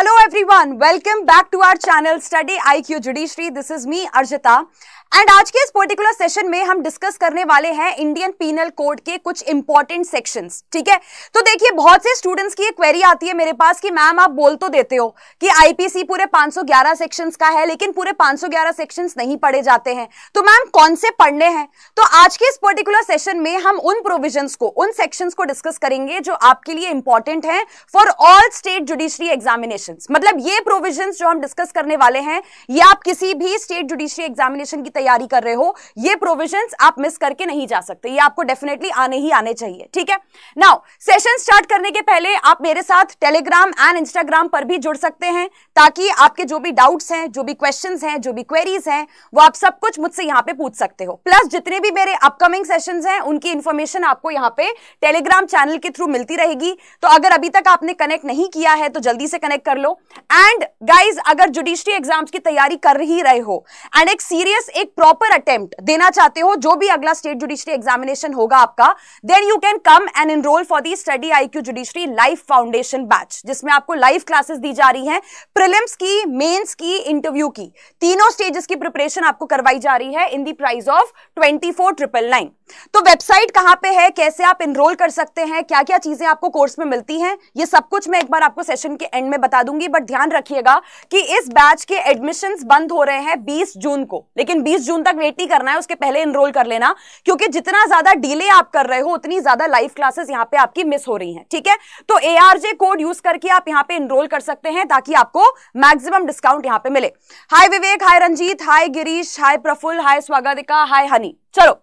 Aló, everyone welcome back to our channel Study IQ judiciary this is me Arjita and आज के इस particular session में हम discuss करने वाले हैं इंडियन पीनल कोड के कुछ इंपॉर्टेंट सेक्शंस ठीक है तो देखिए बहुत से स्टूडेंट्स की ये क्वेरी आती है मेरे पास कि मैम आप बोल तो देते हो कि आईपीसी पूरे 511 सेक्शंस का है लेकिन पूरे 511 सेक्शंस नहीं पढ़े जाते हैं तो मैम कौन से पढ़ने हैं तो आज के इस पर्टिकुलर सेशन में हम उन प्रोविजन को उन सेक्शन को डिस्कस करेंगे जो आपके लिए इंपॉर्टेंट है for all state judiciary examination मतलब ये प्रोविजंस जो हम डिस्कस करने वाले हैं ये आप किसी भी स्टेट जुडिशरी एग्जामिनेशन की तैयारी कर रहे हो ये प्रोविजंस आप मिस करके नहीं जा सकते ये आपको डेफिनेटली आने ही आने चाहिए ठीक है नाउ सेशन स्टार्ट करने के पहले आप मेरे साथ टेलीग्राम एंड इंस्टाग्राम पर भी जुड़ सकते हैं ताकि आपके जो भी डाउट्स हैं जो भी क्वेश्चन हैं जो भी क्वेरीज हैं वो आप सब कुछ मुझसे यहाँ पे पूछ सकते हो प्लस जितने भी मेरे अपकमिंग सेशन हैं उनकी इन्फॉर्मेशन आपको यहाँ पे टेलीग्राम चैनल के थ्रू मिलती रहेगी तो अगर अभी तक आपने कनेक्ट नहीं किया है तो जल्दी से कनेक्ट कर लो एंड गाइज अगर जुडिशरी एग्जाम्स की तैयारी कर ही रहे हो एंड एक सीरियस एक प्रॉपर अटेम्प्ट देना चाहते हो जो भी अगला स्टेट जुडिशरी एग्जामिनेशन होगा आपका then you can come and enrol for the Study I Q judiciary life foundation batch जिसमें आपको लाइव क्लासेस दी जा रही हैं प्रिलिम्स की मेन्स की इंटरव्यू की तीनों स्टेजेस की प्रिपरेशन आपको करवाई जा रही है in the price of twenty four triple nine तो वेबसाइट कहां पे है कैसे आप इनरोल कर सकते हैं क्या क्या चीजें आपको कोर्स में मिलती हैं ये सब कुछ मैं एक बार आपको सेशन के एंड में बता दूंगी बट ध्यान रखिएगा कि इस बैच के एडमिशन बंद हो रहे हैं 20 जून को लेकिन 20 जून तक वेट नहीं करना है उसके पहले इनरोल कर लेना क्योंकि जितना ज्यादा डिले आप कर रहे हो उतनी ज्यादा लाइव क्लासेस यहाँ पे आपकी मिस हो रही है ठीक है तो ए कोड यूज करके आप यहाँ पे इनरोल कर सकते हैं ताकि आपको मैक्सिमम डिस्काउंट यहाँ पे मिले hi Vivek hi Ranjit hi Girish hi Praful hi Swagatika hi Honey चलो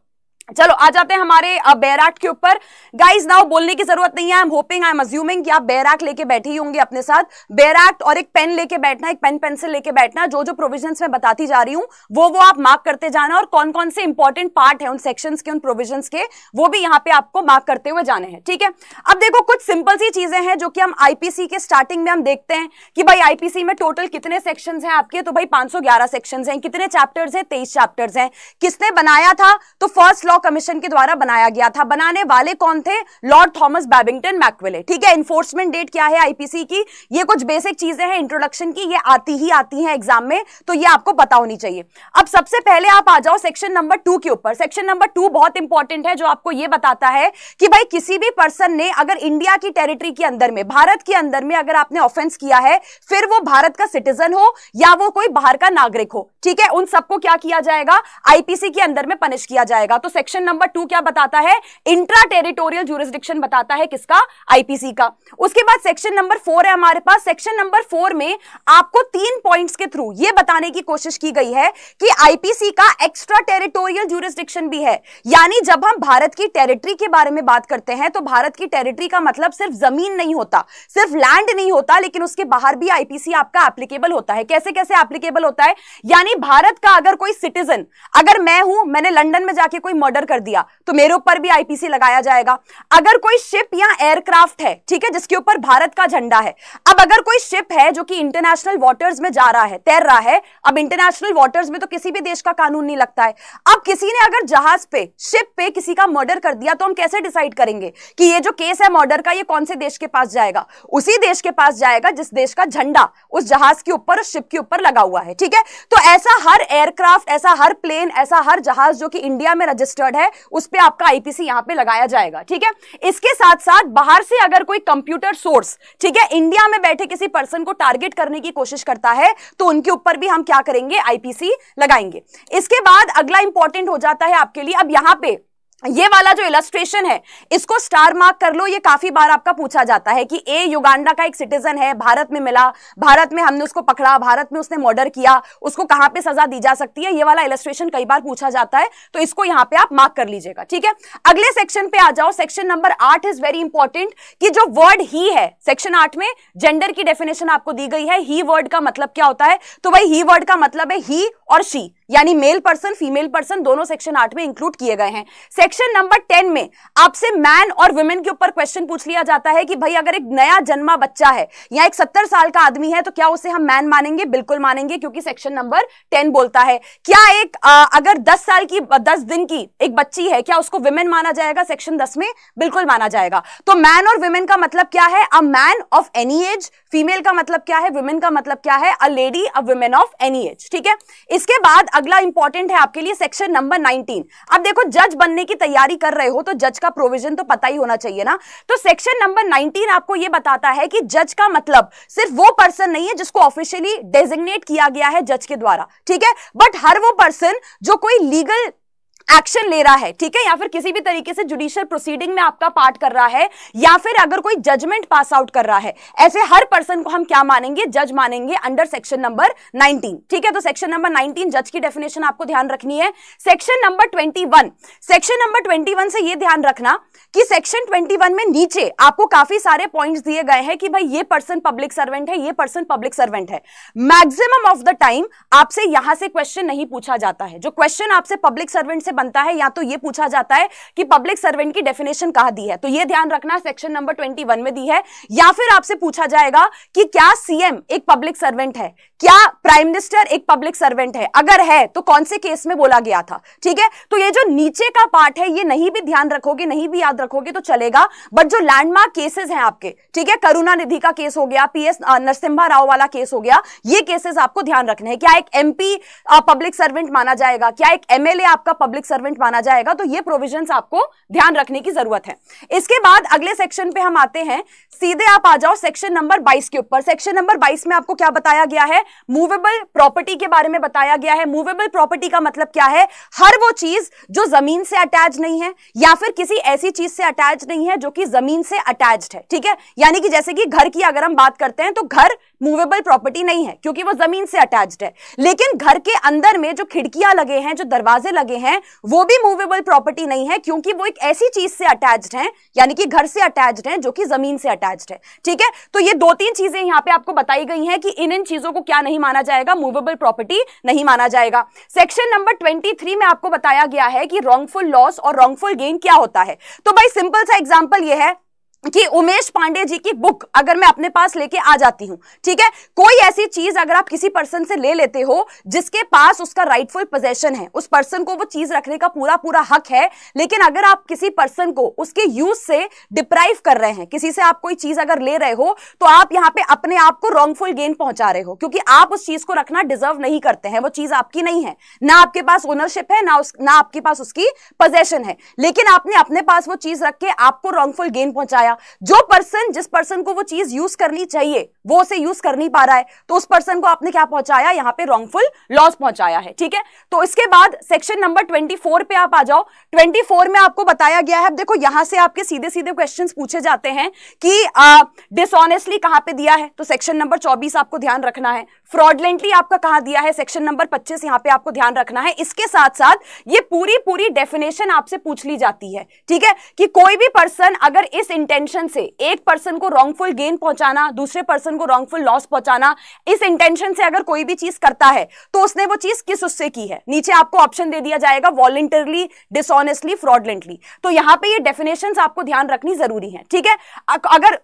चलो आ जाते हैं हमारे बैराक के ऊपर गाइस नाउ बोलने की जरूरत नहीं है I am hoping I am assuming कि आप बैराक लेके बैठे ही होंगे अपने साथ बैराक और एक पेन लेके बैठना एक पेन पेंसिल लेके बैठना जो जो प्रोविजंस मैं बताती जा रही हूँ वो वो आप मार्क करते जाना और कौन कौन से इंपॉर्टेंट पार्ट है उन सेक्शन के उन प्रोविजन के वो भी यहाँ पे आपको मार्क करते हुए जाने हैं ठीक है अब देखो कुछ सिंपल सी चीजें हैं जो कि हम आईपीसी के स्टार्टिंग में हम देखते हैं कि भाई आईपीसी में टोटल कितने सेक्शन है आपके तो भाई पांच सेक्शन है कितने चैप्टर्स है तेईस चैप्टर्स है किसने बनाया था तो फर्स्ट लॉ लॉ कमीशन के द्वारा बनाया गया था बनाने वाले कौन थे लॉर्ड थॉमस बैबिंगटन मैकविले ठीक है इन्फोर्समेंट डेट क्या है आईपीसी की ये कुछ बेसिक चीजें हैं इंट्रोडक्शन की ये आती ही आती है एग्जाम में तो ये आपको पता होनी चाहिए अब सबसे पहले आप आ जाओ सेक्शन नंबर टू के ऊपर सेक्शन नंबर टू बहुत इंपॉर्टेंट है जो आपको ये बताता है कि भाई किसी भी पर्सन ने अगर इंडिया की टेरिटरी के अंदर में भारत के अंदर में अगर आपने ऑफेंस किया है फिर वो भारत का सिटीजन हो या वो कोई बाहर का नागरिक हो ठीक है उन सबको क्या किया जाएगा आईपीसी के अंदर में पनिश किया जाएगा तो सेक्शन सेक्शन नंबर टू क्या बताता है इंट्रा टेरिटोरियल जूरिस्डिक्शन बताता है किसका आईपीसी का उसके बाद सेक्शन नंबर फोर है हमारे पास सेक्शन नंबर फोर में आपको तीन पॉइंट्स के थ्रू ये बताने की कोशिश की गई है कि आईपीसी का एक्स्ट्रा टेरिटोरियल जूरिस्डिक्शन भी है यानी जब हम भारत की टेरिटरी के बारे में बात करते हैं तो भारत की टेरिटरी का मतलब सिर्फ जमीन नहीं होता सिर्फ लैंड नहीं होता लेकिन उसके बाहर भी आईपीसी आपका एप्लीकेबल होता है कैसे कैसे एप्लीकेबल होता है यानी भारत का अगर कोई सिटीजन अगर मैं हूं मैंने लंडन में जाके कोई मर्डर मर्डर कर दिया तो मेरे ऊपर भी आईपीसी लगाया जाएगा अगर कोई शिप या एयरक्राफ्ट है ठीक है जिसके ऊपर भारत का झंडा है अब अगर कोई शिप है जो कि इंटरनेशनल वाटर्स में जा रहा है तैर रहा है अब इंटरनेशनल वाटर्स में तो किसी भी देश का कानून नहीं लगता है अब किसी ने अगर जहाज पे शिप पे किसी का मर्डर कर दिया तो हम कैसे डिसाइड करेंगे कि ये जो केस है मर्डर का ये कौन से देश के पास जाएगा उसी देश के पास जाएगा जिस देश का झंडा उस जहाज के ऊपर उस शिप के ऊपर लगा हुआ है ठीक है तो ऐसा हर एयरक्राफ्ट ऐसा हर प्लेन ऐसा हर जहाज जो कि इंडिया में रजिस्टर्ड मेथड है उस पर आपका आईपीसी यहां पे लगाया जाएगा ठीक है इसके साथ साथ बाहर से अगर कोई कंप्यूटर सोर्स ठीक है इंडिया में बैठे किसी पर्सन को टारगेट करने की कोशिश करता है तो उनके ऊपर भी हम क्या करेंगे आईपीसी लगाएंगे इसके बाद अगला इंपॉर्टेंट हो जाता है आपके लिए अब यहां पर ये वाला जो इलस्ट्रेशन है इसको स्टार मार्क कर लो ये काफी बार आपका पूछा जाता है कि ए युगांडा का एक सिटीजन है भारत में मिला भारत में हमने उसको पकड़ा भारत में उसने मर्डर किया उसको कहां पे सजा दी जा सकती है ये वाला इलस्ट्रेशन कई बार पूछा जाता है तो इसको यहां पे आप मार्क कर लीजिएगा ठीक है अगले सेक्शन पे आ जाओ सेक्शन नंबर आठ इज वेरी इंपॉर्टेंट कि जो वर्ड ही है सेक्शन आठ में जेंडर की डेफिनेशन आपको दी गई है ही वर्ड का मतलब क्या होता है तो भाई ही वर्ड का मतलब है ही और शी यानी मेल पर्सन फीमेल पर्सन दोनों सेक्शन आठ में इंक्लूड किए गए हैं सेक्शन नंबर टेन में आपसे मैन और वुमेन के ऊपर क्वेश्चन पूछ लिया जाता है कि भाई अगर एक नया जन्मा बच्चा है या एक सत्तर साल का आदमी है तो क्या उसे हम मैन मानेंगे बिल्कुल मानेंगे क्योंकि सेक्शन नंबर टेन बोलता है क्या एक आ, अगर दस साल की दस दिन की एक बच्ची है क्या उसको वुमेन माना जाएगा सेक्शन दस में बिल्कुल माना जाएगा तो मैन और वुमेन का मतलब क्या है a man of any age female का मतलब क्या है वुमेन का मतलब क्या है a lady a women of any age ठीक है इसके बाद अगला इंपॉर्टेंट है आपके लिए सेक्शन नंबर 19 अब देखो जज बनने की तैयारी कर रहे हो तो जज का प्रोविजन तो पता ही होना चाहिए ना तो सेक्शन नंबर 19 आपको यह बताता है कि जज का मतलब सिर्फ वो पर्सन नहीं है जिसको ऑफिशियली डेजिग्नेट किया गया है जज के द्वारा ठीक है बट हर वो पर्सन जो कोई लीगल एक्शन ले रहा है ठीक है या फिर किसी भी तरीके से जुडिशियल प्रोसीडिंग में आपका पार्ट कर रहा है या फिर अगर कोई जजमेंट पास आउट कर रहा है ऐसे हर पर्सन को हम क्या मानेंगे जज मानेंगे अंडर सेक्शन नंबर 19 ठीक है तो सेक्शन नंबर 19 जज की डेफिनेशन आपको ध्यान रखनी है सेक्शन नंबर 21 सेक्शन नंबर 21 से यह ध्यान रखना कि सेक्शन 21 में नीचे आपको काफी सारे पॉइंट्स दिए गए हैं कि भाई ये पर्सन पब्लिक सर्वेंट है ये पर्सन पब्लिक सर्वेंट है मैक्सिमम ऑफ द टाइम आपसे यहां से क्वेश्चन नहीं पूछा जाता है जो क्वेश्चन आपसे पब्लिक सर्वेंट से बनता है या तो ये पूछा जाता है कि पब्लिक सर्वेंट की डेफिनेशन कहा दी है तो ये ध्यान रखना सेक्शन नंबर ट्वेंटी में दी है या फिर आपसे पूछा जाएगा कि क्या सीएम एक पब्लिक सर्वेंट है क्या प्राइम मिनिस्टर एक पब्लिक सर्वेंट है अगर है तो कौन से केस में बोला गया था ठीक है तो ये जो नीचे का पार्ट है ये नहीं भी ध्यान रखोगे नहीं भी याद रखोगे तो चलेगा बट जो लैंडमार्क केसेस हैं आपके ठीक है करुणा निधि का केस हो गया पीएस नरसिम्हा राव वाला केस हो गया ये केसेस आपको ध्यान रखने हैं क्या एक एमपी पब्लिक सर्वेंट माना जाएगा क्या एक एमएलए आपका पब्लिक सर्वेंट माना जाएगा तो ये प्रोविजन आपको ध्यान रखने की जरूरत है इसके बाद अगले सेक्शन पे हम आते हैं सीधे आप आ जाओ सेक्शन नंबर 22 के ऊपर सेक्शन नंबर 22 में आपको क्या बताया गया है मूवेबल प्रॉपर्टी के बारे में बताया गया है मूवेबल प्रॉपर्टी का मतलब क्या है हर वो चीज जो जमीन से अटैच नहीं है या फिर किसी ऐसी चीज से अटैच नहीं है जो कि जमीन से अटैच है ठीक है यानी कि जैसे कि घर की अगर हम बात करते हैं तो घर मूवेबल प्रॉपर्टी नहीं है क्योंकि वो जमीन से अटैच्ड है लेकिन घर के अंदर में जो खिड़कियां लगे हैं जो दरवाजे लगे हैं वो भी मूवेबल प्रॉपर्टी नहीं है क्योंकि वो एक ऐसी चीज से अटैच्ड है यानी कि घर से अटैच्ड है जो कि जमीन से अटैच्ड है ठीक है तो ये दो तीन चीजें यहाँ पे आपको बताई गई हैं कि इन इन चीजों को क्या नहीं माना जाएगा मूवेबल प्रॉपर्टी नहीं माना जाएगा सेक्शन नंबर ट्वेंटी में आपको बताया गया है कि रॉन्गफुल लॉस और रॉन्गफुल गेन क्या होता है तो भाई सिंपल सा एग्जाम्पल यह है कि उमेश पांडे जी की बुक अगर मैं अपने पास लेके आ जाती हूं ठीक है कोई ऐसी चीज अगर आप किसी पर्सन से ले लेते हो जिसके पास उसका राइटफुल पोजेशन है उस पर्सन को वो चीज रखने का पूरा पूरा हक है लेकिन अगर आप किसी पर्सन को उसके यूज से डिप्राइव कर रहे हैं किसी से आप कोई चीज अगर ले रहे हो तो आप यहां पर अपने आप को रॉन्गफुल गेन पहुंचा रहे हो क्योंकि आप उस चीज को रखना डिजर्व नहीं करते हैं वो चीज आपकी नहीं है ना आपके पास ओनरशिप है ना उस, ना आपके पास उसकी पोजेशन है लेकिन आपने अपने पास वो चीज रख के आपको रॉन्गफुल गेन पहुंचाया पाया जो पर्सन जिस पर्सन को वो चीज यूज करनी चाहिए वो उसे यूज कर नहीं पा रहा है तो उस पर्सन को आपने क्या पहुंचाया यहां पे रॉन्गफुल लॉस पहुंचाया है ठीक है तो इसके बाद सेक्शन नंबर ट्वेंटी पे आप आ जाओ ट्वेंटी में आपको बताया गया है देखो यहां से आपके सीधे सीधे क्वेश्चन पूछे जाते हैं कि डिसऑनेस्टली कहां पर दिया है तो सेक्शन नंबर चौबीस आपको ध्यान रखना है फ्रॉडलेंटली आपका कहा दिया है सेक्शन नंबर पच्चीस यहां पर आपको ध्यान रखना है इसके साथ साथ ये पूरी पूरी डेफिनेशन आपसे पूछ ली जाती है ठीक है कि कोई भी पर्सन अगर इस इंटेंट इंटेंशन से एक पर्सन को रॉन्गफुल गेन पहुंचाना दूसरे पर्सन को रॉन्गफुल लॉस पहुंचाना इस इंटेंशन से अगर कोई भी चीज करता है तो उसने वो चीज किस उससे की है नीचे आपको ऑप्शन दे दिया जाएगा वॉलेंटरली डिसऑनेस्टली फ्रॉडलेंटली तो यहां पे ये डेफिनेशन आपको ध्यान रखनी जरूरी है ठीक है अगर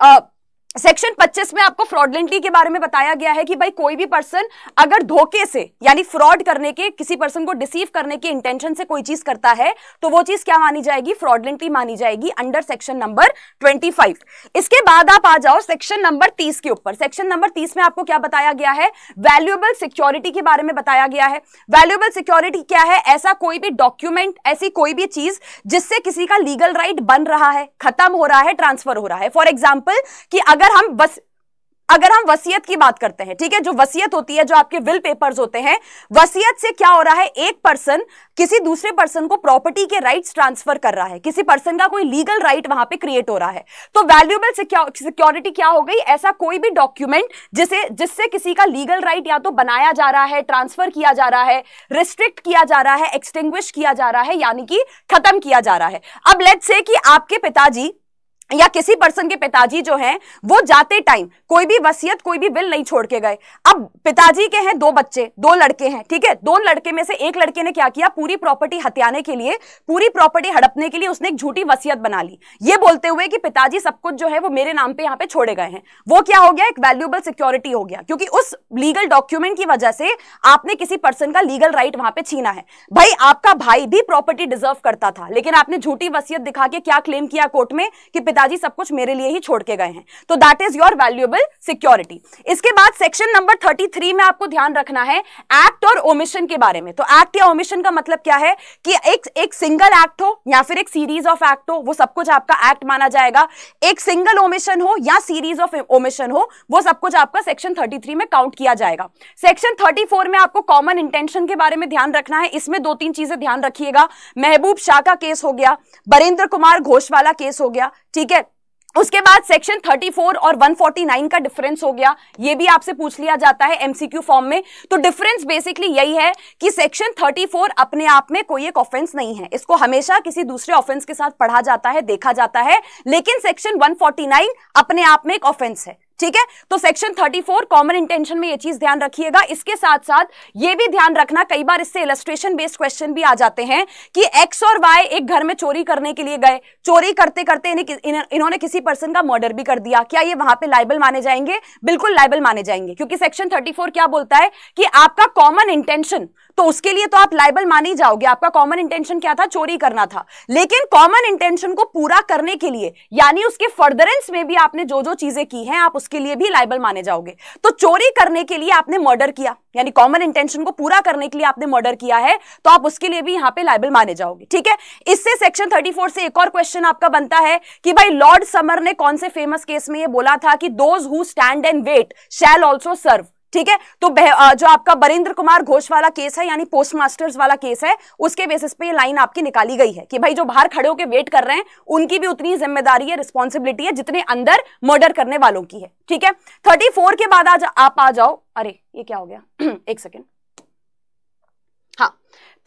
सेक्शन 25 में आपको फ्रॉडलेंटली के बारे में बताया गया है कि भाई कोई भी पर्सन अगर धोखे से यानी फ्रॉड करने के किसी पर्सन को डिसीव करने के इंटेंशन से कोई चीज करता है तो वो चीज क्या मानी जाएगी फ्रॉडलेंटली मानी जाएगी अंडर सेक्शन नंबर 25 इसके बाद आप आ जाओ सेक्शन नंबर 30 के ऊपर सेक्शन नंबर 30 में आपको क्या बताया गया है वैल्यूएबल सिक्योरिटी के बारे में बताया गया है वैल्यूएबल सिक्योरिटी क्या है ऐसा कोई भी डॉक्यूमेंट ऐसी कोई भी चीज जिससे किसी का लीगल राइट right बन रहा है खत्म हो रहा है ट्रांसफर हो रहा है फॉर एग्जाम्पल कि अगर अगर हम बस अगर हम वसीयत की बात करते हैं ठीक है जो वसीयत होती है जो आपके विल पेपर्स होते हैं वसीयत से क्या हो रहा है एक पर्सन किसी दूसरे पर्सन को प्रॉपर्टी के राइट्स ट्रांसफर कर रहा है किसी पर्सन का कोई लीगल राइट वहां पे क्रिएट हो रहा है तो वैल्यूएबल सिक्योरिटी क्या हो गई ऐसा कोई भी डॉक्यूमेंट जिसे जिससे किसी का लीगल राइट या तो बनाया जा रहा है ट्रांसफर किया जा रहा है रिस्ट्रिक्ट किया जा रहा है एक्सटिंग्विश किया जा रहा है यानी कि खत्म किया जा रहा है अब लेट से कि आपके पिताजी या किसी पर्सन के पिताजी जो हैं वो जाते टाइम कोई भी वसीयत कोई भी बिल नहीं छोड़ के गए अब पिताजी के हैं दो बच्चे दो लड़के हैं ठीक है दो लड़के में से एक लड़के ने क्या किया पूरी प्रॉपर्टी हत्याने के लिए पूरी प्रॉपर्टी हड़पने के लिए उसने एक झूठी वसीयत बना ली ये बोलते हुए कि पिताजी सब कुछ जो है वो मेरे नाम पे यहाँ पे छोड़े गए हैं वो क्या हो गया एक वैल्यूएबल सिक्योरिटी हो गया क्योंकि उस लीगल डॉक्यूमेंट की वजह से आपने किसी पर्सन का लीगल राइट वहां पर छीना है भाई आपका भाई भी प्रॉपर्टी डिजर्व करता था लेकिन आपने झूठी वसीयत दिखा के क्या क्लेम किया कोर्ट में कि पिताजी सब कुछ मेरे लिए ही छोड़ के गए हैं तो that is your valuable security इसके बाद सेक्शन नंबर 33 में आपको ध्यान रखना है एक्ट और ओमिशन के बारे में तो एक्ट या ओमिशन का मतलब क्या है कि एक एक सिंगल एक्ट हो या फिर एक सीरीज ऑफ एक्ट हो वो सब कुछ आपका एक्ट माना जाएगा एक सिंगल ओमिशन हो या सीरीज ऑफ ओमिशन हो वो सब कुछ आपका सेक्शन 33 में काउंट किया जाएगा सेक्शन 34 में आपको कॉमन इंटेंशन के बारे में ध्यान रखना है इसमें दो तीन चीजें ध्यान रखिएगा महबूब शाह का केस हो गया बरेंद्र कुमार घोष वाला केस हो गया ठीक है उसके बाद सेक्शन 34 और 149 का डिफरेंस हो गया ये भी आपसे पूछ लिया जाता है एमसीक्यू फॉर्म में तो डिफरेंस बेसिकली यही है कि सेक्शन 34 अपने आप में कोई एक ऑफेंस नहीं है इसको हमेशा किसी दूसरे ऑफेंस के साथ पढ़ा जाता है देखा जाता है लेकिन सेक्शन 149 अपने आप में एक ऑफेंस है ठीक है तो सेक्शन 34 कॉमन इंटेंशन में ये चीज ध्यान रखिएगा इसके साथ साथ ये भी ध्यान रखना कई बार इससे इलस्ट्रेशन बेस्ड क्वेश्चन भी आ जाते हैं कि एक्स और वाई एक घर में चोरी करने के लिए गए चोरी करते करते इन्होंने किसी पर्सन का मर्डर भी कर दिया क्या ये वहां पे लाइबल माने जाएंगे बिल्कुल लाइबल माने जाएंगे क्योंकि सेक्शन थर्टी क्या बोलता है कि आपका कॉमन इंटेंशन तो उसके लिए तो आप लाइबल मान ही जाओगे आपका कॉमन इंटेंशन क्या था चोरी करना था लेकिन कॉमन इंटेंशन को पूरा करने के लिए यानी उसके फर्दरेंस में भी आपने जो जो चीजें की हैं आप उसके लिए भी लाइबल माने जाओगे तो चोरी करने के लिए आपने मर्डर किया यानी कॉमन इंटेंशन को पूरा करने के लिए आपने मर्डर किया है तो आप उसके लिए भी यहां पे लाइबल माने जाओगे ठीक है इससे सेक्शन 34 से एक और क्वेश्चन आपका बनता है कि भाई लॉर्ड समर ने कौन से फेमस केस में ये बोला था कि those who stand and wait shall also serve ठीक है तो जो आपका बरेंद्र कुमार घोष वाला केस है यानी पोस्ट मास्टर्स वाला केस है उसके बेसिस पे ये लाइन आपकी निकाली गई है कि भाई जो बाहर खड़े होकर वेट कर रहे हैं उनकी भी उतनी जिम्मेदारी है रिस्पॉन्सिबिलिटी है जितने अंदर मर्डर करने वालों की है ठीक है थर्टी के बाद आज आप आ जाओ अरे ये क्या हो गया एक सेकेंड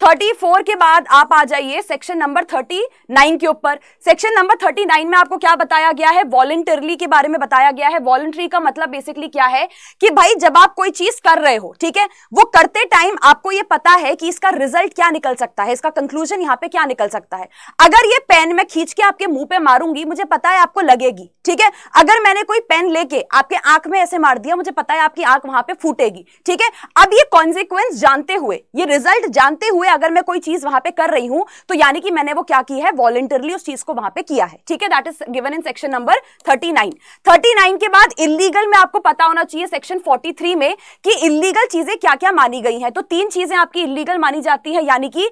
34 के बाद आप आ जाइए सेक्शन नंबर 39 के ऊपर सेक्शन नंबर 39 में आपको क्या बताया गया है वॉलेंटरली के बारे में बताया गया है वॉलेंट्री का मतलब बेसिकली क्या है कि भाई जब आप कोई चीज कर रहे हो ठीक है वो करते टाइम आपको ये पता है कि इसका रिजल्ट क्या निकल सकता है इसका कंक्लूजन यहाँ पे क्या निकल सकता है अगर ये पेन में खींच के आपके मुंह पे मारूंगी मुझे पता है आपको लगेगी ठीक है अगर मैंने कोई पेन लेके आपके आंख में ऐसे मार दिया मुझे पता है आपकी आंख वहां पर फूटेगी ठीक है अब ये कॉन्सिक्वेंस जानते हुए ये रिजल्ट जानते हुए हुए अगर मैं कोई चीज वहां पे कर रही हूं तो यानी कि मैंने वो क्या की है वॉलेंटरली उस चीज को वहां पे किया है ठीक है that is given in section number 39 39 के बाद इलीगल में आपको पता होना चाहिए सेक्शन 43 में कि इलीगल चीजें क्या क्या मानी गई हैं तो तीन चीजें आपकी इलीगल मानी जाती है यानी कि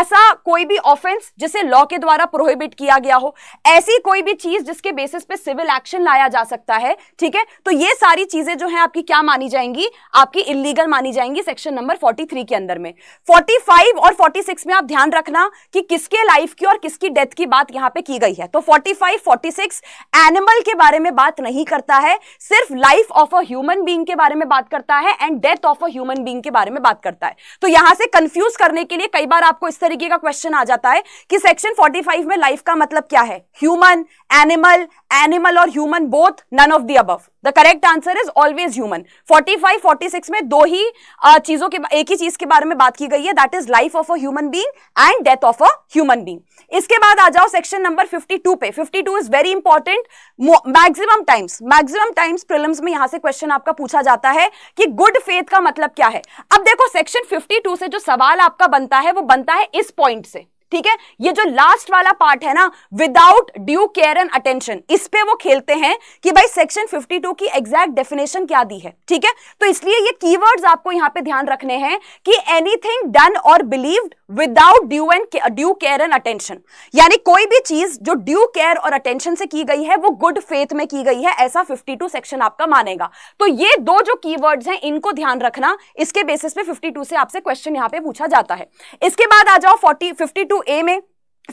ऐसा कोई भी ऑफेंस जिसे लॉ के द्वारा प्रोहिबिट किया गया हो ऐसी कोई भी चीज जिसके बेसिस पे सिविल एक्शन लाया जा सकता है ठीक है तो ये सारी चीजें जो है आपकी क्या मानी जाएंगी आपकी इलीगल मानी जाएंगी सेक्शन नंबर 43 के अंदर में 45 45 और 46 में आप ध्यान रखना कि किसके लाइफ की और किसकी डेथ की बात यहां पे की गई है तो 45, 46 एनिमल के बारे में बात नहीं करता है सिर्फ life of a human being के बारे में बात करता है and death of a human being के बारे में बात करता है तो यहां से कंफ्यूज करने के लिए कई बार आपको इस तरीके का क्वेश्चन आ जाता है कि सेक्शन फोर्टी में लाइफ का मतलब क्या है ह्यूमन एनिमल एनिमल और human both none of the above the correct answer is always human 45 46 में दो ही चीजों के एक ही चीज के बारे में बात की गई है that is life of a human being and death of a human being इसके बाद आ जाओ सेक्शन नंबर 52 पे 52 is very important maximum times maximum times prelims में यहां से क्वेश्चन आपका पूछा जाता है कि गुड फेथ का मतलब क्या है अब देखो सेक्शन 52 से जो सवाल आपका बनता है वो बनता है इस पॉइंट से ठीक है ये जो लास्ट वाला पार्ट है ना without due care and attention इस पे वो खेलते हैं कि भाई सेक्शन 52 की एग्जैक्ट डेफिनेशन क्या दी है ठीक है तो इसलिए ये कीवर्ड्स आपको यहां पे ध्यान रखने हैं कि एनीथिंग डन और believed without due and due care and attention यानी कोई भी चीज जो ड्यू केयर और अटेंशन से की गई है वो गुड फेथ में की गई है ऐसा 52 सेक्शन आपका मानेगा तो ये दो जो कीवर्ड्स हैं इनको ध्यान रखना इसके बेसिस पे 52 से आपसे क्वेश्चन यहां पे पूछा जाता है इसके बाद आ जाओ 40 52 two A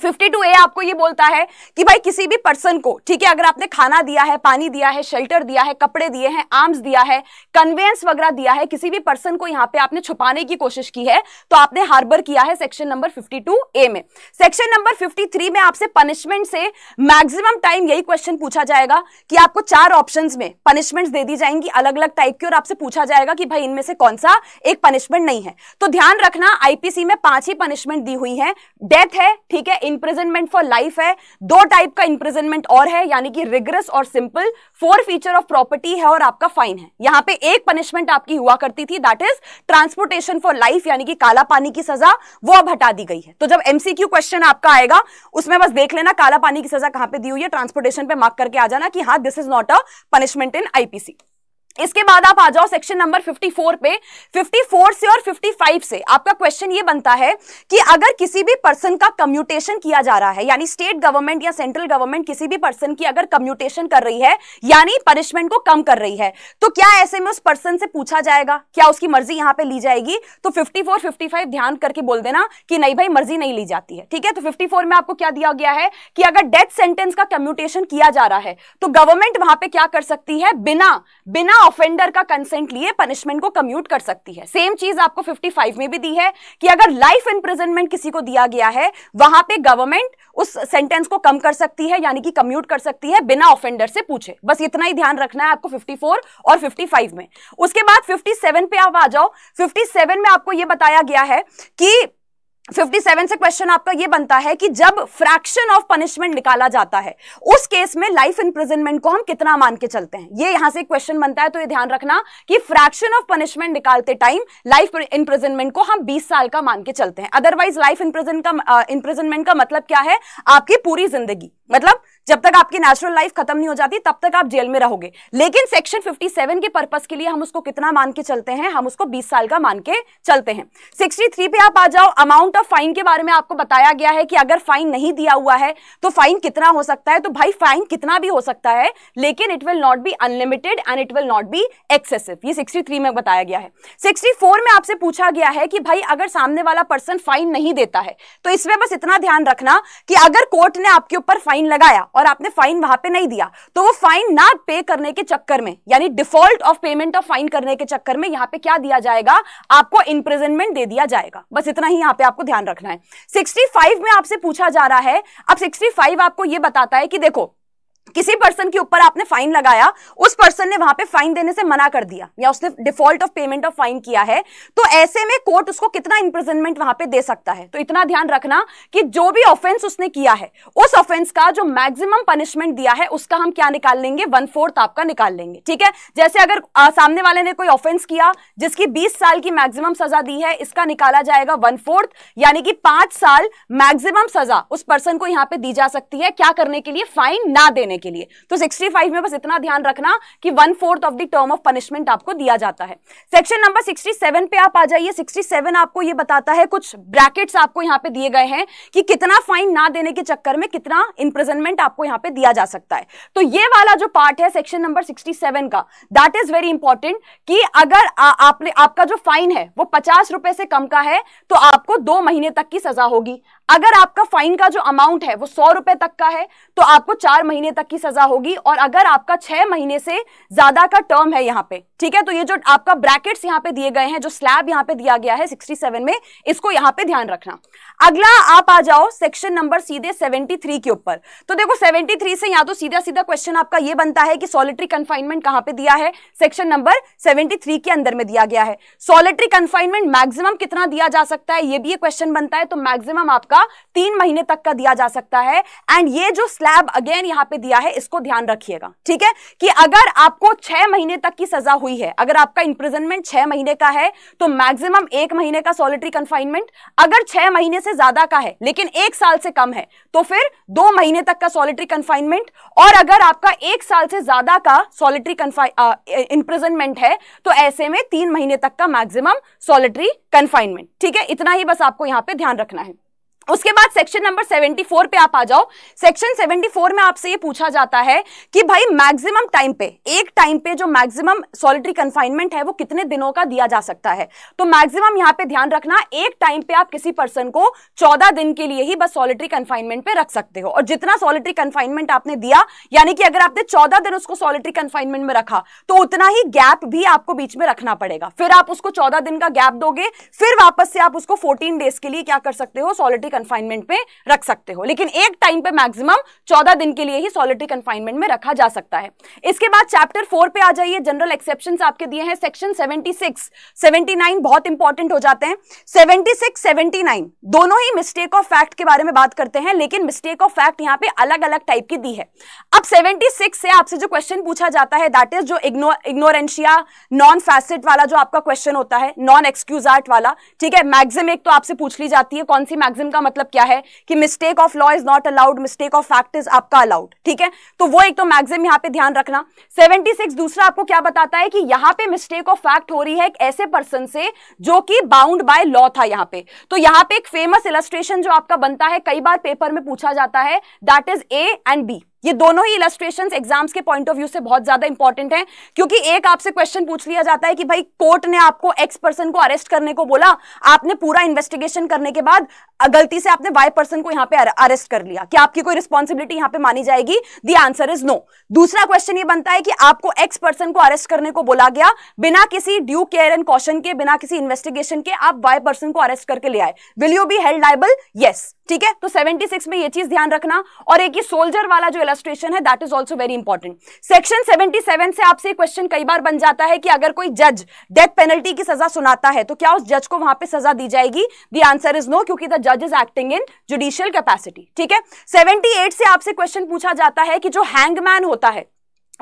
fifty two A आपको ये बोलता है कि भाई किसी भी पर्सन को ठीक है अगर आपने खाना दिया है पानी दिया है शेल्टर दिया है कपड़े दिए हैं आर्म्स दिया है कन्वेंस वगैरह दिया है किसी भी पर्सन को यहाँ पे आपने छुपाने की कोशिश की है तो आपने हार्बर किया है section number fifty two A में सेक्शन नंबर फिफ्टी थ्री में आपसे पनिशमेंट से मैक्सिमम टाइम यही क्वेश्चन पूछा जाएगा कि आपको चार ऑप्शन में पनिशमेंट दे दी जाएंगी अलग अलग टाइप की और आपसे पूछा जाएगा कि भाई इनमें से कौन सा एक पनिशमेंट नहीं है तो ध्यान रखना आईपीसी में पांच ही पनिशमेंट दी हुई है डेथ है ठीक है इंप्रिजनमेंट फॉर लाइफ है दो टाइप का इंप्रिजनमेंट और है यानी कि रिग्रेस और simple forfeiture of property है और आपका फाइन है यहां पे एक पनिशमेंट आपकी हुआ करती थी that is transportation for life यानी कि काला पानी की सजा वो अब हटा दी गई है तो जब एमसीक्यू क्वेश्चन आपका आएगा उसमें बस देख लेना काला पानी की सजा कहां पे दी हुई है ट्रांसपोर्टेशन पे मार्क करके आ जाना कि हाँ this is not a punishment in IPC इसके बाद आप आ जाओ सेक्शन नंबर 54 पे 54 से और 55 से आपका क्वेश्चन ये बनता है कि अगर किसी भी पर्सन का कम्यूटेशन किया जा रहा है यानी स्टेट गवर्नमेंट या सेंट्रल गवर्नमेंट किसी भी पर्सन की अगर कम्यूटेशन कर रही है यानी पनिशमेंट को कम कर रही है तो क्या ऐसे में उस पर्सन से पूछा जाएगा क्या उसकी मर्जी यहाँ पे ली जाएगी तो फिफ्टी फोर ध्यान करके बोल देना कि नहीं भाई मर्जी नहीं ली जाती है ठीक है तो फिफ्टी में आपको क्या दिया गया है कि अगर डेथ सेंटेंस का कम्यूटेशन किया जा रहा है तो गवर्नमेंट वहां पर क्या कर सकती है बिना बिना ऑफेंडर का कंसेंट लिए पनिशमेंट को कम्यूट कर सकती है सेम चीज आपको 55 में भी दी है कि अगर लाइफ इंप्रिजनमेंट किसी को दिया गया है वहां पे गवर्नमेंट उस सेंटेंस को कम कर सकती है यानी कि कम्यूट कर सकती है बिना ऑफेंडर से पूछे बस इतना ही ध्यान रखना है आपको 54 और 55 में उसके बाद 57 पे आप आ जाओ 57 में आपको यह बताया गया है कि 57 से क्वेश्चन आपका ये बनता है कि जब फ्रैक्शन ऑफ पनिशमेंट निकाला जाता है उस केस में लाइफ इंप्रिजनमेंट को हम कितना मान के चलते हैं ये यहां से क्वेश्चन बनता है तो ये ध्यान रखना कि फ्रैक्शन ऑफ पनिशमेंट निकालते टाइम लाइफ इंप्रिजनमेंट को हम 20 साल का मान के चलते हैं अदरवाइज लाइफ इंप्रिजन का इंप्रिजनमेंट uh, का मतलब क्या है आपकी पूरी जिंदगी मतलब जब तक आपकी नेचुरल लाइफ खत्म नहीं हो जाती तब तक आप जेल में रहोगे लेकिन सेक्शन 57 के पर्पज के लिए हम उसको कितना मान के चलते हैं हम उसको 20 साल का मान के चलते हैं 63 पे आप आ जाओ अमाउंट ऑफ फाइन के बारे में आपको बताया गया है कि अगर फाइन नहीं दिया हुआ है तो फाइन कितना हो सकता है तो भाई फाइन कितना भी हो सकता है लेकिन it will not be unlimited and it will not be excessive ये सिक्सटी में बताया गया है सिक्सटी में आपसे पूछा गया है कि भाई अगर सामने वाला पर्सन फाइन नहीं देता है तो इसमें बस इतना ध्यान रखना कि अगर कोर्ट ने आपके ऊपर फाइन लगाया और आपने फाइन वहां पे नहीं दिया तो वो फाइन ना पे करने के चक्कर में यानी default of payment of fine करने के चक्कर में यहाँ पे क्या दिया जाएगा आपको इम्प्रेजनमेंट दे दिया जाएगा बस इतना ही यहाँ पे आपको ध्यान रखना है 65 में आपसे पूछा जा रहा है अब 65 आपको ये बताता है कि देखो किसी पर्सन के ऊपर आपने फाइन लगाया उस पर्सन ने वहां पे फाइन देने से मना कर दिया या उसने default of payment of fine किया है तो ऐसे में कोर्ट उसको कितना इंप्रिजनमेंट वहां पे दे सकता है तो इतना ध्यान रखना कि जो भी ऑफेंस उसने किया है उस ऑफेंस का जो मैक्सिमम पनिशमेंट दिया है उसका हम क्या निकाल लेंगे वन फोर्थ आपका निकाल लेंगे ठीक है जैसे अगर आ, सामने वाले ने कोई ऑफेंस किया जिसकी बीस साल की मैक्सिमम सजा दी है इसका निकाला जाएगा वन फोर्थ यानी कि पांच साल मैक्सिमम सजा उस पर्सन को यहां पर दी जा सकती है क्या करने के लिए फाइन ना देने करने के लिए तो 65 में बस इतना ध्यान रखना कि one fourth of the term of punishment आपको दिया जाता है सेक्शन नंबर 67 पे आप आ जाइए 67 आपको ये बताता है कुछ ब्रैकेट्स आपको यहाँ पे दिए गए हैं कि कितना फाइन ना देने के चक्कर में कितना इंप्रिजनमेंट आपको यहाँ पे दिया जा सकता है तो ये वाला जो पार्ट है सेक्शन नंबर सिक्सटी का दैट इज वेरी इंपॉर्टेंट कि अगर आ, आपने आपका जो फाइन है वो पचास से कम का है तो आपको दो महीने तक की सजा होगी अगर आपका फाइन का जो अमाउंट है वो सौ रुपए तक का है तो आपको चार महीने तक की सजा होगी और अगर आपका छह महीने से ज्यादा का टर्म है यहाँ पे ठीक है तो ये जो आपका ब्रैकेट्स यहाँ पे दिए गए हैं जो स्लैब यहाँ पे दिया गया है 67 में इसको यहाँ पे ध्यान रखना अगला आप आ जाओ सेक्शन नंबर सीधे 73 के ऊपर तो देखो 73 से या तो सीधा सीधा क्वेश्चन आपका ये बनता है कि सॉलिटरी कन्फाइनमेंट कहाँ पे दिया है सेक्शन नंबर 73 के अंदर में दिया गया है सॉलिटरी कन्फाइनमेंट मैक्सिमम कितना दिया जा सकता है ये भी ये क्वेश्चन बनता है तो मैक्सिमम आपका का तीन महीने तक का दिया जा सकता है एंड ये जो स्लैब अगेन यहाँ पे दिया है इसको ध्यान रखिएगा ठीक है कि अगर आपको छह महीने तक की सजा हुई है अगर आपका इंप्रिजनमेंट छह महीने का है तो मैक्सिमम एक महीने का सॉलिटरी कंफाइनमेंट अगर छह महीने से ज्यादा का है लेकिन एक साल से कम है तो फिर दो महीने तक का सॉलिटरी कंफाइनमेंट और अगर आपका एक साल से ज्यादा का सॉलिटरी इंप्रिजनमेंट है तो ऐसे में तीन महीने तक का मैक्सिमम सॉलिटरी कंफाइनमेंट ठीक है इतना ही बस आपको यहां पे ध्यान रखना है उसके बाद सेक्शन नंबर 74 पे आप आ जाओ सेक्शन 74 में आपसे ये पूछा जाता है कि भाई मैक्सिमम टाइम पे एक टाइम पे जो मैक्सिमम सॉलिटरी कंफाइनमेंट है वो कितने दिनों का दिया जा सकता है तो मैक्सिमम यहाँ पे ध्यान रखना एक टाइम पे आप किसी पर्सन को 14 दिन के लिए ही बस सॉलिटरी कंफाइनमेंट पे रख सकते हो और जितना सॉलिटरी कंफाइनमेंट आपने दिया यानी कि अगर आपने चौदह दिन उसको सॉलिटरी कंफाइनमेंट में रखा तो उतना ही गैप भी आपको बीच में रखना पड़ेगा फिर आप उसको चौदह दिन का गैप दोगे फिर वापस से आप उसको फोर्टीन डेज के लिए क्या कर सकते हो सॉलिटरी कन्फाइनमेंट में रख सकते हो लेकिन एक टाइम पे मैक्सिमम चौदह दिन के लिए ही सॉलिटरी कन्फाइनमेंट में रखा जा सकता है इसके बाद चैप्टर फोर पे आ जाइए जनरल एक्सेप्शन आपके दिए हैं section seventy six seventy nine बहुत इंपॉर्टेंट हो जाते हैं सेवेंटी सिक्स सेवेंटी नाइन दोनों ही मिस्टेक ऑफ फैक्ट के बारे में बात करते हैं लेकिन मिस्टेक ऑफ फैक्ट यहाँ पे अलग अलग टाइप की दी है अब सेवेंटी सिक्स से आपसे जो क्वेश्चन पूछा जाता है दैट इज जो इग्नोरेंशिया नॉन फैसिट वाला जो आपका क्वेश्चन होता है नॉन एक्सक्यूज आर्ट वाला ठीक है मैग्जिम एक तो आपसे पूछ ली जाती है कौन सी मैग्जिम का मतलब क्या है कि mistake of law is not allowed mistake of fact is आपका अलाउड ठीक है तो वो एक तो मैक्सिम यहां पे ध्यान रखना 76 दूसरा आपको क्या बताता है कि यहां पे मिस्टेक ऑफ फैक्ट हो रही है एक ऐसे पर्सन से जो कि बाउंड बाय लॉ था यहां पे तो यहां पे एक फेमस इलस्ट्रेशन जो आपका बनता है कई बार पेपर में पूछा जाता है that is A and B ये दोनों ही इलस्ट्रेशन एग्जाम्स के पॉइंट ऑफ व्यू से बहुत ज्यादा इंपॉर्टेंट है क्योंकि एक आपसे क्वेश्चन पूछ लिया जाता है कि भाई कोर्ट ने आपको एक्स पर्सन को अरेस्ट करने को बोला आपने पूरा इन्वेस्टिगेशन करने के बाद गलती से आपने वाई पर्सन को यहाँ पे अरेस्ट कर लिया क्या आपकी कोई रिस्पॉन्सिबिलिटी यहाँ पे मानी जाएगी दी आंसर इज नो दूसरा क्वेश्चन ये बनता है कि आपको एक्स पर्सन को अरेस्ट करने को बोला गया बिना किसी ड्यू केयर एंड कॉशन के बिना किसी इन्वेस्टिगेशन के आप वाई पर्सन को अरेस्ट करके ले आए will you be held liable yes ठीक है तो 76 में ये चीज ध्यान रखना और एक ये सोल्जर वाला जो इलस्ट्रेशन है that is also very important section 77 से आपसे क्वेश्चन कई बार बन जाता है कि अगर कोई जज डेथ पेनल्टी की सजा सुनाता है तो क्या उस जज को वहां पे सजा दी जाएगी दी आंसर इज नो क्योंकि द जज is acting in judicial capacity ठीक है सेवेंटी से आपसे क्वेश्चन पूछा जाता है कि जो हैंगमैन होता है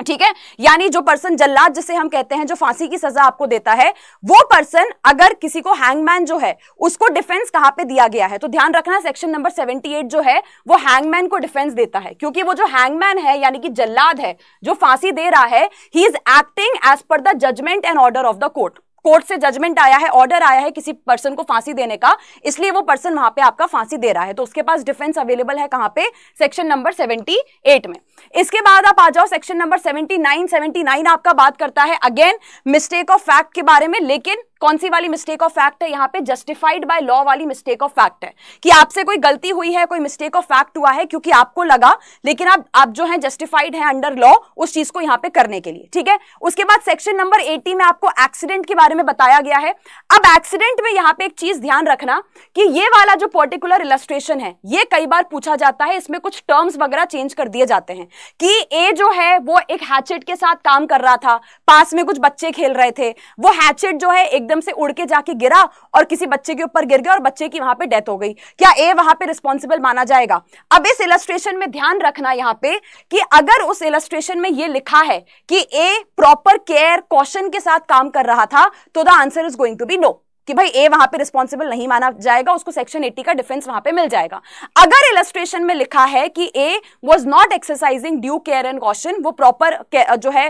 ठीक है यानी जो पर्सन जल्लाद जिसे हम कहते हैं जो फांसी की सजा आपको देता है वो पर्सन अगर किसी को हैंगमैन जो है उसको डिफेंस कहां पे दिया गया है तो ध्यान रखना सेक्शन नंबर 78 जो है वो हैंगमैन को डिफेंस देता है क्योंकि वो जो हैंगमैन है यानी कि जल्लाद है जो फांसी दे रहा है he is acting as per the judgement and order of the court court से जजमेंट आया है ऑर्डर आया है किसी पर्सन को फांसी देने का इसलिए वो पर्सन वहां पे आपका फांसी दे रहा है तो उसके पास डिफेंस अवेलेबल है कहां पे सेक्शन नंबर 78 में इसके बाद आप आ जाओ सेक्शन नंबर 79 79 आपका बात करता है अगेन मिस्टेक ऑफ फैक्ट के बारे में लेकिन कौन सी वाली मिस्टेक ऑफ फैक्ट है यहाँ पे जस्टिफाइड बाय लॉ वाली मिस्टेक ऑफ फैक्ट है कि आपसे कोई गलती हुई है कोई मिस्टेक ऑफ फैक्ट हुआ है क्योंकि आपको लगा लेकिन आप आप जो है जस्टिफाइड है अंडर लॉ उस चीज को यहाँ पे करने के लिए ठीक है उसके बाद सेक्शन नंबर एटी में आपको एक्सीडेंट के बारे में बताया गया है अब एक्सीडेंट में यहाँ पे एक चीज ध्यान रखना कि ये वाला जो पर्टिकुलर इलस्ट्रेशन है ये कई बार पूछा जाता है इसमें कुछ टर्म्स वगैरह चेंज कर दिए जाते हैं कि ए जो है वो एक हैचेट के साथ काम कर रहा था पास में कुछ बच्चे खेल रहे थे वो हैचेट जो है एकदम से उड़ के जाके गिरा और किसी बच्चे के ऊपर गिर गया और बच्चे की वहां पे डेथ हो गई क्या ए वहां पे रिस्पॉन्सिबल माना जाएगा अब इस इलस्ट्रेशन में ध्यान रखना यहाँ पे कि अगर उस इलस्ट्रेशन में ये लिखा है कि ए प्रॉपर केयर कॉशन के साथ काम कर रहा था तो the answer is going to be no कि भाई ए वहां पे रिस्पॉन्सिबल नहीं माना जाएगा उसको सेक्शन 80 का डिफेंस वहां पे मिल जाएगा अगर इलस्ट्रेशन में लिखा है कि A was not exercising due care and caution वो प्रॉपर जो है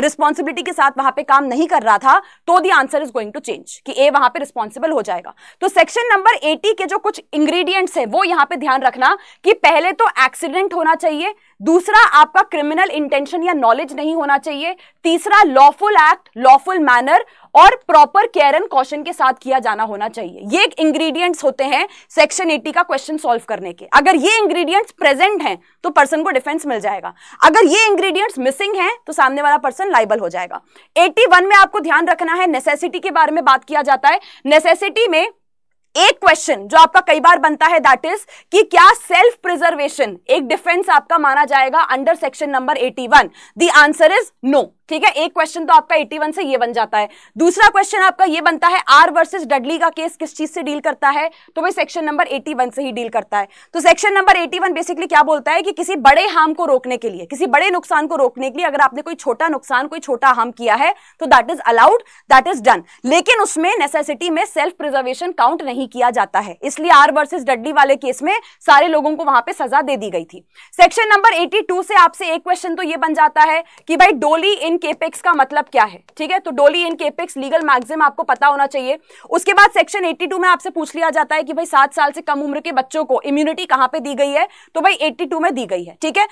रिस्पॉन्सिबिलिटी uh, के साथ वहां पे काम नहीं कर रहा था तो the answer is going to change कि ए वहां पे रिस्पॉन्सिबल हो जाएगा तो सेक्शन नंबर एटी के जो कुछ इंग्रीडियंट्स है वो यहां पर ध्यान रखना कि पहले तो एक्सीडेंट होना चाहिए दूसरा आपका क्रिमिनल इंटेंशन या नॉलेज नहीं होना चाहिए तीसरा लॉफुल एक्ट लॉफुल मैनर और प्रॉपर केयर एंड कॉशन के साथ किया जाना होना चाहिए ये इंग्रेडिएंट्स होते हैं सेक्शन 80 का क्वेश्चन सॉल्व करने के अगर ये इंग्रेडिएंट्स प्रेजेंट हैं तो पर्सन को डिफेंस मिल जाएगा अगर ये इंग्रेडिएंट्स मिसिंग हैं तो सामने वाला पर्सन लाइबल हो जाएगा 81 में आपको ध्यान रखना है नेसेसिटी के बारे में बात किया जाता है नेसेसिटी में एक क्वेश्चन जो आपका कई बार बनता है दैट इज कि क्या सेल्फ प्रिजर्वेशन एक डिफेंस आपका माना जाएगा under section number 81 the answer is no ठीक है एक क्वेश्चन तो आपका 81 से ये बन जाता है दूसरा क्वेश्चन आपका ये बनता है आर वर्सेस डडली का केस किस चीज से डील करता है तो भाई सेक्शन नंबर 81 से ही डील करता है तो सेक्शन नंबर 81 बेसिकली क्या बोलता है कि किसी बड़े हार्म को रोकने के लिए किसी बड़े नुकसान को रोकने के लिए अगर आपने कोई छोटा नुकसान कोई छोटा हार्म किया है तो that is allowed that is done लेकिन उसमें नेसेसिटी में सेल्फ प्रिजर्वेशन काउंट नहीं किया जाता है इसलिए आर वर्सेज डडली वाले केस में सारे लोगों को वहां पर सजा दे दी गई थी सेक्शन नंबर एटी से आपसे एक क्वेश्चन तो यह बन जाता है कि भाई डोली इन इन केपेक्स e का मतलब क्या है ठीक है तो डोली इन केपेक्स लीगल मैक्सिम आपको पता होना चाहिए उसके बाद सेक्शन 82 में आपसे पूछ लिया जाता है कि भाई सात साल से कम उम्र के बच्चों को इम्यूनिटी कहां पे दी गई है तो भाई 82 में दी गई है ठीक है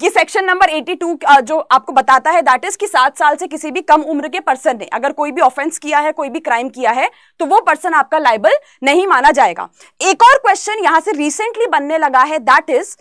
कि सेक्शन नंबर 82 जो आपको बताता है दैट इज कि सात साल से किसी भी कम उम्र के पर्सन ने अगर कोई भी ऑफेंस किया है कोई भी क्राइम किया है तो वो पर्सन आपका लाइबल नहीं माना जाएगा एक और क्वेश्चन यहां से रिसेंटली बनने लगा है दैट इज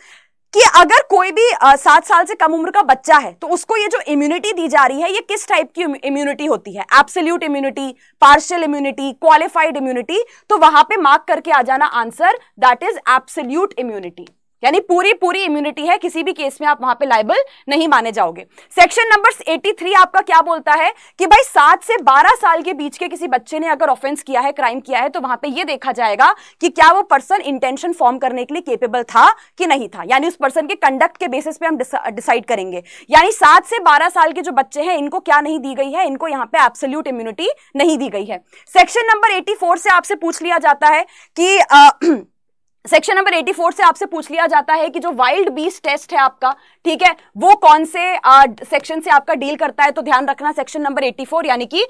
कि अगर कोई भी सात साल से कम उम्र का बच्चा है तो उसको ये जो इम्यूनिटी दी जा रही है ये किस टाइप की इम्यूनिटी होती है absolute immunity partial immunity qualified immunity तो वहां पे मार्क करके आ जाना answer that is absolute immunity यानी पूरी पूरी इम्यूनिटी है किसी भी केस में आप वहां पे लाइबल नहीं माने जाओगे सेक्शन नंबर 83 आपका क्या बोलता है कि भाई सात से बारह साल के बीच के किसी बच्चे ने अगर ऑफेंस किया है क्राइम किया है तो वहां पे ये देखा जाएगा कि क्या वो पर्सन इंटेंशन फॉर्म करने के लिए केपेबल था कि नहीं था यानी उस पर्सन के कंडक्ट के बेसिस पे हम डिसाइड करेंगे यानी सात से बारह साल के जो बच्चे हैं इनको क्या नहीं दी गई है इनको यहाँ पे एब्सोल्यूट इम्यूनिटी नहीं दी गई है सेक्शन नंबर एटी से आपसे पूछ लिया जाता है कि आ, सेक्शन नंबर 84 से आपसे पूछ लिया जाता है कि जो वाइल्ड बीस टेस्ट है आपका ठीक है वो कौन से सेक्शन से आपका डील करता है तो ध्यान रखना सेक्शन नंबर 84 यानी कि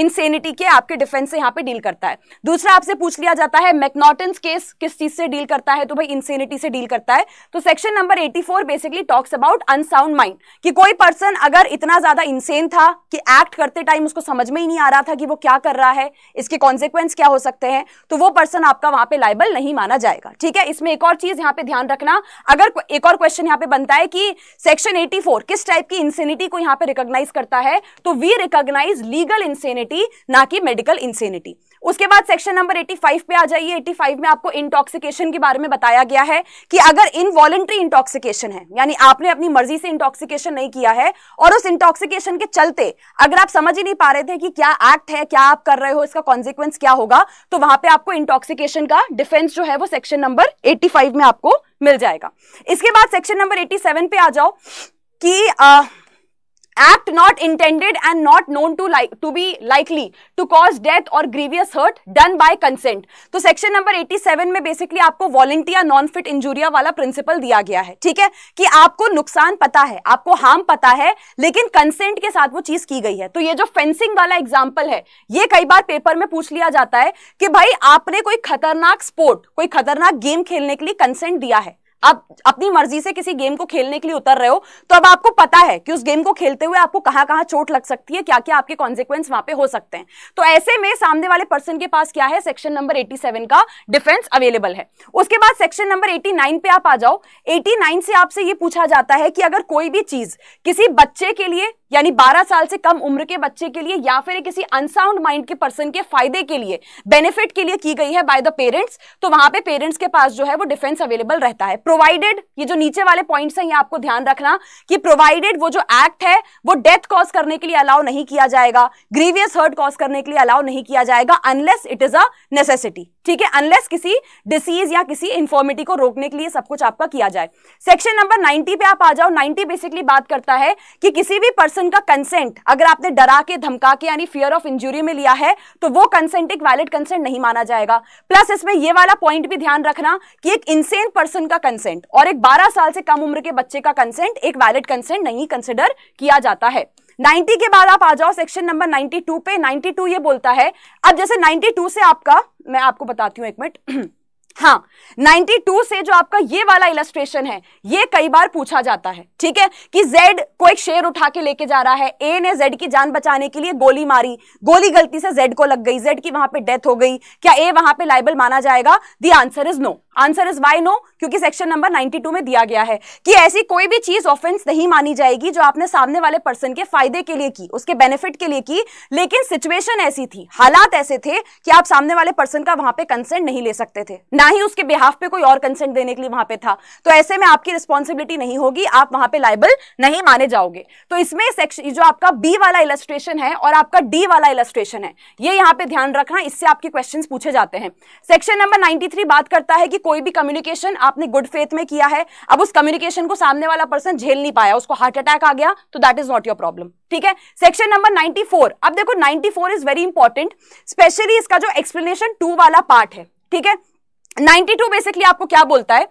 इनसेनिटी के आपके डिफेंस से यहाँ पे डील करता है दूसरा आपसे पूछ लिया जाता है मैकनॉटन केस किस चीज से डील करता है तो भाई इनसेनिटी से डील करता है तो section number eighty basically talks about unsound mind कि कोई पर्सन अगर इतना ज्यादा इंसेन था कि एक्ट करते टाइम उसको समझ में ही नहीं आ रहा था कि वो क्या कर रहा है इसके कॉन्सिक्वेंस क्या हो सकते हैं तो वो पर्सन आपका वहां पर लाइबल नहीं माना जाए जाएगा ठीक है इसमें एक और चीज यहाँ पे ध्यान रखना अगर एक और क्वेश्चन यहाँ पे बनता है कि सेक्शन 84 किस टाइप की इंसेनिटी को यहाँ पे रिकॉग्नाइज करता है तो वी रिकॉग्नाइज लीगल इंसेनिटी ना कि मेडिकल इंसेनिटी उसके बाद सेक्शन नंबर 85 पे आ जाइए 85 में आपको इंटॉक्सिकेशन के बारे में बताया गया है कि अगर इनवॉलेंट्री इंटॉक्सिकेशन है यानी आपने अपनी मर्जी से इंटॉक्सिकेशन नहीं किया है और उस इंटॉक्सिकेशन के चलते अगर आप समझ ही नहीं पा रहे थे कि क्या एक्ट है क्या आप कर रहे हो इसका कॉन्सिक्वेंस क्या होगा तो वहां पर आपको इंटॉक्सिकेशन का डिफेंस जो है वो सेक्शन नंबर एट्टी में आपको मिल जाएगा इसके बाद सेक्शन नंबर एट्टी पे आ जाओ कि act not intended and not known to like to be likely to cause death or grievous hurt done by consent तो सेक्शन नंबर 87 में बेसिकली आपको वॉलेंटियर नॉन फिट इंजुरिया वाला प्रिंसिपल दिया गया है ठीक है कि आपको नुकसान पता है आपको हार्म पता है लेकिन कंसेंट के साथ वो चीज की गई है तो ये जो फेंसिंग वाला एग्जाम्पल है ये कई बार पेपर में पूछ लिया जाता है कि भाई आपने कोई खतरनाक स्पोर्ट कोई खतरनाक गेम खेलने के लिए कंसेंट दिया है आप अपनी मर्जी से किसी गेम को खेलने के लिए उतर रहे हो तो अब आपको पता है कि उस गेम को खेलते हुए आपको कहां कहां चोट लग सकती है क्या क्या आपके कॉन्सिक्वेंस वहां पे हो सकते हैं तो ऐसे में सामने वाले पर्सन के पास क्या है सेक्शन नंबर 87 का डिफेंस अवेलेबल है उसके बाद सेक्शन नंबर 89 पे आप आ जाओ 89 से आपसे ये पूछा जाता है कि अगर कोई भी चीज किसी बच्चे के लिए यानी 12 साल से कम उम्र के बच्चे के लिए या फिर किसी अनसाउंड माइंड के पर्सन के फायदे के लिए बेनिफिट के लिए की गई है बाय द पेरेंट्स तो वहां पे पेरेंट्स के पास जो है वो डिफेंस अवेलेबल रहता है प्रोवाइडेड ये जो नीचे वाले पॉइंट्स हैं ये आपको ध्यान रखना कि प्रोवाइडेड वो जो एक्ट है वो डेथ कॉज करने के लिए अलाउ नहीं किया जाएगा ग्रीवियस हर्ट कॉज करने के लिए अलाउ नहीं किया जाएगा unless it is a necessity ठीक है अनलेस किसी डिसीज या किसी इन्फॉर्मिटी को रोकने के लिए सब कुछ आपका किया जाए सेक्शन नंबर 90 पे आप आ जाओ 90 बेसिकली बात करता है कि किसी भी पर्सन का कंसेंट अगर आपने डरा के धमका के यानी फियर ऑफ इंजुरी में लिया है तो वो कंसेंट एक वैलिड कंसेंट नहीं माना जाएगा प्लस इसमें ये वाला पॉइंट भी ध्यान रखना कि एक इंसेन पर्सन का कंसेंट और एक 12 साल से कम उम्र के बच्चे का कंसेंट एक वैलिड कंसेंट नहीं कंसिडर किया जाता है 90 के बाद आप आ जाओ सेक्शन नंबर 92 पे 92 ये बोलता है अब जैसे 92 से आपका मैं आपको बताती हूँ एक मिनट हाँ 92 से जो आपका ये वाला इलस्ट्रेशन है ये कई बार पूछा जाता है ठीक है कि जेड को एक शेर उठा के लेके जा रहा है ए ने जेड की जान बचाने के लिए गोली मारी गोली गलती से जेड को लग गई जेड की वहां पे डेथ हो गई क्या ए वहां पे लाइबल माना जाएगा the answer is no answer is why no क्योंकि सेक्शन नंबर 92 में दिया गया है कि ऐसी कोई भी चीज ऑफेंस नहीं मानी जाएगी जो आपने सामने वाले पर्सन के फायदे के लिए की उसके बेनिफिट के लिए की लेकिन सिचुएशन ऐसी थी हालात ऐसे थे कि आप सामने वाले पर्सन का वहां पर कंसेंट नहीं ले सकते थे ना ना ही उसके बिहाफ पे कोई और कंसेंट देने के लिए वहां पे था तो ऐसे में आपकी रिस्पॉन्सिबिलिटी नहीं होगी आप वहां पे लाइबल नहीं माने जाओगे तो इसमें सेक्शन जो आपका बी वाला इलेस्ट्रेशन है और आपका डी वाला इलेस्ट्रेशन है ये यहाँ पे ध्यान रखना इससे आपके क्वेश्चन पूछे जाते हैं सेक्शन नंबर नाइन्टी बात करता है कि कोई भी कम्युनिकेशन आपने गुड फेथ में किया है अब उस कम्युनिकेशन को सामने वाला पर्सन झेल नहीं पाया उसको हार्ट अटैक आ गया तो that is not your problem ठीक है सेक्शन नंबर 94 अब देखो 94 इज वेरी इंपॉर्टेंट स्पेशली इसका जो एक्सप्लेनेशन टू वाला पार्ट है ठीक है 92 बेसिकली आपको क्या बोलता है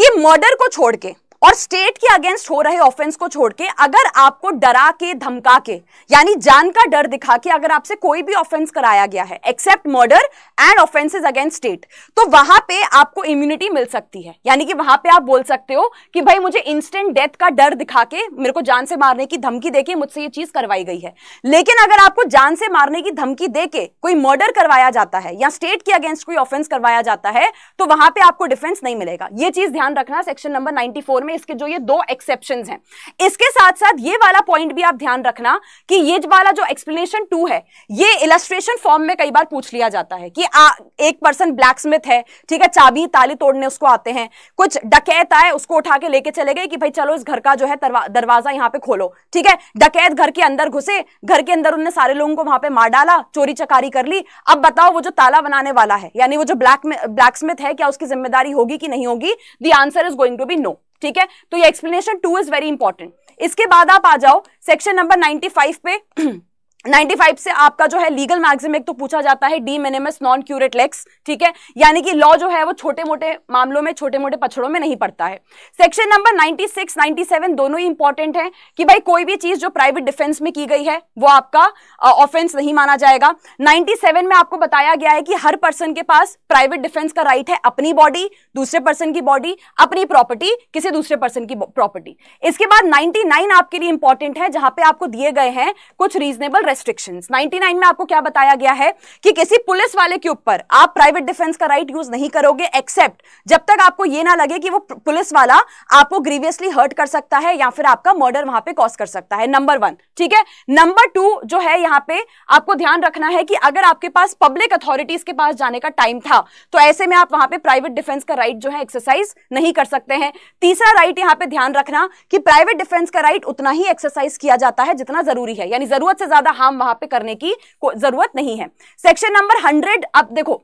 कि मर्डर को छोड़ के और स्टेट के अगेंस्ट हो रहे ऑफेंस को छोड़ के अगर आपको डरा के धमका के यानी जान का डर दिखा के अगर आपसे कोई भी ऑफेंस कराया गया है except murder and offences against state तो वहां पे आपको इम्यूनिटी मिल सकती है यानी कि वहां पे आप बोल सकते हो कि भाई मुझे इंस्टेंट डेथ का डर दिखा के मेरे को जान से मारने की धमकी देके मुझसे ये चीज करवाई गई है लेकिन अगर आपको जान से मारने की धमकी देके कोई मर्डर करवाया जाता है या स्टेट के अगेंस्ट कोई ऑफेंस करवाया जाता है तो वहां पर आपको डिफेंस नहीं मिलेगा ये चीज ध्यान रखना सेक्शन नंबर नाइनटी में में इसके जो ये दो एक्सेप्शन हैं इसके साथ साथ ये वाला पॉइंट भी आप ध्यान रखना कि ये वाला जो एक्सप्लेनेशन टू है ये इलस्ट्रेशन फॉर्म में कई बार पूछ लिया जाता है कि आ, एक पर्सन ब्लैक स्मिथ है ठीक है चाबी ताली तोड़ने उसको आते हैं कुछ डकैत आए उसको उठा के लेके चले गए कि भाई चलो इस घर का जो है दरवाजा यहाँ पे खोलो ठीक है डकैत घर के अंदर घुसे घर के अंदर उनने सारे लोगों को वहां पे मार डाला चोरी चकारी कर ली अब बताओ वो जो ताला बनाने वाला है यानी वो जो ब्लैक ब्लैक स्मिथ है क्या उसकी जिम्मेदारी होगी कि नहीं होगी the answer is going to be no ठीक है तो ये explanation two is very important इसके बाद आप आ जाओ सेक्शन नंबर फाइव पे 95 से आपका जो है लीगल मैक्सिम एक तो पूछा जाता है de minimis non curat lex ठीक है यानी कि लॉ जो है वो छोटे मोटे मामलों में छोटे मोटे पछड़ों में नहीं पड़ता है सेक्शन नंबर 96 97 दोनों ही इंपॉर्टेंट है कि भाई कोई भी चीज जो प्राइवेट डिफेंस में की गई है वो आपका ऑफेंस नहीं माना जाएगा 97 में आपको बताया गया है कि हर पर्सन के पास प्राइवेट डिफेंस का राइट है अपनी बॉडी दूसरे पर्सन की बॉडी अपनी प्रॉपर्टी किसी दूसरे पर्सन की प्रॉपर्टी इसके बाद 99 आपके लिए इंपॉर्टेंट है जहां पर आपको दिए गए हैं कुछ रीजनेबल रेस्ट्रिक्शंस 99 में आपको क्या बताया गया है कि किसी पुलिस वाले के ऊपर आप प्राइवेट डिफेंस का राइट यूज नहीं करोगे एक्सेप्ट जब तक आपको यह ना लगे कि वो पुलिस वाला आपको ग्रीवियसली हर्ट कर सकता है या फिर आपका मर्डर वहां पे कॉज कर सकता है नंबर वन ठीक है नंबर टू जो है यहाँ पे आपको ध्यान रखना है कि अगर आपके पास पब्लिक अथॉरिटीज के पास जाने का टाइम था तो ऐसे में आप वहां पर प्राइवेट डिफेंस का राइट जो है एक्सरसाइज नहीं कर सकते हैं तीसरा राइट यहाँ पे ध्यान रखना कि प्राइवेट डिफेंस का राइट उतना ही एक्सरसाइज किया जाता है जितना जरूरी है यानी जरूरत से ज्यादा हार्म वहां पे करने की जरूरत नहीं है सेक्शन नंबर हंड्रेड अब देखो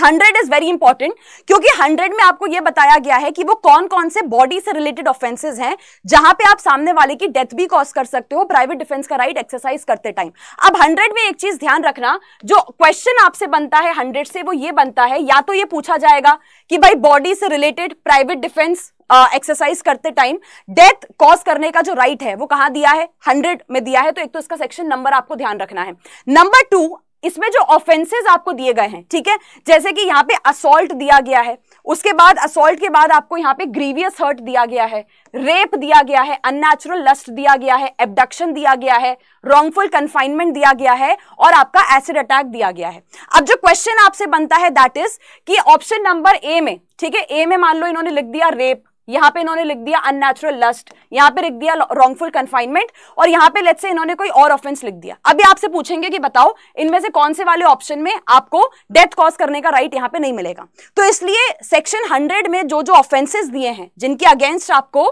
हंड्रेड इज वेरी इंपॉर्टेंट क्योंकि हंड्रेड में आपको यह बताया गया है कि वो कौन कौन से बॉडी से रिलेटेड ऑफेंसेज हैं जहां पे आप सामने वाले की डेथ भी कॉज कर सकते हो प्राइवेट डिफेंस का राइट एक्सरसाइज करते टाइम अब हंड्रेड में एक चीज ध्यान रखना जो क्वेश्चन आपसे बनता है हंड्रेड से वो ये बनता है या तो ये पूछा जाएगा कि भाई बॉडी से related private defence exercise uh, करते टाइम डेथ कॉज करने का जो राइट right है वो कहां दिया है हंड्रेड में दिया है तो एक तो इसका सेक्शन नंबर आपको ध्यान रखना है नंबर टू इसमें जो ऑफेंसेस आपको दिए गए हैं ठीक है जैसे कि यहाँ पे असोल्ट दिया गया है उसके बाद असोल्ट के बाद आपको यहाँ पे ग्रीवियस हर्ट दिया गया है रेप दिया गया है अननेचुरल लस्ट दिया गया है एबडक्शन दिया गया है रॉन्गफुल कन्फाइनमेंट दिया गया है और आपका एसिड अटैक दिया गया है अब जो क्वेश्चन आपसे बनता है दैट इज कि ऑप्शन नंबर ए में ठीक है ए में मान लो इन्होंने लिख दिया रेप यहां पे इन्होंने लिख दिया अननेचुरल लस्ट यहां पे लिख दिया रॉन्गफुल कन्फाइनमेंट और यहाँ पे लेट से इन्होंने कोई और ऑफेंस लिख दिया अभी आपसे पूछेंगे कि बताओ इनमें से कौन से वाले ऑप्शन में आपको डेथ कॉज करने का राइट यहाँ पे नहीं मिलेगा तो इसलिए सेक्शन हंड्रेड में जो जो ऑफेंसेस दिए हैं जिनके अगेंस्ट आपको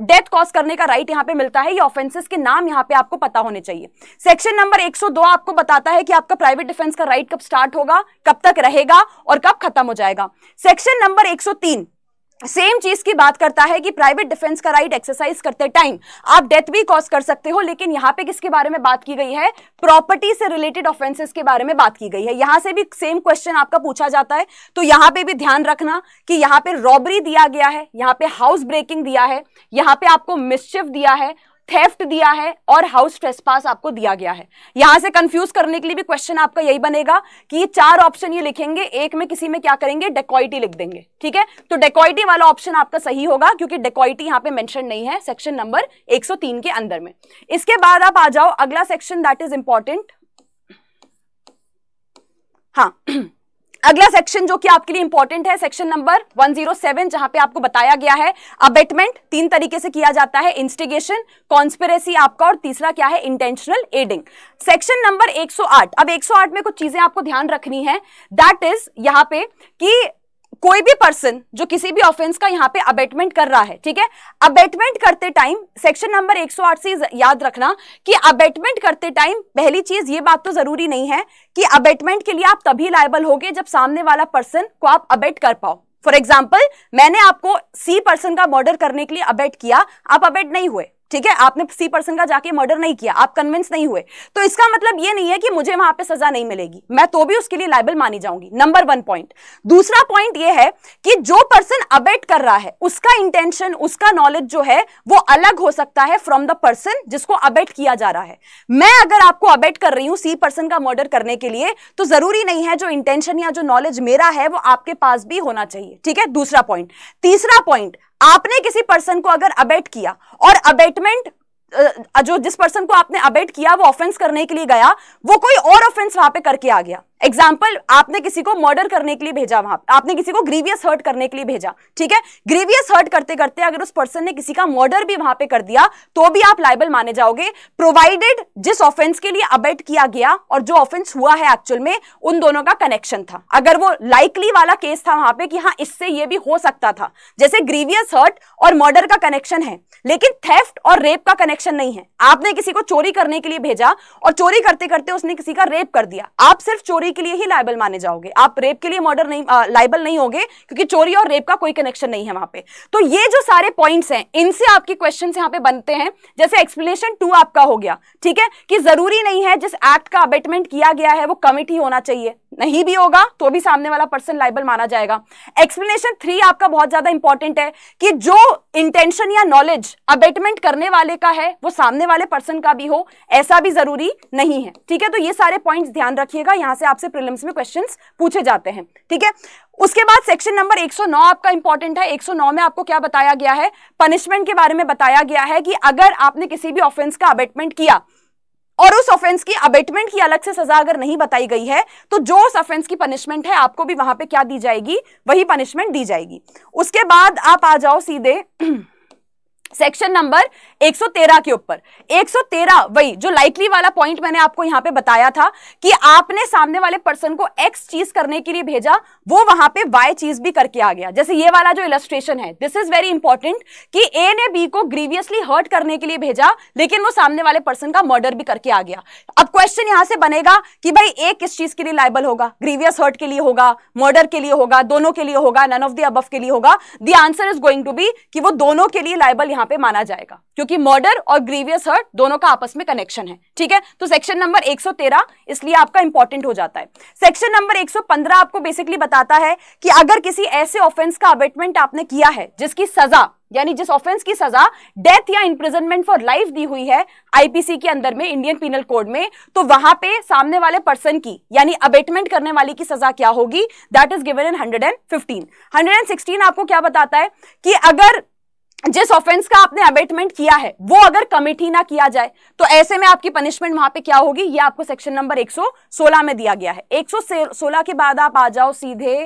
डेथ कॉज करने का राइट यहाँ पे मिलता है ये ऑफेंसेस के नाम यहाँ पे आपको पता होने चाहिए सेक्शन नंबर एक आपको बताता है कि आपका प्राइवेट डिफेंस का राइट कब स्टार्ट होगा कब तक रहेगा और कब खत्म हो जाएगा सेक्शन नंबर एक सेम चीज की बात करता है कि प्राइवेट डिफेंस का राइट एक्सरसाइज करते टाइम आप डेथ भी कॉज कर सकते हो लेकिन यहां पे किसके बारे में बात की गई है प्रॉपर्टी से रिलेटेड ऑफेंसेस के बारे में बात की गई है यहां से भी सेम क्वेश्चन आपका पूछा जाता है तो यहां पे भी ध्यान रखना कि यहां पे रॉबरी दिया गया है यहां पे हाउस ब्रेकिंग दिया है यहां पे आपको मिसचिफ दिया है थेफ्ट दिया है और हाउस ट्रेसपास आपको दिया गया है यहां से कंफ्यूज करने के लिए भी क्वेश्चन आपका यही बनेगा कि ये चार ऑप्शन ये लिखेंगे एक में किसी में क्या करेंगे डेकोइटी लिख देंगे ठीक है तो डेकोइटी वाला ऑप्शन आपका सही होगा क्योंकि डेकोइटी यहां पे मेंशन नहीं है सेक्शन नंबर 103 के अंदर में इसके बाद आप आ जाओ अगला सेक्शन दैट इज इंपॉर्टेंट हाँ अगला सेक्शन जो कि आपके लिए इंपॉर्टेंट है सेक्शन नंबर 107 जहां पे आपको बताया गया है अबेटमेंट तीन तरीके से किया जाता है इंस्टिगेशन कॉन्स्पिरेसी आपका और तीसरा क्या है इंटेंशनल एडिंग सेक्शन नंबर 108 अब 108 में कुछ चीजें आपको ध्यान रखनी है दैट इज यहां पे कि कोई भी पर्सन जो किसी भी ऑफेंस का यहां पे अबेटमेंट कर रहा है ठीक है अबेटमेंट करते टाइम सेक्शन नंबर 108 से याद रखना कि अबेटमेंट करते टाइम पहली चीज ये बात तो जरूरी नहीं है कि अबेटमेंट के लिए आप तभी लाइबल होगे जब सामने वाला पर्सन को आप अबेट कर पाओ फॉर एग्जाम्पल मैंने आपको सी पर्सन का मर्डर करने के लिए अबेट किया आप अबेट नहीं हुए ठीक है आपने सी पर्सन का जाके मर्डर नहीं किया आप कन्विंस नहीं हुए तो इसका मतलब ये नहीं है कि मुझे वहां पे सजा नहीं मिलेगी मैं तो भी उसके लिए लाइबल मानी जाऊंगी नंबर वन पॉइंट दूसरा पॉइंट ये है कि जो पर्सन अबेट कर रहा है उसका इंटेंशन उसका नॉलेज जो है वो अलग हो सकता है फ्रॉम द पर्सन जिसको अबेट किया जा रहा है मैं अगर आपको अबेट कर रही हूं सी पर्सन का मर्डर करने के लिए तो जरूरी नहीं है जो इंटेंशन या जो नॉलेज मेरा है वो आपके पास भी होना चाहिए ठीक है दूसरा पॉइंट तीसरा पॉइंट आपने किसी पर्सन को अगर अबेट किया और अबेटमेंट जो जिस पर्सन को आपने अबेट किया वो ऑफेंस करने के लिए गया वो कोई और ऑफेंस वहां पे करके आ गया एग्जाम्पल आपने किसी को मर्डर करने के लिए भेजा वहां आपने किसी को ग्रीवियस हर्ट करने के लिए भेजा ठीक है ग्रीवियस हर्ट करते करते अगर उस पर्सन ने किसी का मर्डर भी वहां पे कर दिया तो भी आप लाइबल माने जाओगे प्रोवाइडेड जिस ऑफेंस के लिए अबेट किया गया और जो ऑफेंस हुआ है एक्चुअल में उन दोनों का कनेक्शन था अगर वो लाइकली वाला केस था वहां पर कि हाँ इससे यह भी हो सकता था जैसे ग्रीवियस हर्ट और मर्डर का कनेक्शन है लेकिन थेफ्ट और रेप का कनेक्शन नहीं है आपने किसी को चोरी करने के लिए भेजा और चोरी करते करते उसने किसी का रेप कर दिया आप सिर्फ चोरी चोरी के लिए ही लाइबल माने जाओगे आप रेप के लिए मर्डर नहीं लाइबल नहीं होगे क्योंकि चोरी और रेप का कोई कनेक्शन नहीं है वहां पे तो ये जो सारे पॉइंट्स हैं इनसे आपके क्वेश्चन यहाँ पे बनते हैं जैसे एक्सप्लेनेशन टू आपका हो गया ठीक है कि जरूरी नहीं है जिस एक्ट का अबेटमेंट किया गया है वो कमिट ही होना चाहिए नहीं भी होगा तो भी सामने वाला पर्सन लाइबल माना जाएगा एक्सप्लेनेशन थ्री आपका बहुत ज्यादा इंपॉर्टेंट है कि जो इंटेंशन या नॉलेज अबेटमेंट करने वाले का है वो सामने वाले पर्सन का भी हो ऐसा भी जरूरी नहीं है ठीक है तो ये सारे पॉइंट्स ध्यान रखिएगा यहां से आप आपसे प्रिलिम्स में क्वेश्चंस पूछे जाते हैं ठीक है उसके बाद सेक्शन नंबर 109 आपका इंपॉर्टेंट है 109 में आपको क्या बताया गया है पनिशमेंट के बारे में बताया गया है कि अगर आपने किसी भी ऑफेंस का अबेटमेंट किया और उस ऑफेंस की अबेटमेंट की अलग से सजा अगर नहीं बताई गई है तो जो उस ऑफेंस की पनिशमेंट है आपको भी वहां पे क्या दी जाएगी वही पनिशमेंट दी जाएगी उसके बाद आप आ जाओ सीधे सेक्शन नंबर 113 के ऊपर 113 वही जो लाइकली वाला पॉइंट मैंने आपको यहां पे बताया था कि आपने सामने वाले पर्सन को एक्स चीज करने के लिए भेजा वो वहां पे वाई चीज भी करके आ गया जैसे ये वाला जो इलस्ट्रेशन है दिस इज वेरी इंपॉर्टेंट कि ए ने बी को ग्रीवियसली हर्ट करने के लिए भेजा लेकिन वो सामने वाले पर्सन का मर्डर भी करके आ गया अब क्वेश्चन यहां से बनेगा कि भाई ए किस चीज के लिए लाइबल होगा ग्रीवियस हर्ट के लिए होगा मर्डर के लिए होगा दोनों के लिए होगा नन ऑफ द अब के लिए होगा the answer is going to be कि वो दोनों के लिए लाइबल यहां यहाँ पे माना जाएगा क्योंकि मर्डर और ग्रीवियस हर्ट दोनों का आपस में कनेक्शन है ठीक है तो सेक्शन नंबर 113 इसलिए आपका इंपॉर्टेंट हो जाता है सेक्शन नंबर 115 आपको बेसिकली बताता है कि अगर किसी ऐसे ऑफेंस का अबेटमेंट आपने किया है जिसकी सजा यानी जिस ऑफेंस की सजा डेथ या इंप्रिजनमेंट फॉर लाइफ दी हुई है आईपीसी के अंदर में इंडियन पीनल कोड में तो वहां पे सामने वाले पर्सन की यानी अबेटमेंट करने वाले की सजा क्या होगी दैट इज गिवन इन 115 116 आपको क्या बताता है कि अगर जिस ऑफेंस का आपने अबेटमेंट किया है वो अगर कमिट ही ना किया जाए तो ऐसे में आपकी पनिशमेंट वहां पे क्या होगी ये आपको सेक्शन नंबर 116 में दिया गया है 116 के बाद आप आ जाओ सीधे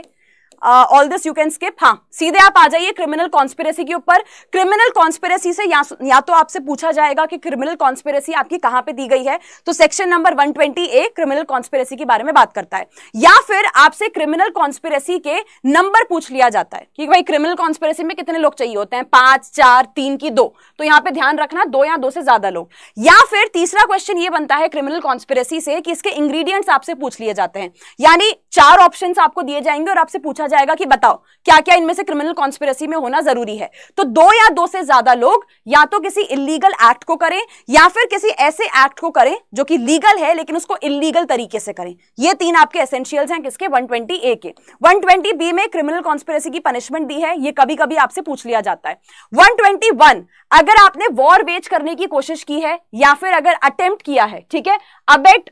all this you can skip हाँ सीधे आप आ जाइए क्रिमिनल कॉन्स्पिरेसी के ऊपर क्रिमिनल कॉन्स्पिरेसी से या, या तो आपसे पूछा जाएगा कि क्रिमिनल कॉन्स्पिरेसी आपकी कहां पे दी गई है तो section number 120 A criminal conspiracy के बारे में बात करता है या फिर आपसे क्रिमिनल कॉन्स्पिरेसी के नंबर पूछ लिया जाता है कि भाई क्रिमिनल कॉन्स्पिरेसी में कितने लोग चाहिए होते हैं पांच चार तीन की दो तो यहाँ पे ध्यान रखना दो या दो से ज्यादा लोग या फिर तीसरा क्वेश्चन ये बनता है क्रिमिनल कॉन्स्पिरेसी से कि इसके इंग्रीडियंट्स आपसे पूछ लिए जाते हैं यानी चार ऑप्शन आपको दिए जाएंगे और आपसे पूछा जाएगा कि बताओ क्या क्या इनमें से क्रिमिनल कॉन्स्पिरसी में होना जरूरी है तो दो या दो से ज्यादा लोग या तो किसी इलीगल एक्ट को करें या फिर किसी ऐसे एक्ट को करें जो कि लीगल है लेकिन उसको इलीगल तरीके से करें ये तीन आपके एसेंशियल्स हैं किसके 120 ए के 120 बी में क्रिमिनल कॉन्स्पिरसी की पनिशमेंट दी है ये कभी कभी आपसे पूछ लिया जाता है 121 अगर आपने वॉर वेज करने की कोशिश की है या फिर अगर अटेम्प्ट किया है ठीक है अबेट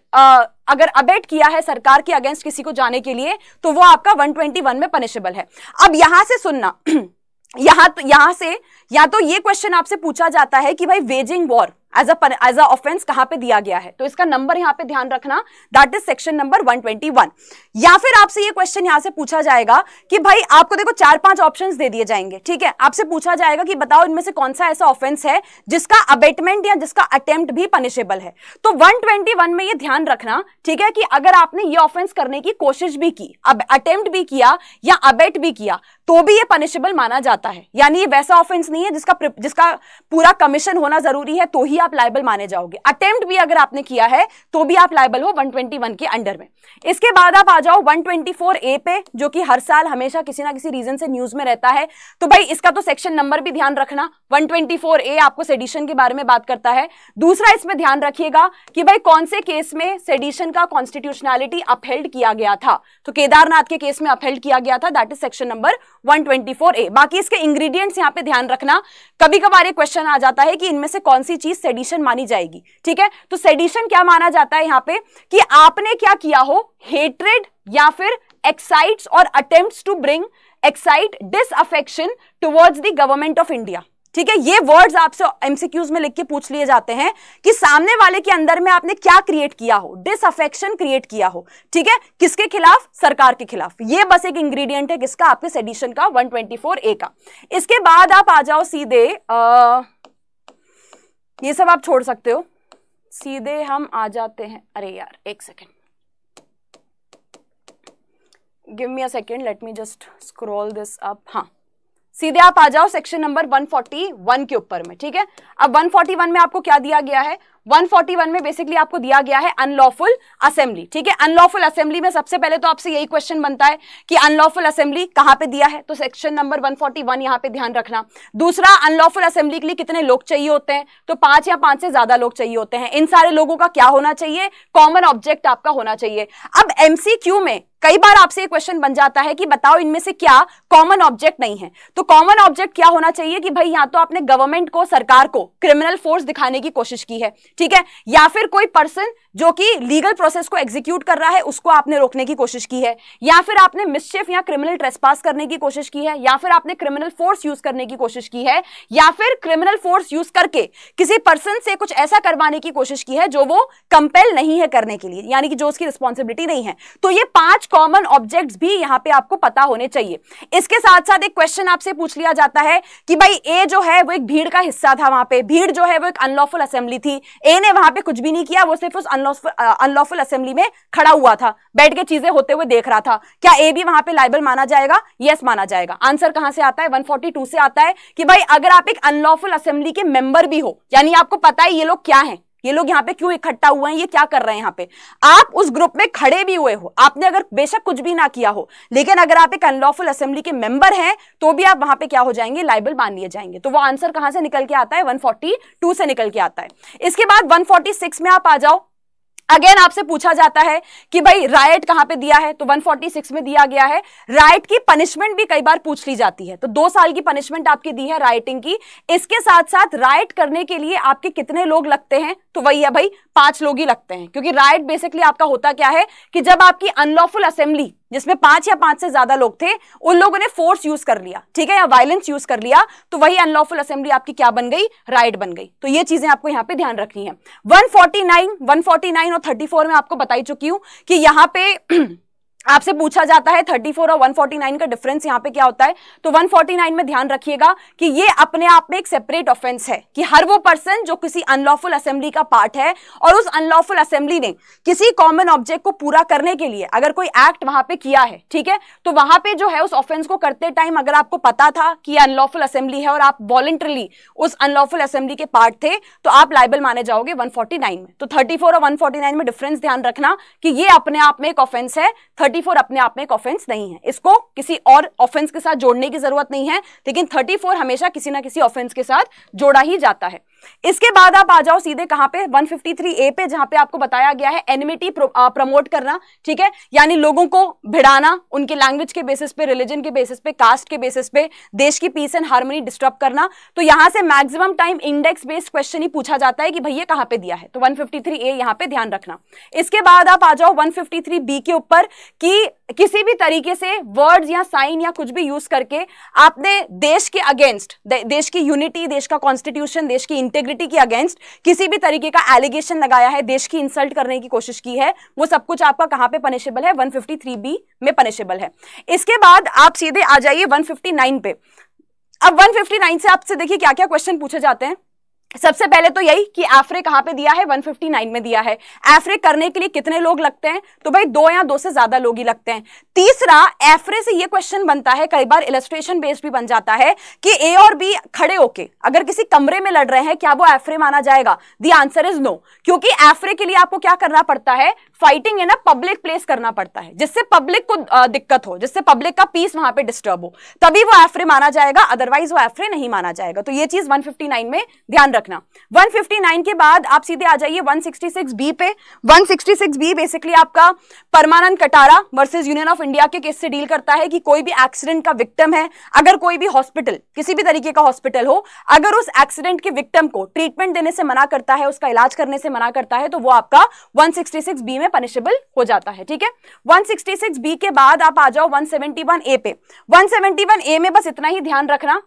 अगर अबेट किया है सरकार के अगेंस्ट किसी को जाने के लिए तो वो आपका 121 में पनिशेबल है अब यहां से सुनना यहां तो यहां से या तो ये क्वेश्चन आपसे पूछा जाता है कि भाई waging war as a as a offence कहां पे दिया गया है तो इसका नंबर यहां पे ध्यान रखना दैट इज सेक्शन नंबर 121 या फिर आपसे ये क्वेश्चन यहां से पूछा जाएगा कि भाई आपको देखो चार पांच ऑप्शंस दे दिए जाएंगे ठीक है आपसे पूछा जाएगा कि बताओ इनमें से कौन सा ऐसा ऑफेंस है जिसका अबेटमेंट या जिसका अटेम्प्ट भी पनिशेबल है तो वन में ये ध्यान रखना ठीक है कि अगर आपने ये ऑफेंस करने की कोशिश भी की अब अटेम्प्ट भी किया या अबेट भी किया तो भी ये पनिशेबल माना जाता है यानी ये वैसा ऑफेंस नहीं है जिसका जिसका पूरा कमीशन होना जरूरी है तो ही आप लाइबल माने जाओगे अटेम्प्ट भी अगर आपने किया है तो भी आप लाइबल हो 121 के अंडर में इसके बाद आप आ जाओ 124 ए पे जो कि हर साल हमेशा किसी ना किसी रीजन से न्यूज में रहता है तो भाई इसका तो सेक्शन नंबर भी ध्यान रखना 124 ए आपको सेडिशन के बारे में बात करता है दूसरा इसमें ध्यान रखिएगा कि भाई कौन से केस में सेडिशन का कॉन्स्टिट्यूशनैलिटी अपहेल्ड किया गया था तो केदारनाथ के केस में अपहेल्ड किया गया था that is section number one A बाकी इसके इंग्रीडियंट्स यहाँ पे ध्यान रखना कभी कभार ये क्वेश्चन आ जाता है कि इनमें से कौन सी चीज सेडिशन मानी जाएगी ठीक है तो सेडिशन क्या माना जाता है यहां पे कि आपने क्या किया हो हेट्रेड या फिर एक्साइट्स और attempts to bring excite disaffection towards the government of India ठीक है ये वर्ड्स आपसे एमसीक्यूज में लिख के पूछ लिए जाते हैं कि सामने वाले के अंदर में आपने क्या क्रिएट किया हो डिसअफेक्शन क्रिएट किया हो ठीक है किसके खिलाफ सरकार के खिलाफ ये बस एक इंग्रेडिएंट है किसका आपके सेडिशन का 124 ए का इसके बाद आप आ जाओ सीधे आ, ये सब आप छोड़ सकते हो सीधे हम आ जाते हैं अरे यार एक second give me a second let me just scroll this up हाँ सीधे आप आ जाओ सेक्शन नंबर 141 के ऊपर में ठीक है अब 141 में आपको क्या दिया गया है 141 में बेसिकली आपको दिया गया है अनलॉफुल असेंबली ठीक है अनलॉफुल असेंबली में सबसे पहले तो आपसे यही क्वेश्चन बनता है कि अनलॉफुल असेंबली कहां पे दिया है तो सेक्शन नंबर 141 यहां पर ध्यान रखना दूसरा अनलॉफुल असेंबली के लिए कितने लोग चाहिए होते हैं तो पांच या पांच से ज्यादा लोग चाहिए होते हैं इन सारे लोगों का क्या होना चाहिए कॉमन ऑब्जेक्ट आपका होना चाहिए अब एमसीक्यू में कई बार आपसे ये क्वेश्चन बन जाता है कि बताओ इनमें से क्या कॉमन ऑब्जेक्ट नहीं है तो कॉमन ऑब्जेक्ट क्या होना चाहिए कि भाई या तो आपने गवर्नमेंट को सरकार को क्रिमिनल फोर्स दिखाने की कोशिश की है ठीक है या फिर कोई पर्सन जो कि लीगल प्रोसेस को एग्जीक्यूट कर रहा है उसको आपने रोकने की कोशिश की है या फिर आपने मिसचेफ या क्रिमिनल पास करने की कोशिश की है या फिर आपने क्रिमिनल फोर्स यूज करने की कोशिश की है या फिर क्रिमिनल फोर्स यूज करके किसी पर्सन से कुछ ऐसा करवाने की कोशिश की है जो वो कंपेल नहीं है करने के लिए यानी कि जो उसकी रिस्पॉन्सिबिलिटी नहीं है तो ये पांच कुछ कॉमन ऑब्जेक्ट्स भी यहाँ पे आपको पता होने चाहिए इसके साथ साथ एक क्वेश्चन आपसे पूछ लिया जाता है कि भाई ए जो है वो एक भीड़ का हिस्सा था वहां पे भीड़ जो है वो एक अनलॉफुल असेंबली थी ए ने वहां पे कुछ भी नहीं किया वो सिर्फ उस अनलॉफुल असेंबली में खड़ा हुआ था बैठ के चीजें होते हुए देख रहा था क्या ए भी वहां पर लाइबल माना जाएगा यस माना जाएगा आंसर कहां से आता है वन से आता है कि भाई अगर आप एक अनलॉफुल असेंबली के मेंबर भी हो यानी आपको पता है ये लोग क्या है ये लोग यहाँ पे क्यों इकट्ठा हुए हैं ये क्या कर रहे हैं यहाँ पे आप उस ग्रुप में खड़े भी हुए हो आपने अगर बेशक कुछ भी ना किया हो लेकिन अगर आप एक अनलॉफुल असेंबली के मेंबर हैं तो भी आप वहां पे क्या हो जाएंगे लाइबल मान लिए जाएंगे तो वो आंसर कहां से निकल के आता है वन से निकल के आता है इसके बाद वन में आप आ जाओ अगेन आपसे पूछा जाता है कि भाई राइट कहां पे दिया है तो 146 में दिया गया है राइट की पनिशमेंट भी कई बार पूछ ली जाती है तो दो साल की पनिशमेंट आपकी दी है राइटिंग की इसके साथ साथ राइट करने के लिए आपके कितने लोग लगते हैं तो वही है भाई पांच लोग ही लगते हैं क्योंकि राइट बेसिकली आपका होता क्या है कि जब आपकी अनलॉफुल असेंबली जिसमें पांच या पांच से ज्यादा लोग थे उन लोगों ने फोर्स यूज कर लिया ठीक है या वायलेंस यूज कर लिया तो वही अनलॉफुल असेंबली आपकी क्या बन गई राइट बन गई तो ये चीजें आपको यहाँ पे ध्यान रखनी है 149 149 और 34 में आपको बताई चुकी हूं कि यहाँ पे आपसे पूछा जाता है 34 और 149 का डिफरेंस यहाँ पे क्या होता है तो 149 में ध्यान रखिएगा कि ये अपने आप में एक सेपरेट ऑफेंस है कि हर वो पर्सन जो किसी अनलॉफुल असेंबली का पार्ट है और उस अनलॉफुल असेंबली ने किसी कॉमन ऑब्जेक्ट को पूरा करने के लिए अगर कोई एक्ट वहां पे किया है ठीक है तो वहां पे जो है उस ऑफेंस को करते टाइम अगर आपको पता था कि ये अनलॉफुल असेंबली है और आप वॉलेंटरली उस अनलॉफुल असेंबली के पार्ट थे तो आप लाइबल माने जाओगे वन में तो थर्टी और वन में डिफरेंस ध्यान रखना कि ये अपने आप में एक ऑफेंस है थर्टी थर्टी फोर अपने आप में एक ऑफेंस नहीं है इसको किसी और ऑफेंस के साथ जोड़ने की जरूरत नहीं है लेकिन थर्टी फोर हमेशा किसी ना किसी ऑफेंस के साथ जोड़ा ही जाता है इसके बाद आप आ जाओ सीधे कहां पे 153 ए पे जहां पे आपको बताया गया है एनिमिटी प्रमोट करना ठीक है यानी लोगों को भिड़ाना उनके लैंग्वेज के बेसिस पे रिलीजन के बेसिस पे कास्ट के बेसिस पे देश की पीस एंड हार्मनी डिस्टर्ब करना तो यहां से maximum time index based question ही पूछा जाता है कि भैया कहां पर दिया है तो वन ए यहां पर ध्यान रखना इसके बाद आप आ जाओ वन बी के ऊपर कि किसी भी तरीके से वर्ड्स या साइन या कुछ भी यूज करके आपने देश के अगेंस्ट देश की यूनिटी देश का कॉन्स्टिट्यूशन देश की इंटेग्रिटी के अगेंस्ट किसी भी तरीके का एलिगेशन लगाया है देश की इंसल्ट करने की कोशिश की है वो सब कुछ आपका कहां पे पनिशेबल है 153 बी में पनिशेबल है इसके बाद आप सीधे आ जाइए 159 पे अब 159 से आपसे देखिए क्या क्या क्वेश्चन पूछे जाते हैं सबसे पहले तो यही कि एफरे कहाँ पे दिया है 159 में दिया है एफरे करने के लिए कितने लोग लगते हैं तो भाई दो या दो से ज्यादा लोग ही लगते हैं तीसरा एफरे से ये क्वेश्चन बनता है कई बार इलेस्ट्रेशन बेस्ड भी बन जाता है कि ए और बी खड़े होके अगर किसी कमरे में लड़ रहे हैं क्या वो एफरे माना जाएगा दी आंसर इज नो क्योंकि एफरे के लिए आपको क्या करना पड़ता है फाइटिंग है ना पब्लिक प्लेस करना पड़ता है जिससे पब्लिक को दिक्कत हो जिससे पब्लिक का पीस वहां पे डिस्टर्ब हो तभी वो एफरे माना जाएगा अदरवाइज वो एफरे नहीं माना जाएगा तो ये चीज 159 में ध्यान रखना 159 के बाद आप सीधे आ जाइए 166 बी पे 166 बी बेसिकली आपका Parmanand Katara versus union of India के केस से डील करता है कि कोई भी एक्सीडेंट का विक्टम है अगर कोई भी हॉस्पिटल किसी भी तरीके का हॉस्पिटल हो अगर उस एक्सीडेंट के विक्टम को ट्रीटमेंट देने से मना करता है उसका इलाज करने से मना करता है तो वो आपका वन बी में में पनिशेबल हो जाता है ठीक है 166 बी के बाद आप आ जाओ 171 ए पे 171 ए में बस इतना ही ध्यान रखना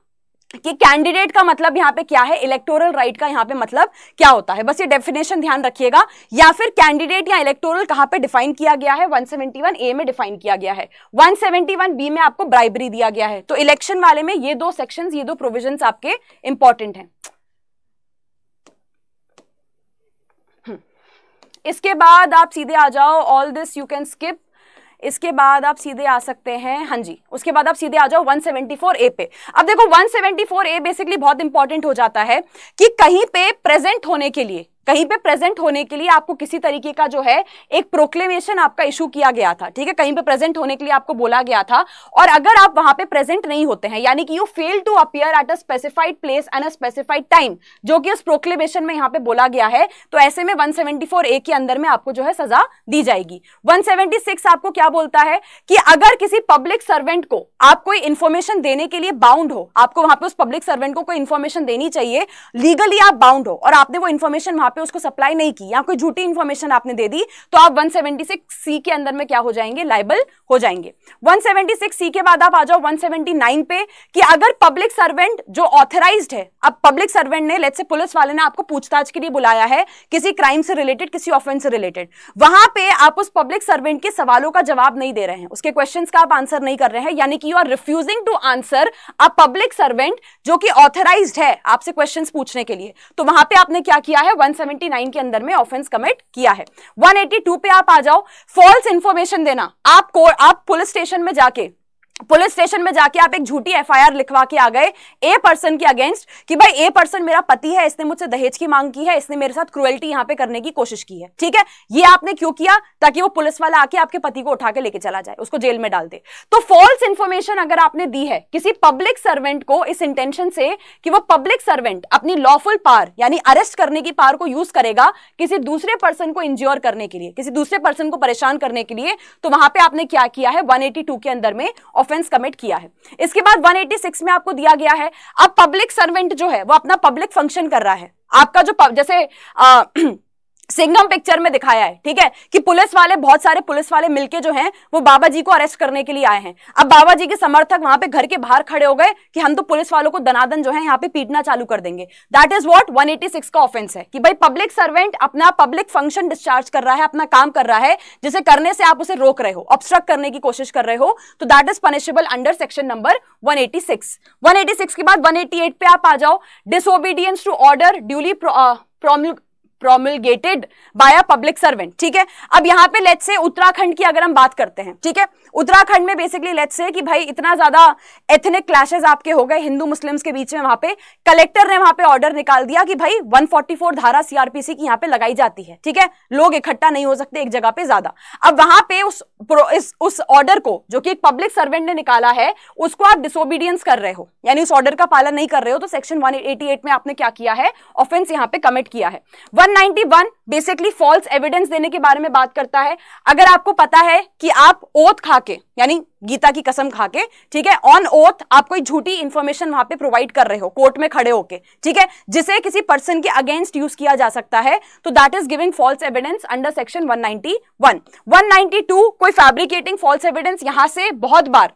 कि कैंडिडेट का मतलब यहाँ पे क्या है इलेक्टोरल राइट right का यहाँ पे मतलब क्या होता है बस ये डेफिनेशन ध्यान रखिएगा या फिर कैंडिडेट या इलेक्टोरल कहाँ पे डिफाइन किया गया है 171 ए में डिफाइन किया गया है 171 बी में आपको ब्राइबरी दिया गया है तो इलेक्शन वाले में ये दो सेक्शंस ये दो प्रोविजंस आपके इंपॉर्टेंट हैं इसके बाद आप सीधे आ जाओ all this you can skip इसके बाद आप सीधे आ सकते हैं हाँ जी उसके बाद आप सीधे आ जाओ 174 ए पे अब देखो 174 ए बेसिकली बहुत इंपॉर्टेंट हो जाता है कि कहीं पे प्रेजेंट होने के लिए कहीं पे प्रेजेंट होने के लिए आपको किसी तरीके का जो है एक प्रोक्लेमेशन आपका इशू किया गया था ठीक है कहीं पे प्रेजेंट होने के लिए आपको बोला गया था और अगर आप वहां पे प्रेजेंट नहीं होते हैं यानी कि you fail to appear at a specified place and a specified time जो कि उस प्रोक्लेमेशन में यहां पर बोला गया है तो ऐसे में वन ए के अंदर में आपको जो है सजा दी जाएगी वन आपको क्या बोलता है कि अगर किसी पब्लिक सर्वेंट को आप कोई इंफॉर्मेशन देने के लिए बाउंड हो आपको वहां पे उस पब्लिक सर्वेंट को कोई इंफॉर्मेशन देनी चाहिए लीगली आप बाउंड हो और आपने वो इन्फॉर्मेशन वहां पे आपने उसको सप्लाई नहीं की या कोई झूठी इन्फॉर्मेशन आपने दे दी तो आप 176 सी के अंदर में क्या हो जाएंगे लाइबल हो जाएंगे 176 सी के बाद आप आ जाओ 179 पे कि अगर पब्लिक सर्वेंट जो ऑथराइज है अब पब्लिक सर्वेंट ने लेट से पुलिस वाले ने आपको पूछताछ के लिए बुलाया है किसी क्राइम से रिलेटेड किसी ऑफेंस से रिलेटेड वहां पे आप उस पब्लिक सर्वेंट के सवालों का जवाब नहीं दे रहे हैं उसके क्वेश्चन का आप आंसर नहीं कर रहे हैं यानी कि you are refusing to answer a public servant जो कि ऑथराइज है आपसे क्वेश्चन पूछने के लिए तो वहां पे आपने क्या किया है 179 के अंदर में ऑफेंस कमिट किया है 182 पे आप आ जाओ फॉल्स इंफॉर्मेशन देना आप को, आप पुलिस स्टेशन में जाके पुलिस स्टेशन में जाके आप एक झूठी एफआईआर लिखवा के आ गए ए पर्सन के अगेंस्ट कि भाई ए पर्सन मेरा पति है इसने मुझसे दहेज की मांग की है इसने मेरे साथ क्रुएल्टी यहां पे करने की कोशिश की है ठीक है ये आपने क्यों किया ताकि वो पुलिस वाला आके आपके पति को उठा के लेके चला जाए उसको जेल में डाल दे तो फॉल्स इंफॉर्मेशन अगर आपने दी है किसी पब्लिक सर्वेंट को इस इंटेंशन से कि वो पब्लिक सर्वेंट अपनी लॉफुल पार यानी अरेस्ट करने की पार को यूज करेगा किसी दूसरे पर्सन को इंज्योर करने के लिए किसी दूसरे पर्सन को परेशान करने के लिए तो वहां पर आपने क्या किया है वन के अंदर में और ऑफेंस कमिट किया है इसके बाद 186 में आपको दिया गया है अब पब्लिक सर्वेंट जो है वो अपना पब्लिक फंक्शन कर रहा है आपका जो जैसे आ, सिंगम पिक्चर में दिखाया है ठीक है कि पुलिस वाले बहुत सारे पुलिस वाले मिलके जो हैं वो बाबा जी को अरेस्ट करने के लिए आए हैं अब बाबा जी के समर्थक वहां पे घर के बाहर खड़े हो गए कि हम तो पुलिस वालों को दनादन जो है यहाँ पे पीटना चालू कर देंगे दैट इज वॉट वन का ऑफेंस है कि भाई पब्लिक सर्वेंट अपना पब्लिक फंक्शन डिस्चार्ज कर रहा है अपना काम कर रहा है जिसे करने से आप उसे रोक रहे हो ऑब्स्ट्रक करने की कोशिश कर रहे हो तो that is punishable under section number one eighty के बाद वन पे आप आ जाओ disobedience to order duly promulgated by a public servant ठीक है अब यहाँ पे लेट्स से उत्तराखंड की अगर हम बात करते हैं ठीक है उत्तराखंड में बेसिकली लेट्स से कि भाई इतना ज्यादा एथनिक क्लैशेस आपके हो गए हिंदू मुस्लिम्स के बीच में वहां पे कलेक्टर ने वहां पे ऑर्डर निकाल दिया कि भाई 144 धारा सीआरपीसी की यहाँ पे लगाई जाती है ठीक है लोग इकट्ठा नहीं हो सकते एक जगह पे ज्यादा अब वहां पे उस इस, उस ऑर्डर को जो कि एक पब्लिक सर्वेंट ने निकाला है उसको आप डिसोबीडियंस कर रहे हो यानी उस ऑर्डर का पालन नहीं कर रहे हो तो सेक्शन वन में आपने क्या किया है ऑफेंस यहाँ पे कमिट किया है 191 बेसिकली फॉल्स एविडेंस देने के बारे में बात करता है अगर आपको पता है कि आप ओथ खा के यानी गीता की कसम खा के ठीक है ऑन ओथ आप कोई झूठी इंफॉर्मेशन वहां पे प्रोवाइड कर रहे हो कोर्ट में खड़े होके ठीक है जिसे किसी पर्सन के अगेंस्ट यूज किया जा सकता है तो that is giving false evidence under section 191 192 कोई फैब्रिकेटिंग फॉल्स एविडेंस यहां से बहुत बार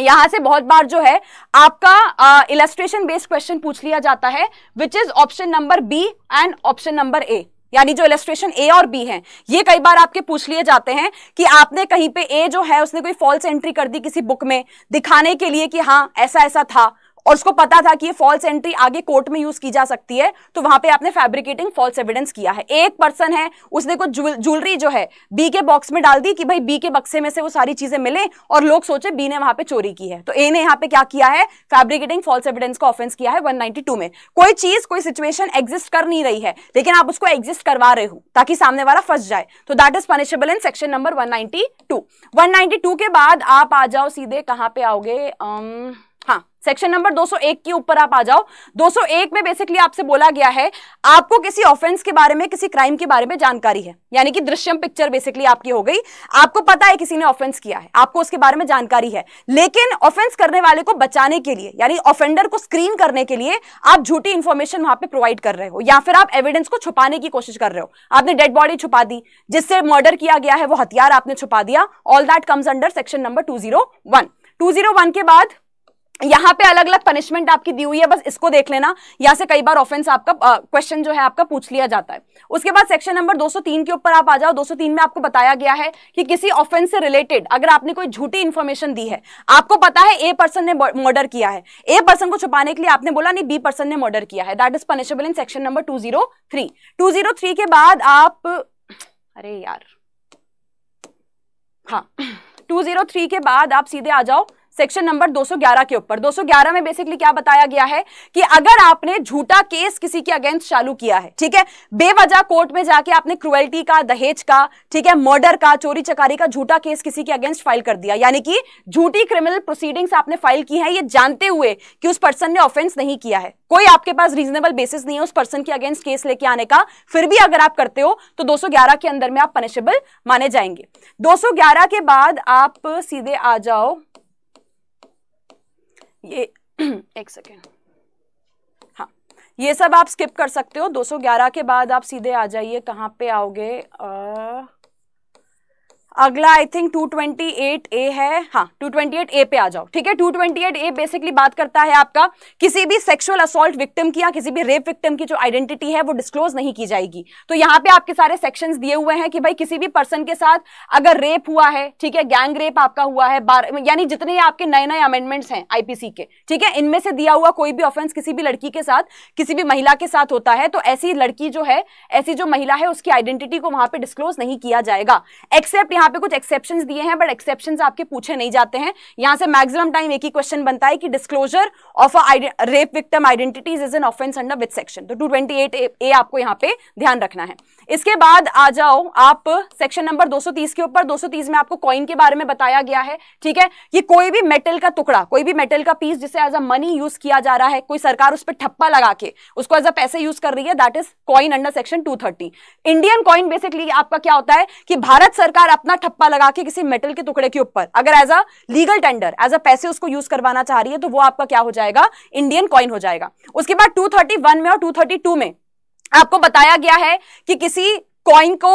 यहां से बहुत बार जो है आपका इलस्ट्रेशन बेस्ड क्वेश्चन पूछ लिया जाता है which is option number B and option number A यानी जो इलेस्ट्रेशन ए और बी है ये कई बार आपके पूछ लिए जाते हैं कि आपने कहीं पे ए जो है उसने कोई फॉल्स एंट्री कर दी किसी बुक में दिखाने के लिए कि हाँ ऐसा ऐसा था और उसको पता था कि ये फॉल्स एंट्री आगे कोर्ट में यूज की जा सकती है तो वहां पे आपने फैब्रिकेटिंग फॉल्स एविडेंस किया है एक पर्सन है उसने कुछ ज्वेलरी जो है बी के बॉक्स में डाल दी कि भाई बी के बक्से में से वो सारी चीजें मिले और लोग सोचे बी ने वहां पर चोरी की है तो ए ने यहाँ पे क्या किया है फैब्रिकेटिंग फॉल्स एविडेंस का ऑफेंस किया है वन में कोई चीज कोई सिचुएशन एग्जिस्ट कर नहीं रही है लेकिन आप उसको एग्जिस्ट करवा रहे हो ताकि सामने वाला फंस जाए तो that is punishable in section number one 192 के बाद आप आ जाओ सीधे कहां पे आओगे um, सेक्शन नंबर 201 के ऊपर आप आ जाओ 201 में बेसिकली आपसे बोला गया है आपको किसी ऑफेंस के बारे में किसी क्राइम के बारे में जानकारी है यानी कि दृश्यम पिक्चर बेसिकली आपकी हो गई आपको पता है किसी ने ऑफेंस किया है आपको उसके बारे में जानकारी है लेकिन ऑफेंस करने वाले को बचाने के लिए यानी ऑफेंडर को स्क्रीन करने के लिए आप झूठी इंफॉर्मेशन वहां पर प्रोवाइड कर रहे हो या फिर आप एविडेंस को छुपाने की कोशिश कर रहे हो आपने डेड बॉडी छुपा दी जिससे मर्डर किया गया है वो हथियार आपने छुपा दिया all that comes under section number two zero one के बाद यहाँ पे अलग अलग पनिशमेंट आपकी दी हुई है बस इसको देख लेना यहाँ से कई बार ऑफेंस आपका क्वेश्चन जो है आपका पूछ लिया जाता है उसके बाद सेक्शन नंबर 203 के ऊपर आप आ जाओ 203 में आपको बताया गया है कि किसी ऑफेंस से रिलेटेड अगर आपने कोई झूठी इन्फॉर्मेशन दी है आपको पता है ए पर्सन ने मर्डर किया है ए पर्सन को छुपाने के लिए आपने बोला नहीं बी पर्सन ने मर्डर किया है that is punishable in section number two zero के बाद आप अरे यार हाँ टू के बाद आप सीधे आ जाओ सेक्शन नंबर 211 के ऊपर 211 में बेसिकली क्या बताया गया है कि अगर आपने झूठा केस किसी के अगेंस्ट चालू किया है ठीक है बेवजह कोर्ट में जाके आपने क्रुएल्टी का दहेज का ठीक है मर्डर का चोरी चकारी का झूठा केस किसी के अगेंस्ट फाइल कर दिया यानी कि झूठी क्रिमिनल प्रोसीडिंग्स आपने फाइल की है ये जानते हुए कि उस पर्सन ने ऑफेंस नहीं किया है कोई आपके पास रीजनेबल बेसिस नहीं है उस पर्सन के अगेंस्ट केस लेके आने का फिर भी अगर आप करते हो तो 211 के अंदर में आप पनिशेबल माने जाएंगे 211 के बाद आप सीधे आ जाओ ये एक सेकेंड हाँ ये सब आप स्किप कर सकते हो 211 के बाद आप सीधे आ जाइए कहाँ पे आओगे आ, अगला आई थिंक 228 ए है हाँ 228 ए पे आ जाओ ठीक है 228 ए बेसिकली बात करता है आपका किसी भी सेक्सुअल असोल्ट विक्टिम की या किसी भी रेप विक्टिम की जो आइडेंटिटी है वो डिस्क्लोज नहीं की जाएगी तो यहाँ पे आपके सारे सेक्शंस दिए हुए हैं कि भाई किसी भी पर्सन के साथ अगर रेप हुआ है ठीक है गैंग रेप आपका हुआ है बार यानी जितने आपके नए नए अमेंडमेंट्स हैं आईपीसी के ठीक है इनमें से दिया हुआ कोई भी ऑफेंस किसी भी लड़की के साथ किसी भी महिला के साथ होता है तो ऐसी लड़की जो है ऐसी जो महिला है उसकी आइडेंटिटी को वहां पर डिस्क्लोज नहीं किया जाएगा एक्सेप्ट यहाँ पे कुछ एक्सेप्शन दिए हैं बट एक्सेप्शन आपके पूछे नहीं जाते हैं यहाँ से मैक्सिमम टाइम एक ही क्वेश्चन बनता है कि disclosure of rape victim identities is an offence under with section तो टू ट्वेंटी एट ए आपको यहाँ पे ध्यान रखना है इसके बाद आ जाओ आप सेक्शन नंबर 230 के ऊपर 230 में आपको कॉइन के बारे में बताया गया है ठीक है ये कोई भी मेटल का टुकड़ा कोई भी मेटल का पीस जिसे एज अ मनी यूज किया जा रहा है कोई सरकार उस पर ठप्पा लगा के उसको एज अ पैसे यूज कर रही है that is coin under section 230 Indian coin basically आपका क्या होता है कि भारत सरकार अपना ठप्पा लगा के किसी मेटल के टुकड़े के ऊपर अगर as a legal tender as a पैसे उसको यूज करवाना चाह रही है तो वो आपका क्या हो जाएगा इंडियन कॉइन हो जाएगा उसके बाद टू में और टू में आपको बताया गया है कि किसी कॉइन को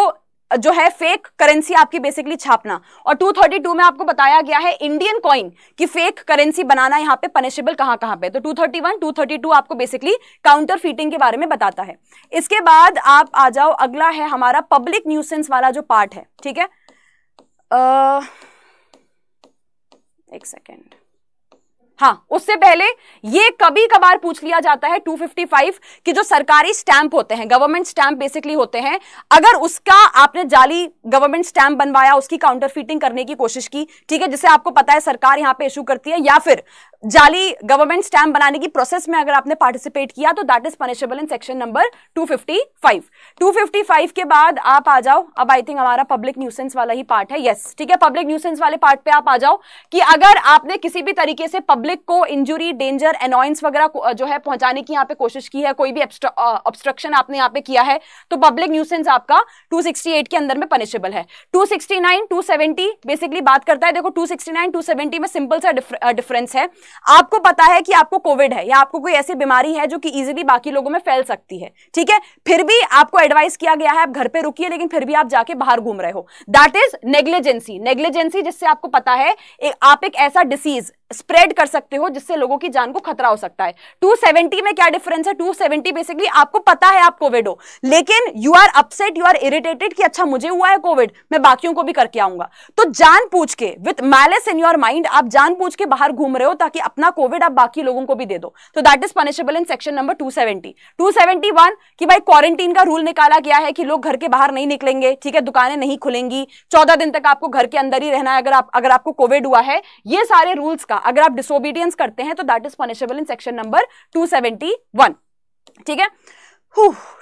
जो है फेक करेंसी आपकी बेसिकली छापना और 232 में आपको बताया गया है इंडियन कॉइन की फेक करेंसी बनाना यहां पे पनिशेबल कहां कहां पे तो 231 232 आपको बेसिकली काउंटर फीटिंग के बारे में बताता है इसके बाद आप आ जाओ अगला है हमारा पब्लिक न्यूसेंस वाला जो पार्ट है ठीक है आ, एक सेकेंड हाँ उससे पहले ये कभी कभार पूछ लिया जाता है 255 कि जो सरकारी स्टैंप होते हैं गवर्नमेंट स्टैंप बेसिकली होते हैं अगर उसका आपने जाली गवर्नमेंट स्टैंप बनवाया उसकी काउंटर फिटिंग करने की कोशिश की ठीक है जिसे आपको पता है सरकार यहां पे इशू करती है या फिर जाली गवर्नमेंट स्टैम्प बनाने की प्रोसेस में अगर आपने पार्टिसिपेट किया तो that is punishable in section number 255 255 के बाद आप आ जाओ अब आई थिंक हमारा पब्लिक न्यूसेंस वाला ही पार्ट है यस yes, ठीक है पब्लिक न्यूसेंस वाले पार्ट पे आप आ जाओ कि अगर आपने किसी भी तरीके से पब्लिक को इंजुरी डेंजर एनॉइंस वगैरह जो है पहुंचाने की यहाँ पे कोशिश की है कोई भी ऑब्स्ट्रक्शन आपने यहाँ पे किया है तो पब्लिक न्यूसेंस आपका टू के अंदर में पनिशेबल है टू सिक्सटी बेसिकली बात करता है देखो टू सिक्सटी में सिंपल सा डिफरेंस है आपको पता है कि आपको कोविड है या आपको कोई ऐसी बीमारी है जो कि इजिली बाकी लोगों में फैल सकती है ठीक है फिर भी आपको एडवाइस किया गया है आप घर पे रुकिए लेकिन फिर भी आप जाके बाहर घूम रहे हो दैट इज नेग्लिजेंसी नेग्लिजेंसी जिससे आपको पता है आप एक ऐसा डिसीज स्प्रेड कर सकते हो जिससे लोगों की जान को खतरा हो सकता है 270 में क्या डिफरेंस है 270 बेसिकली आपको पता है आप कोविड हो लेकिन you are upset you are irritated कि अच्छा मुझे हुआ है कोविड मैं बाकियों को भी करके आऊंगा तो जान पूछ के with malice in your mind आप जान पूछ के बाहर घूम रहे हो ताकि अपना कोविड आप बाकी लोगों को भी दे दो तो that is punishable in section number two seventy कि भाई क्वारंटीन का रूल निकाला गया है कि लोग घर के बाहर नहीं निकलेंगे ठीक है दुकानें नहीं खुलेंगी चौदह दिन तक आपको घर के अंदर ही रहना है अगर आप अगर आपको कोविड हुआ है ये सारे रूल्स का अगर आप डिसोबीडियंस करते हैं तो that is punishable in section number two ठीक है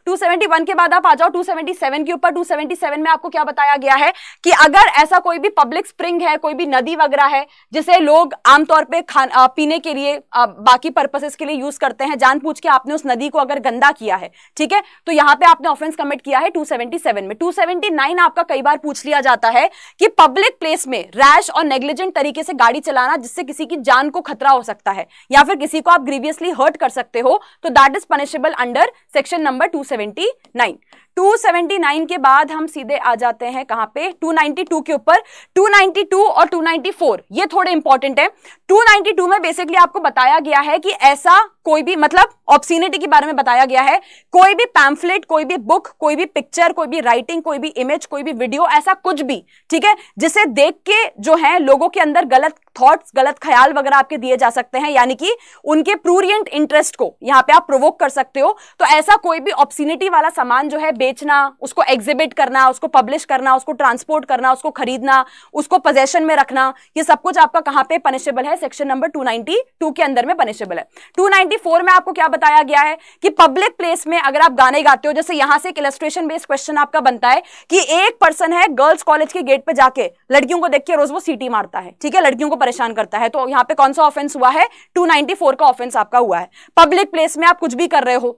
271 के बाद आप आ जाओ 277 के ऊपर 277 में आपको क्या बताया गया है कि अगर ऐसा कोई भी पब्लिक स्प्रिंग है कोई भी नदी वगैरह है जिसे लोग आमतौर पे खान आ, पीने के लिए आ, बाकी पर्पसेस के लिए यूज करते हैं जान पूछ के आपने उस नदी को अगर गंदा किया है ठीक है तो यहाँ पे आपने ऑफेंस कमिट किया है 277 में 279 आपका कई बार पूछ लिया जाता है कि पब्लिक प्लेस में रैश और नेग्लिजेंट तरीके से गाड़ी चलाना जिससे किसी की जान को खतरा हो सकता है या फिर किसी को आप ग्रीवियसली हर्ट कर सकते हो तो that is punishable under section number 279 279 के बाद हम सीधे आ जाते हैं कहां पे 292 के ऊपर 292 और 294 ये थोड़े इंपॉर्टेंट है 292 में बेसिकली आपको बताया गया है कि ऐसा कोई भी मतलब ऑप्सिनिटी के बारे में बताया गया है कोई भी पैम्फलेट कोई भी बुक कोई भी पिक्चर कोई भी राइटिंग कोई भी इमेज कोई भी वीडियो ऐसा कुछ भी ठीक है जिसे देख के जो है लोगों के अंदर गलत थॉट्स गलत ख्याल वगैरह आपके दिए जा सकते हैं यानी कि उनके प्रूरियंट इंटरेस्ट को यहाँ पे आप प्रोवोक कर सकते हो तो ऐसा कोई भी ऑप्सिनिटी वाला सामान जो है बेचना उसको एग्जिबिट करना उसको पब्लिश करना उसको ट्रांसपोर्ट करना उसको खरीदना उसको पोजेशन में रखना ये सब कुछ आपका कहां पे पनिशेबल है सेक्शन नंबर 292 के अंदर में पनिशेबल है 294 में आपको क्या बताया गया है कि पब्लिक प्लेस में अगर आप गाने गाते हो जैसे यहां से एक इलेस्ट्रेशन बेस्ड क्वेश्चन आपका बनता है कि एक पर्सन है गर्ल्स कॉलेज के गेट पर जाके लड़कियों को देख के रोज वो सीटी मारता है ठीक है लड़कियों को परेशान करता है तो यहाँ पे कौन सा ऑफेंस हुआ है टू का ऑफेंस आपका हुआ है पब्लिक प्लेस में आप कुछ भी कर रहे हो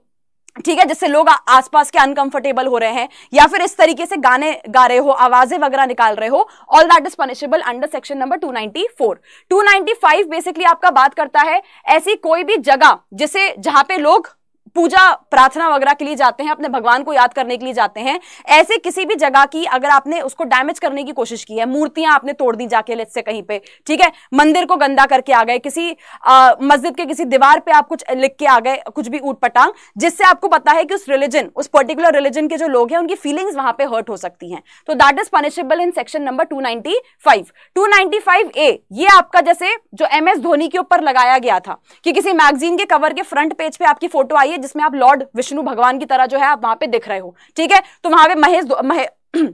ठीक है जिससे लोग आसपास के अनकंफर्टेबल हो रहे हैं या फिर इस तरीके से गाने गा रहे हो आवाजें वगैरह निकाल रहे हो all that is punishable under section number 294 295 basically आपका बात करता है ऐसी कोई भी जगह जिसे जहां पे लोग पूजा प्रार्थना वगैरह के लिए जाते हैं अपने भगवान को याद करने के लिए जाते हैं ऐसे किसी भी जगह की अगर आपने उसको डैमेज करने की कोशिश की है मूर्तियां आपने तोड़ दी जाके लेट से कहीं पे ठीक है मंदिर को गंदा करके आ गए किसी मस्जिद के किसी दीवार पे आप कुछ लिख के आ गए कुछ भी ऊट पटांग जिससे आपको पता है कि उस रिलीजन उस पर्टिकुलर रिलीजन के जो लोग हैं उनकी फीलिंग्स वहां पर हर्ट हो सकती है तो that is punishable in section number two ninety A ये आपका जैसे जो एम धोनी के ऊपर लगाया गया था कि किसी मैगजीन के कवर के फ्रंट पेज पे आपकी फोटो आई है जिसमें आप लॉर्ड विष्णु भगवान की तरह जो है आप वहां पे दिख रहे हो ठीक है तो वहां पे महेश महे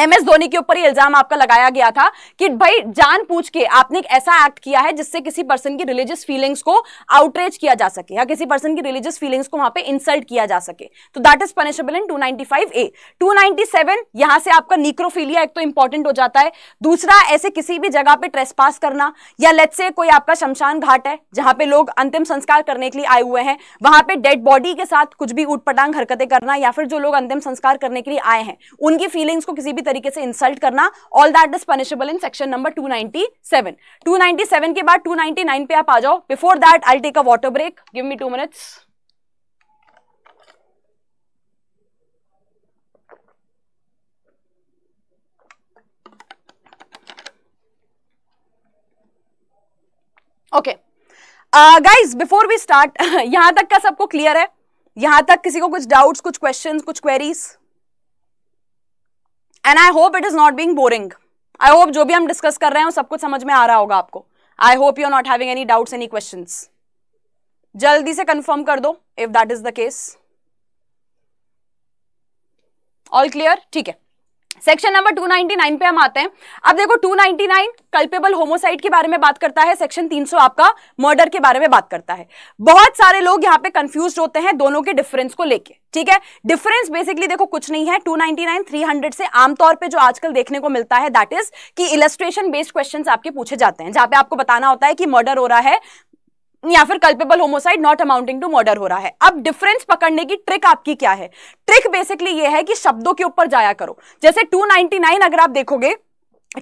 एम एस धोनी के ऊपर ये इल्जाम आपका लगाया गया था कि भाई जान पूछ के आपने एक ऐसा एक्ट किया है जिससे किसी पर्सन की रिलीजियस फीलिंग्स को आउटरेज किया जा सके या किसी पर्सन की रिलीजियस फीलिंग्स को वहां पे इंसल्ट किया जा सके तो that is punishable in 295 A 297 यहां से आपका निक्रोफीलिया एक तो इंपॉर्टेंट हो जाता है दूसरा ऐसे किसी भी जगह पे ट्रेस पास करना या लेट से कोई आपका शमशान घाट है जहां पे लोग अंतिम संस्कार करने के लिए आए हुए हैं वहां पे डेड बॉडी के साथ कुछ भी उठपटांग पटांग हरकतें करना या फिर जो लोग अंतिम संस्कार करने के लिए आए हैं उनकी फीलिंग्स को किसी भी तरीके से इंसल्ट करना all that is punishable in section number 297 297 के बाद 299 पे आप आ जाओ before that I take a water break give me two minutes okay guys before we start यहां तक का सबको क्लियर है यहां तक किसी को कुछ डाउट्स कुछ क्वेश्चंस कुछ queries and I hope it is not being boring I hope जो भी हम डिस्कस कर रहे हैं सब कुछ समझ में आ रहा होगा आपको I hope you are not having any doubts any question जल्दी से कंफर्म कर दो if that is the case all clear ठीक है सेक्शन नंबर 299 पे हम आते हैं अब देखो 299 कल्पेबल होमोसाइड के बारे में बात करता है सेक्शन 300 आपका मर्डर के बारे में बात करता है बहुत सारे लोग यहाँ पे कंफ्यूज होते हैं दोनों के डिफरेंस को लेके ठीक है डिफरेंस बेसिकली देखो कुछ नहीं है 299 300 से आमतौर पे जो आजकल देखने को मिलता है दैट इज कि इलस्ट्रेशन बेस्ड क्वेश्चंस आपके पूछे जाते हैं जहां पे आपको बताना होता है कि मर्डर हो रहा है या फिर culpable homicide not amounting to murder हो रहा है अब डिफरेंस पकड़ने की ट्रिक आपकी क्या है ट्रिक बेसिकली ये है कि शब्दों के ऊपर जाया करो जैसे 299 अगर आप देखोगे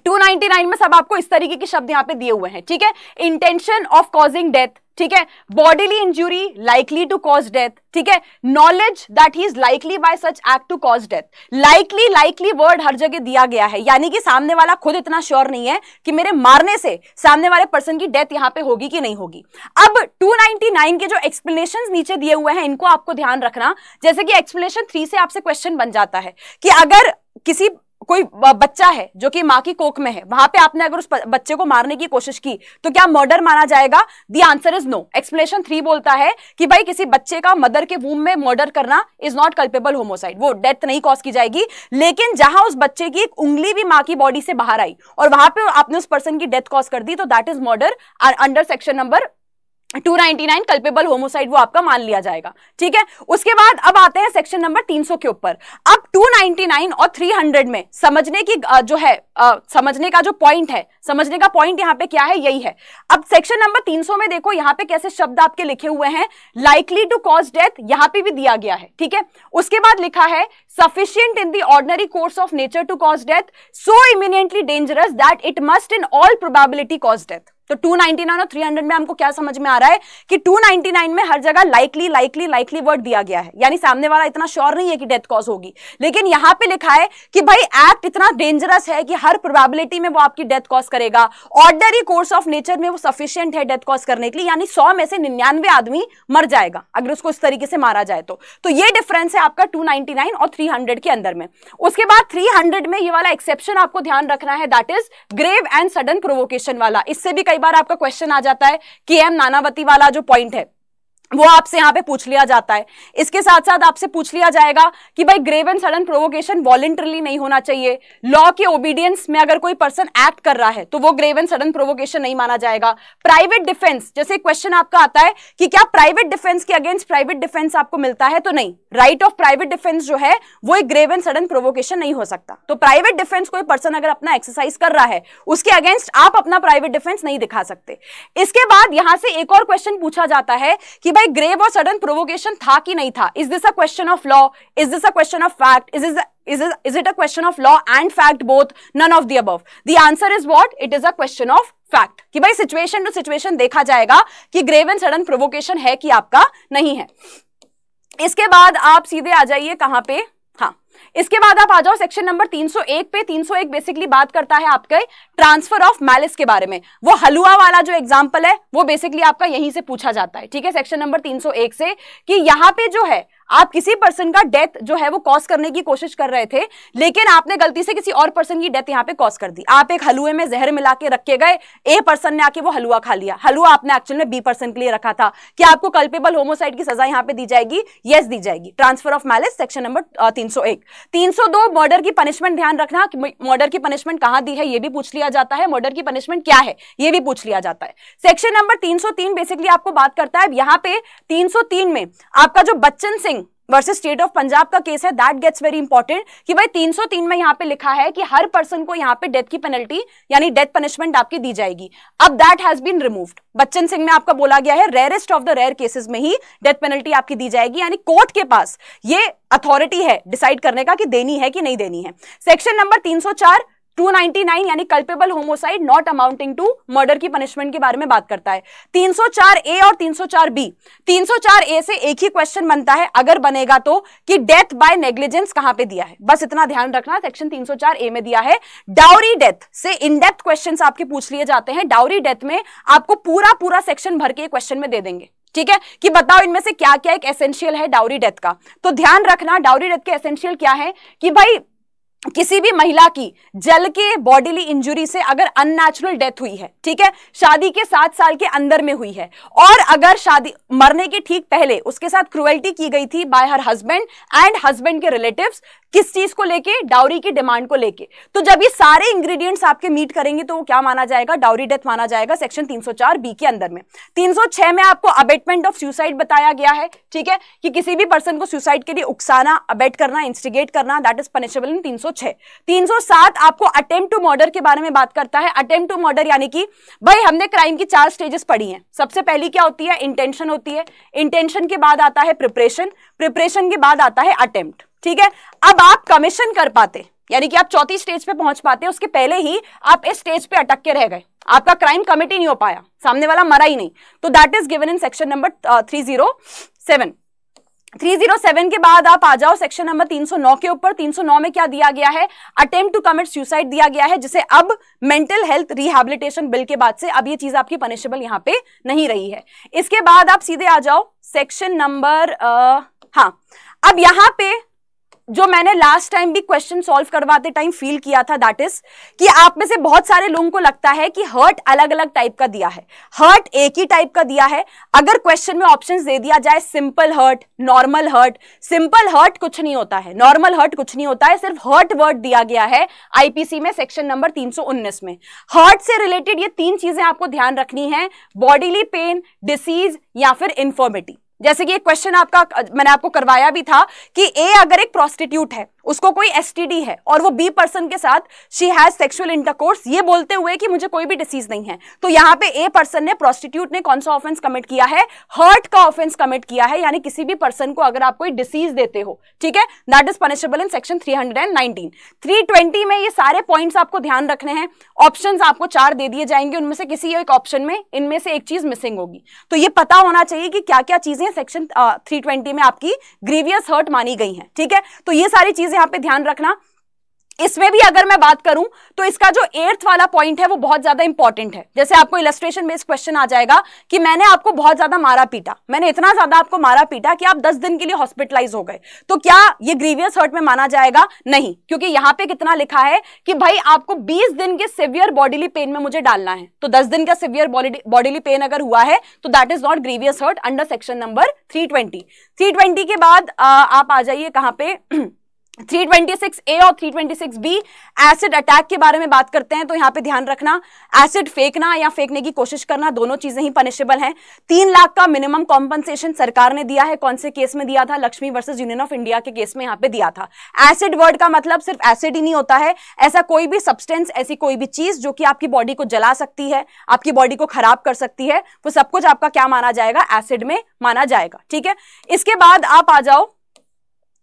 299 में सब आपको इस तरीके के शब्द यहां पे दिए हुए हैं ठीक है इंटेंशन ऑफ कॉजिंग डेथ ठीक है bodily injury likely to cause death ठीक है knowledge that he is likely by such act to cause death likely likely word हर जगह दिया गया है यानी कि सामने वाला खुद इतना श्योर नहीं है कि मेरे मारने से सामने वाले पर्सन की डेथ यहां पे होगी कि नहीं होगी अब 299 के जो एक्सप्लेनेशन नीचे दिए हुए हैं इनको आपको ध्यान रखना जैसे कि एक्सप्लेनेशन थ्री से आपसे क्वेश्चन बन जाता है कि अगर किसी कोई बच्चा है जो कि माँ की कोक में है वहां पे आपने अगर उस बच्चे को मारने की कोशिश की तो क्या मर्डर माना जाएगा the answer is no explanation three बोलता है कि भाई किसी बच्चे का मदर के वूम में मर्डर करना इज नॉट कल्पेबल होमोसाइड वो डेथ नहीं कॉज की जाएगी लेकिन जहां उस बच्चे की एक उंगली भी माँ की बॉडी से बाहर आई और वहां पर आपने उस पर्सन की डेथ कॉज कर दी तो that is murder under section number two ninety nine culpable homicide वो आपका मान लिया जाएगा ठीक है उसके बाद अब आते हैं सेक्शन नंबर तीन सौ के ऊपर अब टू नाइनटी नाइन और थ्री हंड्रेड में समझने की जो है समझने का जो पॉइंट है समझने का पॉइंट यहाँ पे क्या है यही है अब सेक्शन नंबर तीन सौ में देखो यहाँ पे कैसे शब्द आपके लिखे हुए हैं लाइकली टू कॉज डेथ यहाँ पे भी दिया गया है ठीक है उसके बाद लिखा है sufficient in the ordinary course of nature to cause death so imminently dangerous that it must in all probability cause death तो 299 और 300 में हमको क्या समझ में आ रहा है कि 299 में हर जगह लाइकली लाइकली लाइकली वर्ड दिया गया है यानी सामने वाला इतना श्योर नहीं है कि डेथ कॉज होगी लेकिन यहां पे लिखा है कि भाई एक्ट इतना डेंजरस है कि हर प्रोबेबिलिटी में वो आपकी डेथ कॉज करेगा ऑर्डनरी कोर्स ऑफ नेचर में वो सफिशियंट है डेथ कॉज करने के लिए यानी सौ में से निन्यानवे आदमी मर जाएगा अगर उसको इस तरीके से मारा जाए तो, तो ये डिफरेंस है आपका टू और थ्री के अंदर में उसके बाद थ्री में ये वाला एक्सेप्शन आपको ध्यान रखना है that is grave and sudden provocation वाला इससे भी कई बार आपका क्वेश्चन आ जाता है कि एम नानावती वाला जो पॉइंट है वो आपसे यहाँ पे पूछ लिया जाता है इसके साथ साथ आपसे पूछ लिया जाएगा कि भाई grave and sudden provocation voluntarily नहीं होना चाहिए लॉ के ओबीडियंस में अगर कोई पर्सन एक्ट कर रहा है तो वो ग्रेव एंड सडन प्रोवोकेशन नहीं माना जाएगा प्राइवेट डिफेंस जैसे क्वेश्चन आपका आता है कि क्या प्राइवेट डिफेंस के अगेंस्ट प्राइवेट डिफेंस आपको मिलता है तो नहीं राइट ऑफ प्राइवेट डिफेंस जो है वो एक ग्रेव एंड सडन प्रोवोकेशन नहीं हो सकता तो प्राइवेट डिफेंस कोई पर्सन अगर अपना एक्सरसाइज कर रहा है उसके अगेंस्ट आप अपना प्राइवेट डिफेंस नहीं दिखा सकते इसके बाद यहां से एक और क्वेश्चन पूछा जाता है कि भाई ग्रेव और सडन प्रोवोकेशन था कि नहीं था is this a question of law is this a question of fact is is is it, is it a question of law and fact both none of the above the answer is what it is a question of fact कि भाई situation to situation देखा जाएगा कि grave and sudden provocation है कि आपका नहीं है इसके बाद आप सीधे आ जाइए कहां पे हाँ इसके बाद आप आ जाओ सेक्शन नंबर 301 पे 301 बेसिकली बात करता है आपके ट्रांसफर ऑफ मैलिस के बारे में वो हलुआ वाला जो एग्जाम्पल है वो बेसिकली आपका यहीं से पूछा जाता है ठीक है सेक्शन नंबर 301 से कि यहां पे जो है आप किसी पर्सन का डेथ जो है वो कॉज करने की कोशिश कर रहे थे लेकिन आपने गलती से किसी और पर्सन की डेथ यहाँ पे कॉज कर दी आप एक हलुए में जहर मिला के रखे गए ए पर्सन ने आके वो हलुआ खा लिया हलुआ आपने एक्चुअल में बी पर्सन के लिए रखा था कि आपको कल्पेबल होमोसाइड की सजा यहाँ पे दी जाएगी यस दी जाएगी transfer of malice section number तीन सौ एक तीन सौ दो मर्डर की पनिशमेंट ध्यान रखना मर्डर की पनिशमेंट कहाँ दी है ये भी पूछ लिया जाता है मर्डर की पनिशमेंट क्या है ये भी पूछ लिया जाता है सेक्शन नंबर तीन बेसिकली आपको बात करता है यहाँ पे तीन में आपका जो Bachan Singh versus state of Punjab का केस है दैट गेट्स वेरी इंपॉर्टेंट कि भाई 303 में यहाँ पे लिखा है कि हर पर्सन को यहाँ पे डेथ की पेनल्टी यानी डेथ पनिशमेंट आपकी दी जाएगी अब that has been removed Bachan Singh में आपका बोला गया है rarest of the rare cases में ही डेथ पेनल्टी आपकी दी जाएगी यानी कोर्ट के पास ये अथॉरिटी है डिसाइड करने का कि देनी है कि नहीं देनी है सेक्शन नंबर तीन 299 यानी culpable homicide not amounting to murder की पनिशमेंट के बारे में बात करता है 304 ए और 304 बी 304 ए से एक ही क्वेश्चन बनता है अगर बनेगा तो कि डेथ बाय नेग्लिजेंस कहां पे दिया है बस इतना ध्यान रखना सेक्शन 304 ए में दिया है डाउरी डेथ से इनडेप्थ क्वेश्चन आपके पूछ लिए जाते हैं डाउरी डेथ में आपको पूरा पूरा सेक्शन भर के क्वेश्चन में दे देंगे ठीक है कि बताओ इनमें से क्या क्या एक एसेंशियल है डाउरी डेथ का तो ध्यान रखना डाउरी डेथ के एसेंशियल क्या है कि भाई किसी भी महिला की जल के बॉडीली इंजुरी से अगर अननेचुरल डेथ हुई है ठीक है शादी के सात साल के अंदर में हुई है और अगर शादी मरने के ठीक पहले उसके साथ क्रुएल्टी की गई थी by her husband and husband के रिलेटिव्स किस चीज को लेके डाउरी की डिमांड को लेके तो जब ये सारे इंग्रेडिएंट्स आपके मीट करेंगे तो वो क्या माना जाएगा डाउरी डेथ माना जाएगा सेक्शन 304 बी के अंदर में 306 में आपको अबेटमेंट ऑफ सुसाइड बताया गया है ठीक है कि किसी भी पर्सन को सुसाइड के लिए उकसाना अबेट करना इंस्टिगेट करना दैट इज पनिशेबल इन तीन सौ आपको अटेम्प्ट टू मर्डर के बारे में बात करता है अटेम्प टू मर्डर यानी कि भाई हमने क्राइम की चार स्टेजेस पढ़ी है सबसे पहली क्या होती है इंटेंशन होती है इंटेंशन के बाद आता है प्रिपरेशन प्रिपरेशन के बाद आता है अटेम्प्ट ठीक है अब आप कमीशन कर पाते यानी कि आप चौथी स्टेज पे पहुंच पाते उसके पहले ही आप इस स्टेज पे अटक के रह गए आपका क्राइम कमिट ही नहीं हो पाया सामने वाला मरा ही नहीं तो that is given in section number three zero seven seven के बाद आप आ जाओ सेक्शन नंबर नौ के ऊपर नौ oh में क्या दिया गया है अटेम्प्ट टू कमिट सुसाइड दिया गया है जिसे अब मेंटल हेल्थ रिहैबिलिटेशन बिल के बाद से अब ये चीज आपकी पनिशेबल यहाँ पे नहीं रही है इसके बाद आप सीधे आ जाओ सेक्शन नंबर हाँ अब यहां पे जो मैंने लास्ट टाइम भी क्वेश्चन सॉल्व करवाते टाइम फील किया था दैट इज कि आप में से बहुत सारे लोगों को लगता है कि हर्ट अलग अलग टाइप का दिया है हर्ट एक ही टाइप का दिया है अगर क्वेश्चन में ऑप्शंस दे दिया जाए simple hurt normal hurt simple hurt कुछ नहीं होता है नॉर्मल हर्ट कुछ नहीं होता है सिर्फ हर्ट वर्ड दिया गया है आईपीसी में सेक्शन नंबर तीन में हर्ट से रिलेटेड ये तीन चीजें आपको ध्यान रखनी है बॉडीली पेन डिसीज या फिर इन्फॉर्मिटी जैसे कि एक क्वेश्चन आपका मैंने आपको करवाया भी था कि ए अगर एक प्रोस्टिट्यूट है उसको कोई एस है और वो बी पर्सन के साथ शी हैज सेक्सुअल इंटरकोर्स ये बोलते हुए कि मुझे कोई भी डिसीज नहीं है तो यहाँ पे ए पर्सन ने प्रोस्टिट्यूट ने कौन सा ऑफेंस कमिट किया है हर्ट का ऑफेंस कमिट किया है यानी किसी भी पर्सन को अगर आप कोई डिसीज देते हो ठीक है that is punishable in section three hundred में ये सारे पॉइंट आपको ध्यान रखने हैं ऑप्शन आपको चार दे दिए जाएंगे उनमें से किसी एक ऑप्शन में इनमें से एक चीज मिसिंग होगी तो ये पता होना चाहिए कि क्या क्या चीजें सेक्शन थ्री में आपकी ग्रीवियस हर्ट मानी गई है ठीक है तो ये सारी चीजें यहाँ पे ध्यान रखना इसमें भी अगर मैं बात करूं तो इसका जो एर्थ वाला पॉइंट है वो बहुत ज्यादा इंपॉर्टेंट है जैसे आपको इलेस्ट्रेशन बेस्ड क्वेश्चन आ जाएगा कि मैंने आपको बहुत ज्यादा मारा पीटा मैंने इतना ज्यादा आपको मारा पीटा कि आप 10 दिन के लिए हॉस्पिटलाइज हो गए तो क्या ये ग्रीवियस हर्ट में माना जाएगा नहीं क्योंकि यहां पर कितना लिखा है कि भाई आपको बीस दिन के सिवियर बॉडीली पेन में मुझे डालना है तो दस दिन का सिवियर बॉडीली पेन अगर हुआ है तो that is not grievous hurt under section number three twenty के बाद आप आ जाइए कहां पर ए और बी एसिड अटैक के बारे में बात करते हैं तो यहाँ पे ध्यान रखना एसिड फेंकना या फेंकने की कोशिश करना दोनों चीजें ही पनिशेबल हैं तीन लाख का मिनिमम कॉम्पनसेशन सरकार ने दिया है कौन से केस में दिया था Lakshmi versus union of India के केस में यहाँ पे दिया था एसिड वर्ड का मतलब सिर्फ एसिड ही नहीं होता है ऐसा कोई भी सब्सटेंस ऐसी कोई भी चीज जो कि आपकी बॉडी को जला सकती है आपकी बॉडी को खराब कर सकती है वो सब कुछ आपका क्या माना जाएगा एसिड में माना जाएगा ठीक है इसके बाद आप आ जाओ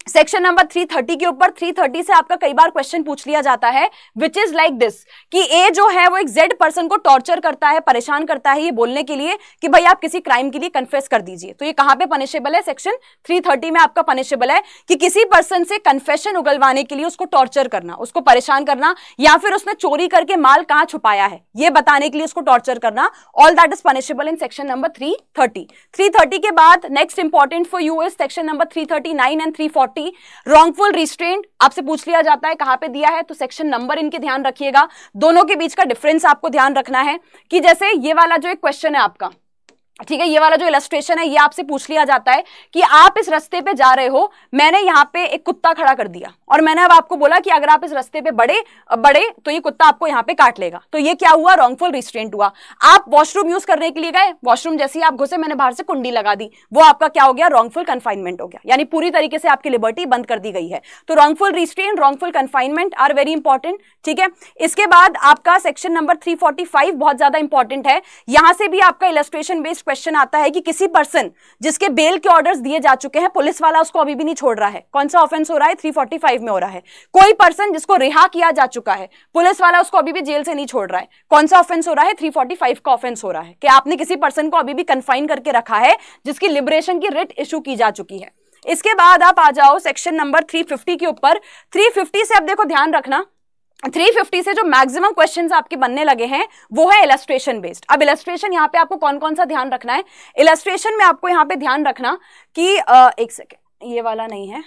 सेक्शन नंबर 330 के ऊपर 330 से आपका कई बार क्वेश्चन पूछ लिया जाता है विच इज लाइक दिस कि ए जो है वो एक जेड पर्सन को टॉर्चर करता है परेशान करता है ये बोलने के लिए कि भाई आप किसी क्राइम के लिए कन्फेस कर दीजिए तो ये कहाँ पे पनिशेबल है सेक्शन 330 में आपका पनिशेबल है कि किसी पर्सन से कन्फेशन उगलवाने के लिए उसको टॉर्चर करना उसको परेशान करना या फिर उसने चोरी करके माल कहाँ छुपाया है ये बताने के लिए उसको टॉर्चर करना all that is punishable in section number three thirty के बाद next important for you is section number three and three forty wrongful restraint आपसे पूछ लिया जाता है कहां पे दिया है तो सेक्शन नंबर इनके ध्यान रखिएगा दोनों के बीच का डिफरेंस आपको ध्यान रखना है कि जैसे ये वाला जो एक क्वेश्चन है आपका ठीक है ये वाला जो इलेस्ट्रेशन है ये आपसे पूछ लिया जाता है कि आप इस रस्ते पे जा रहे हो मैंने यहाँ पे एक कुत्ता खड़ा कर दिया और मैंने अब आपको बोला कि अगर आप इस रास्ते पे बड़े बड़े तो ये कुत्ता आपको यहाँ पे काट लेगा तो ये क्या हुआ रॉन्गफुल रिस्ट्रेंट हुआ आप वॉशरूम यूज करने के लिए गए वॉशरूम जैसे ही आप घुसे मैंने बाहर से कुंडी लगा दी वो आपका क्या हो गया रॉन्गफुल कन्फाइनमेंट हो गया यानी पूरी तरीके से आपकी लिबर्टी बंद कर दी गई है तो wrongful restraint wrongful confinement are very important ठीक है इसके बाद आपका सेक्शन नंबर थ्री बहुत ज्यादा इंपॉर्टेंट है यहां से भी आपका इलेस्ट्रेशन बेस्ड क्वेश्चन आता है कि किसी पर्सन जिसके बेल के ऑर्डर दिए जा चुके हैं पुलिस वाला उसको अभी भी नहीं छोड़ रहा है कौन सा ऑफेंस हो रहा है थ्री लाइव में हो रहा है कोई पर्सन जिसको रिहा किया जा चुका है पुलिस वाला उसको अभी भी जेल से नहीं छोड़ रहा है कौन सा ऑफेंस हो रहा है 345 का ऑफेंस हो रहा है कि आपने किसी पर्सन को अभी भी कन्फाइन करके रखा है जिसकी लिबरेशन की रिट इशू की जा चुकी है इसके बाद आप आ जाओ सेक्शन नंबर 350 के ऊपर 350 से आप देखो ध्यान रखना 350 से जो मैक्सिमम क्वेश्चंस आपके बनने लगे हैं वो है इलेस्ट्रेशन बेस्ड अब इलेस्ट्रेशन यहाँ पे आपको कौन कौन सा ध्यान रखना है इलेस्ट्रेशन में आपको यहाँ पे ध्यान रखना कि आ, एक सेकेंड ये वाला नहीं है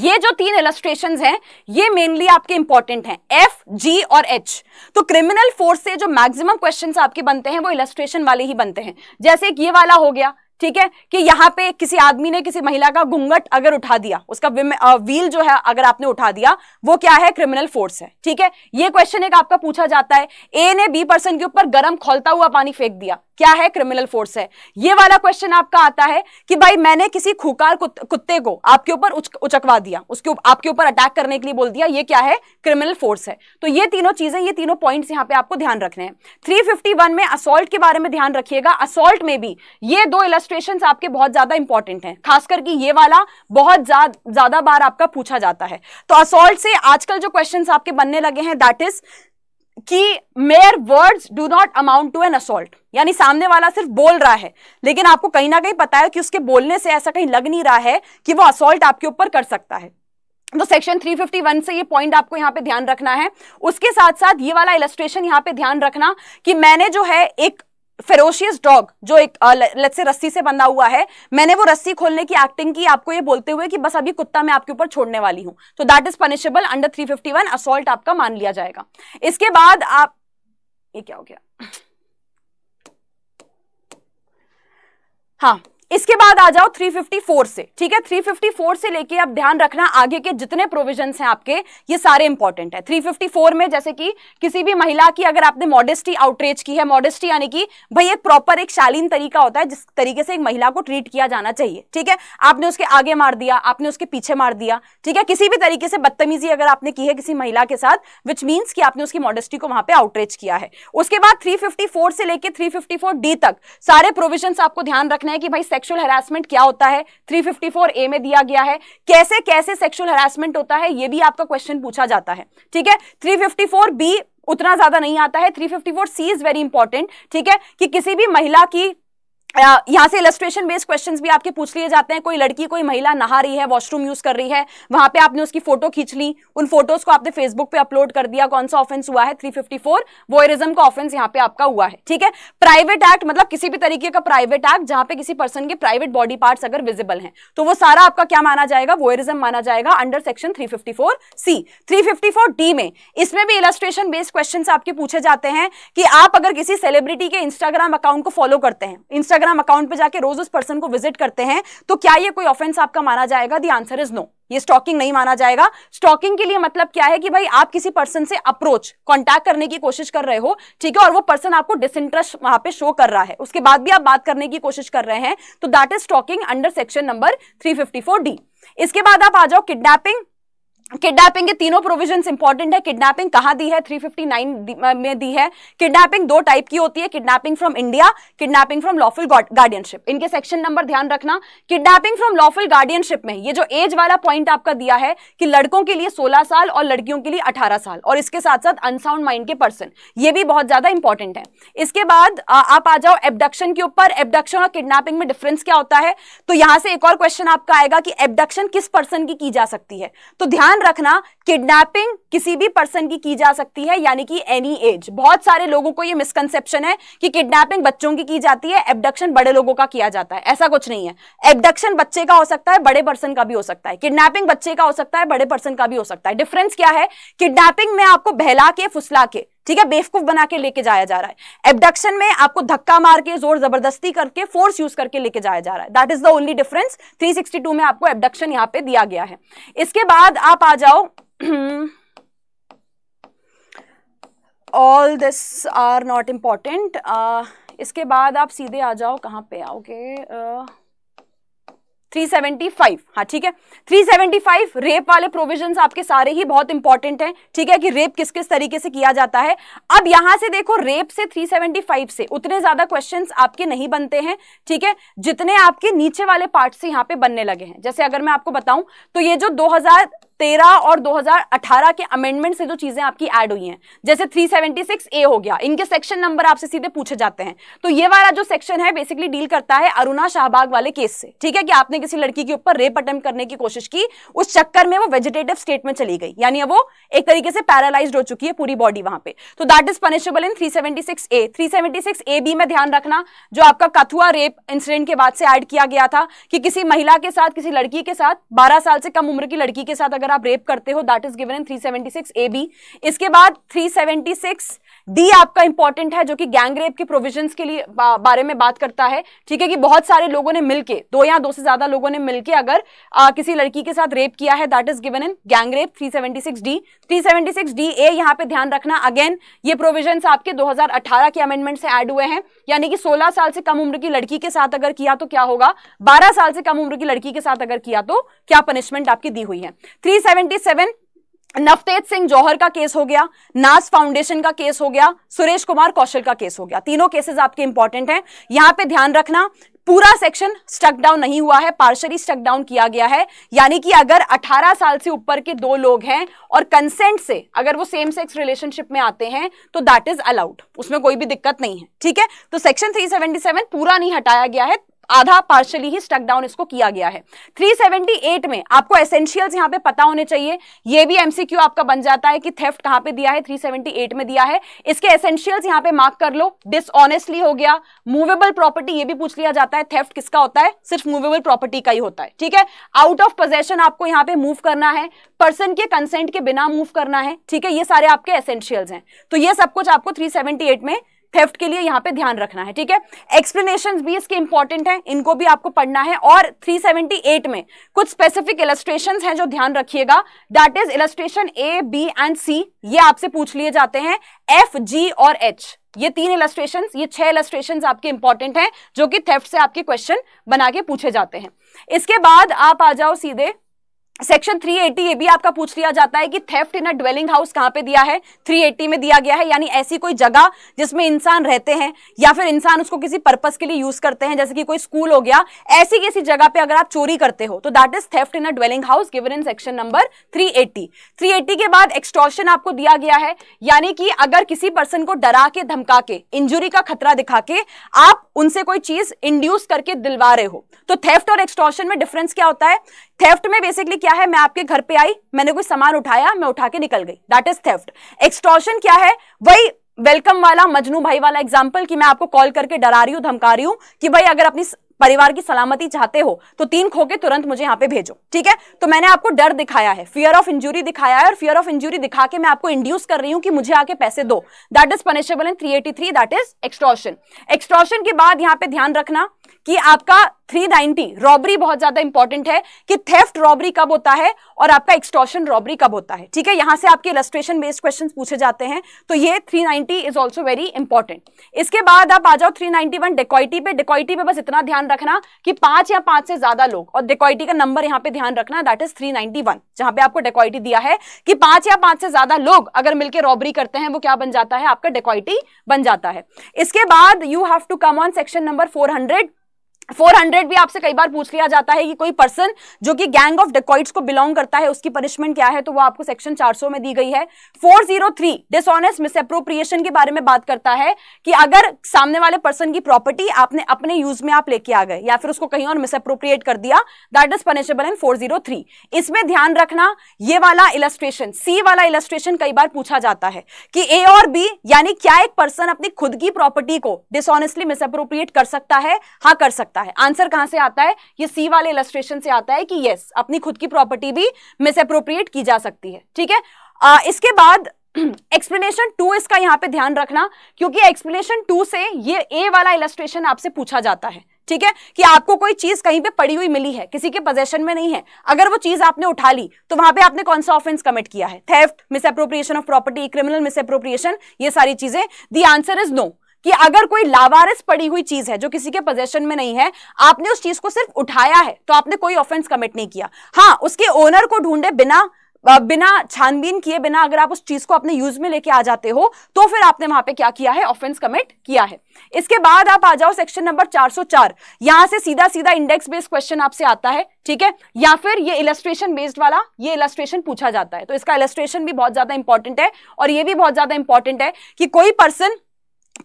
ये जो तीन इलस्ट्रेशन हैं ये मेनली आपके इंपॉर्टेंट हैं एफ जी और एच तो क्रिमिनल फोर्स से जो मैक्सिमम क्वेश्चंस आपके बनते हैं वो इलस्ट्रेशन वाले ही बनते हैं जैसे एक ये वाला हो गया ठीक है कि यहां पे किसी आदमी ने किसी महिला का घुंघट अगर उठा दिया उसका व्हील जो है अगर आपने उठा दिया वो क्या है क्रिमिनल फोर्स है ठीक है ये क्वेश्चन एक आपका पूछा जाता है ए ने बी पर्सन के ऊपर गर्म खोलता हुआ पानी फेंक दिया क्या है क्रिमिनल फोर्स है ये वाला क्वेश्चन आपका आता है कि भाई मैंने किसी खुकार कुत्ते को आपके ऊपर उचकवा दिया उसके आपके ऊपर अटैक करने के लिए बोल दिया ये क्या है क्रिमिनल फोर्स है तो ये तीनों चीजें ये तीनों पॉइंट्स यहाँ पे आपको ध्यान रखने हैं वन में असोल्ट के बारे में ध्यान रखिएगा असोल्ट में भी ये दो इलस्ट्रेशन आपके बहुत ज्यादा इंपॉर्टेंट है खास करके ये वाला बहुत ज्यादा बार आपका पूछा जाता है तो असोल्ट से आजकल जो क्वेश्चन आपके बनने लगे हैं दैट इज कि mere words do not amount to an assault यानी सामने वाला सिर्फ बोल रहा है लेकिन आपको कहीं ना कहीं पता है कि उसके बोलने से ऐसा कहीं लग नहीं रहा है कि वो असोल्ट आपके ऊपर कर सकता है तो सेक्शन 351 से ये पॉइंट आपको यहाँ पे ध्यान रखना है उसके साथ साथ ये वाला इलेस्ट्रेशन यहाँ पे ध्यान रखना कि मैंने जो है एक फेरोशियस डॉग जो एक लेट्स से रस्सी से बंधा हुआ है मैंने वो रस्सी खोलने की एक्टिंग की आपको ये बोलते हुए कि बस अभी कुत्ता मैं आपके ऊपर छोड़ने वाली हूं तो that is punishable under 351 assault आपका मान लिया जाएगा इसके बाद आप ये क्या हो गया 好。इसके बाद आ जाओ 354 से ठीक है 354 से लेके अब ध्यान रखना आगे के जितने प्रोविजन हैं आपके ये सारे इंपॉर्टेंट है 354 में जैसे कि किसी भी महिला की अगर आपने मॉडेस्टी आउटरीच की है मॉडेस्टी यानी कि भाई एक प्रॉपर एक शालीन तरीका होता है जिस तरीके से एक महिला को ट्रीट किया जाना चाहिए ठीक है आपने उसके आगे मार दिया आपने उसके पीछे मार दिया ठीक है किसी भी तरीके से बदतमीजी अगर आपने की है किसी महिला के साथ विच मीन्स कि आपने उसकी मॉडेस्टी को वहां पर आउटरीच किया है उसके बाद थ्री से लेकर थ्री डी तक सारे प्रोविजन आपको ध्यान रखना है कि भाई सेक्सुअल हेरासमेंट क्या होता है 354 ए में दिया गया है कैसे कैसे सेक्सुअल हेरासमेंट होता है यह भी आपका क्वेश्चन पूछा जाता है ठीक है 354 बी उतना ज्यादा नहीं आता है 354 सी इज वेरी इंपॉर्टेंट ठीक है कि किसी भी महिला की यहाँ से इलस्ट्रेशन बेस्ड क्वेश्चंस भी आपके पूछ लिए जाते हैं कोई लड़की कोई महिला नहा रही है वॉशरूम यूज कर रही है वहां पे आपने उसकी फोटो खींच ली उन फोटोज को आपने फेसबुक पे अपलोड कर दिया कौन सा ऑफेंस हुआ है 354 वोयरिज्म का ऑफेंस यहाँ पे आपका हुआ है ठीक है प्राइवेट एक्ट मतलब किसी भी तरीके का प्राइवेट एक्ट जहां पे किसी पर्सन के प्राइवेट बॉडी पार्ट अगर विजिबल है तो वो सारा आपका क्या माना जाएगा वोयरिज्म माना जाएगा under section three C three D में इसमें भी इलस्ट्रेशन बेस्ड क्वेश्चन आपके पूछे जाते हैं कि आप अगर किसी सेलिब्रिटी के इंस्टाग्राम अकाउंट को फॉलो करते हैं इंस्टाग्राम इंस्टाग्राम अकाउंट पे जाके रोज उस पर्सन को विजिट करते हैं तो क्या ये कोई ऑफेंस आपका माना जाएगा दी आंसर इज नो ये स्टॉकिंग नहीं माना जाएगा स्टॉकिंग के लिए मतलब क्या है कि भाई आप किसी पर्सन से अप्रोच कॉन्टैक्ट करने की कोशिश कर रहे हो ठीक है और वो पर्सन आपको डिसइंटरेस्ट वहां पे शो कर रहा है उसके बाद भी आप बात करने की कोशिश कर रहे हैं तो that is stalking under section number 354 D इसके बाद आप आ जाओ किडनैपिंग किडनैपिंग के तीनों प्रोविजन इंपॉर्टेंट है किडनैपिंग कहां दी है 359 में दी है किडनैपिंग दो टाइप की होती है kidnapping from India kidnapping from lawful guardianship इनके सेक्शन नंबर ध्यान रखना किडनैपिंग फ्रॉम लॉफुल गार्डियनशिप में ये जो एज वाला पॉइंट आपका दिया है कि लड़कों के लिए सोलह साल और लड़कियों के लिए अठारह साल और इसके साथ साथ अनसाउंड माइंड के पर्सन ये भी बहुत ज्यादा इंपॉर्टेंट है इसके बाद आप आ जाओ एबडक्शन के ऊपर एबडक्शन और किडनैपिंग में डिफरेंस क्या होता है तो यहां से एक और क्वेश्चन आपका आएगा कि एबडक्शन किस पर्सन की जा सकती है तो ध्यान रखना किडनैपिंग किसी भी पर्सन की की जा सकती है यानी कि एनी एज बहुत सारे लोगों को ये मिसकंसेप्शन है कि किडनैपिंग बच्चों की की जाती है एबडक्शन बड़े लोगों का किया जाता है ऐसा कुछ नहीं है एबडक्शन बच्चे का हो सकता है बड़े पर्सन का भी हो सकता है किडनैपिंग बच्चे का हो सकता है बड़े पर्सन का भी हो सकता है डिफरेंस क्या है किडनैपिंग में आपको बहला के फुसला के ठीक है बेवकूफ बना के लेके जाया जा रहा है एबडक्शन में आपको धक्का मार के जोर जबरदस्ती करके फोर्स यूज करके लेके जाया जा रहा है that is the only difference 362 में आपको एबडक्शन यहाँ पे दिया गया है इसके बाद आप आ जाओ all this are not important इसके बाद आप सीधे आ जाओ कहाँ पे आओगे थ्री सेवेंटी फाइव हाँ ठीक है थ्री सेवेंटी फाइव रेप वाले प्रोविजन आपके सारे ही बहुत इंपॉर्टेंट हैं ठीक है कि रेप किस किस तरीके से किया जाता है अब यहां से देखो रेप से थ्री सेवेंटी फाइव से उतने ज्यादा क्वेश्चन आपके नहीं बनते हैं ठीक है जितने आपके नीचे वाले पार्ट से यहाँ पे बनने लगे हैं जैसे अगर मैं आपको बताऊं तो ये जो दो हजार 2013 और 2018 के अमेंडमेंट से जो चीजें आपकी ऐड हुई हैं जैसे 376 ए हो गया इनके सेक्शन नंबर आपसे सीधे पूछे जाते हैं तो ये वाला जो सेक्शन है बेसिकली डील करता है अरुणा शाहबाग वाले केस से ठीक है कि आपने किसी लड़की के ऊपर रेप अटेम्प्ट करने की कोशिश की उस चक्कर में वो वेजिटेटिव स्टेट में चली गई यानी वो एक तरीके से पैरालाइज हो चुकी है पूरी बॉडी वहां पर तो that is punishable in three A three A B में ध्यान रखना जो आपका कथुआ रेप इंसिडेंट के बाद से एड किया गया था कि किसी महिला के साथ किसी लड़की के साथ बारह साल से कम उम्र की लड़की के साथ अगर आप रेप करते हो that is given in 376 A B इसके बाद 376 सेवेंटी सिक्स डी आपका इंपॉर्टेंट है जो कि गैंगरेप के प्रोविजन के लिए बारे में बात करता है ठीक है कि बहुत सारे लोगों ने मिलकर दो या दो से ज्यादा लोगों ने मिलकर अगर आ, किसी लड़की के साथ रेप किया है that is given in gang 376 D 376 D A यहाँ पे ध्यान रखना अगेन ये प्रोविजन आपके 2018 के अमेंडमेंट से एड हुए हैं यानी कि 16 साल से कम उम्र की लड़की के साथ अगर किया तो क्या होगा 12 साल से कम उम्र की लड़की के साथ अगर किया तो क्या पनिशमेंट आपकी दी हुई है 377 नवतेज सिंह जौहर का केस हो गया नास फाउंडेशन का केस हो गया सुरेश कुमार कौशल का केस हो गया तीनों केसेस आपके इंपॉर्टेंट हैं यहां पे ध्यान रखना पूरा सेक्शन स्टक डाउन नहीं हुआ है पार्शली स्टक डाउन किया गया है यानी कि अगर 18 साल से ऊपर के दो लोग हैं और कंसेंट से अगर वो सेम सेक्स रिलेशनशिप में आते हैं तो दैट इज अलाउड उसमें कोई भी दिक्कत नहीं है ठीक है तो सेक्शन 377 पूरा नहीं हटाया गया है आधा पार्शली ही स्टक डाउन इसको किया गया है 378 में आपको एसेंशियल्स यहाँ पे पता होने चाहिए ये भी एमसीक्यू आपका बन जाता है कि थेफ्ट कहां पे दिया है 378 में दिया है इसके एसेंशियल्स यहाँ पे मार्क कर लो डिसऑनेस्टली हो गया मूवेबल प्रॉपर्टी ये भी पूछ लिया जाता है थेफ्ट किसका होता है सिर्फ मूवेबल प्रॉपर्टी का ही होता है ठीक है आउट ऑफ पोजेशन आपको यहाँ पे मूव करना है पर्सन के कंसेंट के बिना मूव करना है ठीक है ये सारे आपके एसेंशियल्स हैं तो ये सब कुछ आपको 378 में थेफ्ट के लिए यहाँ पे ध्यान रखना है ठीक है एक्सप्लेनेशन भी इसके इंपॉर्टेंट हैं इनको भी आपको पढ़ना है और 378 में कुछ स्पेसिफिक इलस्ट्रेशन हैं जो ध्यान रखिएगा that is illustration A B and C ये आपसे पूछ लिए जाते हैं एफ जी और एच ये तीन इलेस्ट्रेशन ये छह इलेस्ट्रेशन आपके इंपॉर्टेंट हैं जो कि थेफ्ट से आपके क्वेश्चन बना के पूछे जाते हैं इसके बाद आप आ जाओ सीधे सेक्शन 380 ये भी आपका पूछ लिया जाता है कि theft in a dwelling house कहाँ पे दिया है 380 में दिया गया है यानी ऐसी कोई जगह जिसमें इंसान रहते हैं या फिर इंसान उसको किसी पर्पस के लिए यूज करते हैं जैसे कि कोई स्कूल हो गया ऐसी किसी जगह पे अगर आप चोरी करते हो तो that is theft in a dwelling house given in section number three eighty के बाद एक्सटॉर्शन आपको दिया गया है यानी कि अगर किसी पर्सन को डरा के धमका के इंजुरी का खतरा दिखा के आप उनसे कोई चीज इंड्यूस करके दिलवा रहे हो तो थेफ्ट और एक्सटॉर्शन में डिफरेंस क्या होता है थेफ्ट में बेसिकली क्या है मैं आपके घर पे आई मैंने कोई सामान उठाया मैं उठा के निकल गई दैट इज थेफ्ट एक्सटॉर्शन क्या है वही वेलकम वाला मजनू भाई वाला एग्जाम्पल कि मैं आपको कॉल करके डरा रही हूँ धमका रही हूं कि भाई अगर अपनी परिवार की सलामती चाहते हो तो तीन खोके तुरंत मुझे यहाँ पे भेजो ठीक है तो मैंने आपको डर दिखाया है फियर ऑफ इंजुरी दिखाया है और फियर ऑफ इंजुरी दिखा के मैं आपको इंड्यूस कर रही हूँ कि मुझे आके पैसे दो that is punishable in three eighty three that is extortion extortion के बाद यहाँ पे ध्यान रखना कि आपका 390 रॉबरी बहुत ज्यादा इंपॉर्टेंट है कि थेफ्ट रॉबरी कब होता है और आपका एक्सटॉशन रॉबरी कब होता है ठीक है यहां से आपके इलस्ट्रेशन बेस्ड क्वेश्चन पूछे जाते हैं तो ये 390 इज ऑल्सो वेरी इंपॉर्टेंट इसके बाद आप आ जाओ 391 डेकोइटी पे डेकोइटी पे बस इतना ध्यान रखना कि पांच या पांच से ज्यादा लोग और डेकोइटी का नंबर यहाँ पे ध्यान रखना that is three ninety one जहां पे आपको डेकोइटी दिया है कि पांच या पांच से ज्यादा लोग अगर मिलकर रॉबरी करते हैं वो क्या बन जाता है आपका डेकॉइटी बन जाता है इसके बाद you have to come on section number four hundred 400 भी आपसे कई बार पूछ लिया जाता है कि कोई पर्सन जो कि गैंग ऑफ डेकोइट्स को बिलोंग करता है उसकी पनिशमेंट क्या है तो वो आपको सेक्शन 400 में दी गई है 403 डिसऑनेस्ट मिसअप्रोप्रिएशन के बारे में बात करता है कि अगर सामने वाले पर्सन की प्रॉपर्टी आपने अपने यूज में आप लेके आ गए या फिर उसको कहीं और मिसअप्रोप्रिएट कर दिया that is punishable in four इसमें ध्यान रखना ये वाला इलस्ट्रेशन सी वाला इलेस्ट्रेशन कई बार पूछा जाता है कि ए और बी यानी क्या एक पर्सन अपनी खुद की प्रॉपर्टी को डिसऑनेस्टली मिसअप्रोप्रिएट कर सकता है हा कर सकता सकता है आंसर कहां से आता है ये सी वाले इलस्ट्रेशन से आता है कि यस अपनी खुद की प्रॉपर्टी भी मिस अप्रोप्रिएट की जा सकती है ठीक है इसके बाद एक्सप्लेनेशन टू इसका यहां पे ध्यान रखना क्योंकि एक्सप्लेनेशन टू से ये ए वाला इलस्ट्रेशन आपसे पूछा जाता है ठीक है कि आपको कोई चीज कहीं पे पड़ी हुई मिली है किसी के पोजेशन में नहीं है अगर वो चीज आपने उठा ली तो वहां पे आपने कौन सा ऑफेंस कमिट किया है theft misappropriation of property criminal misappropriation ये सारी चीजें दी आंसर इज नो कि अगर कोई लावारिस पड़ी हुई चीज है जो किसी के पोजेशन में नहीं है आपने उस चीज को सिर्फ उठाया है तो आपने कोई ऑफेंस कमिट नहीं किया हाँ उसके ओनर को ढूंढे बिना बिना छानबीन किए बिना अगर आप उस चीज को अपने यूज में लेके आ जाते हो तो फिर आपने वहां पे क्या किया है ऑफेंस कमिट किया है इसके बाद आप आ जाओ सेक्शन नंबर 404 यहां से सीधा सीधा इंडेक्स बेस्ड क्वेश्चन आपसे आता है ठीक है या फिर ये इलस्ट्रेशन बेस्ड वाला ये इलस्ट्रेशन पूछा जाता है तो इसका इलस्ट्रेशन भी बहुत ज्यादा इंपॉर्टेंट है और ये भी बहुत ज्यादा इंपॉर्टेंट है कि कोई पर्सन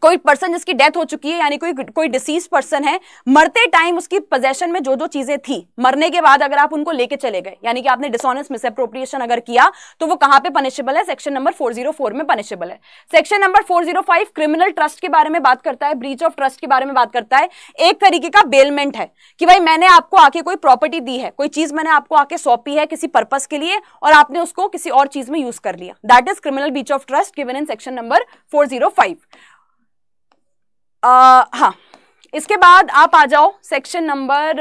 कोई पर्सन जिसकी डेथ हो चुकी है यानी कोई कोई डिसीज पर्सन है मरते टाइम उसकी पोजेशन में जो जो चीजें थी मरने के बाद अगर आप उनको लेके चले गए यानी कि आपने डिसऑनेस्ट मिसअप्रोप्रिएशन अगर किया तो वो कहां पे पनिशेबल है सेक्शन नंबर 404 में पनिशेबल है सेक्शन नंबर 405 क्रिमिनल ट्रस्ट के बारे में बात करता है ब्रीच ऑफ ट्रस्ट के बारे में बात करता है एक तरीके का बेलमेंट है कि भाई मैंने आपको आके कोई प्रॉपर्टी दी है कोई चीज मैंने आपको आके सौंपी है किसी पर्पज के लिए और आपने उसको किसी और चीज में यूज कर लिया that is criminal breach of trust given in section number four uh, हाँ इसके बाद आप आ जाओ सेक्शन नंबर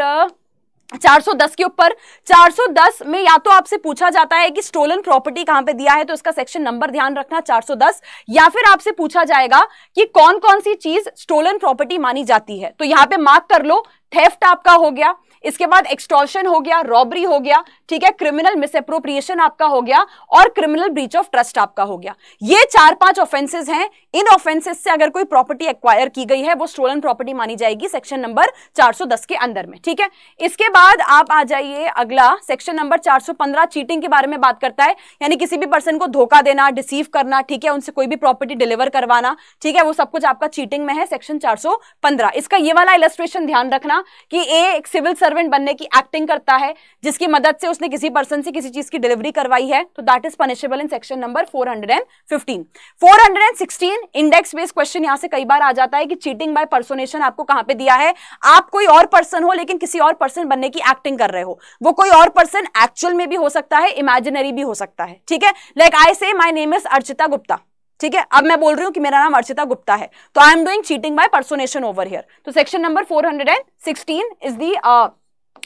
410 के ऊपर 410 में या तो आपसे पूछा जाता है कि स्टोलन प्रॉपर्टी कहां पे दिया है तो इसका सेक्शन नंबर ध्यान रखना 410 या फिर आपसे पूछा जाएगा कि कौन कौन सी चीज स्टोलन प्रॉपर्टी मानी जाती है तो यहां पे मार्क कर लो थेफ्ट आपका हो गया इसके बाद एक्सटॉर्शन हो गया रॉबरी हो गया ठीक है क्रिमिनल मिसअप्रोप्रिएशन आपका हो गया और क्रिमिनल ब्रीच ऑफ ट्रस्ट आपका हो गया ये चार पांच ऑफेंसेस हैं इन ऑफेंसेस से अगर कोई प्रॉपर्टी एक्वायर की गई है वो स्टोलन प्रॉपर्टी मानी जाएगी सेक्शन नंबर 410 के अंदर में ठीक है इसके बाद आप आ जाइए अगला सेक्शन नंबर 415 चीटिंग के बारे में बात करता है यानी किसी भी पर्सन को धोखा देना डिसीव करना ठीक है उनसे कोई भी प्रॉपर्टी डिलीवर करवाना ठीक है वो सब कुछ आपका चीटिंग में है सेक्शन चार इसका ये वाला इलेस्ट्रेशन ध्यान रखना कि ए एक सिविल सर्वेंट बनने की एक्टिंग करता है जिसकी मदद से उसने किसी पर्सन से किसी चीज की डिलीवरी करवाई है तो that is punishable in section number 415 416 index based question यहां से कई बार आ जाता है कि चीटिंग बाय पर्सोनेशन आपको कहां पे दिया है आप कोई और पर्सन हो लेकिन किसी और पर्सन बनने की एक्टिंग कर रहे हो वो कोई और पर्सन एक्चुअल में भी हो सकता है इमेजिनरी भी हो सकता है ठीक है like I say my name is Archita Gupta ठीक है अब मैं बोल रही हूं कि मेरा नाम अर्चिता गुप्ता है तो I am doing cheating by personation over here तो section number four hundred and sixteen is the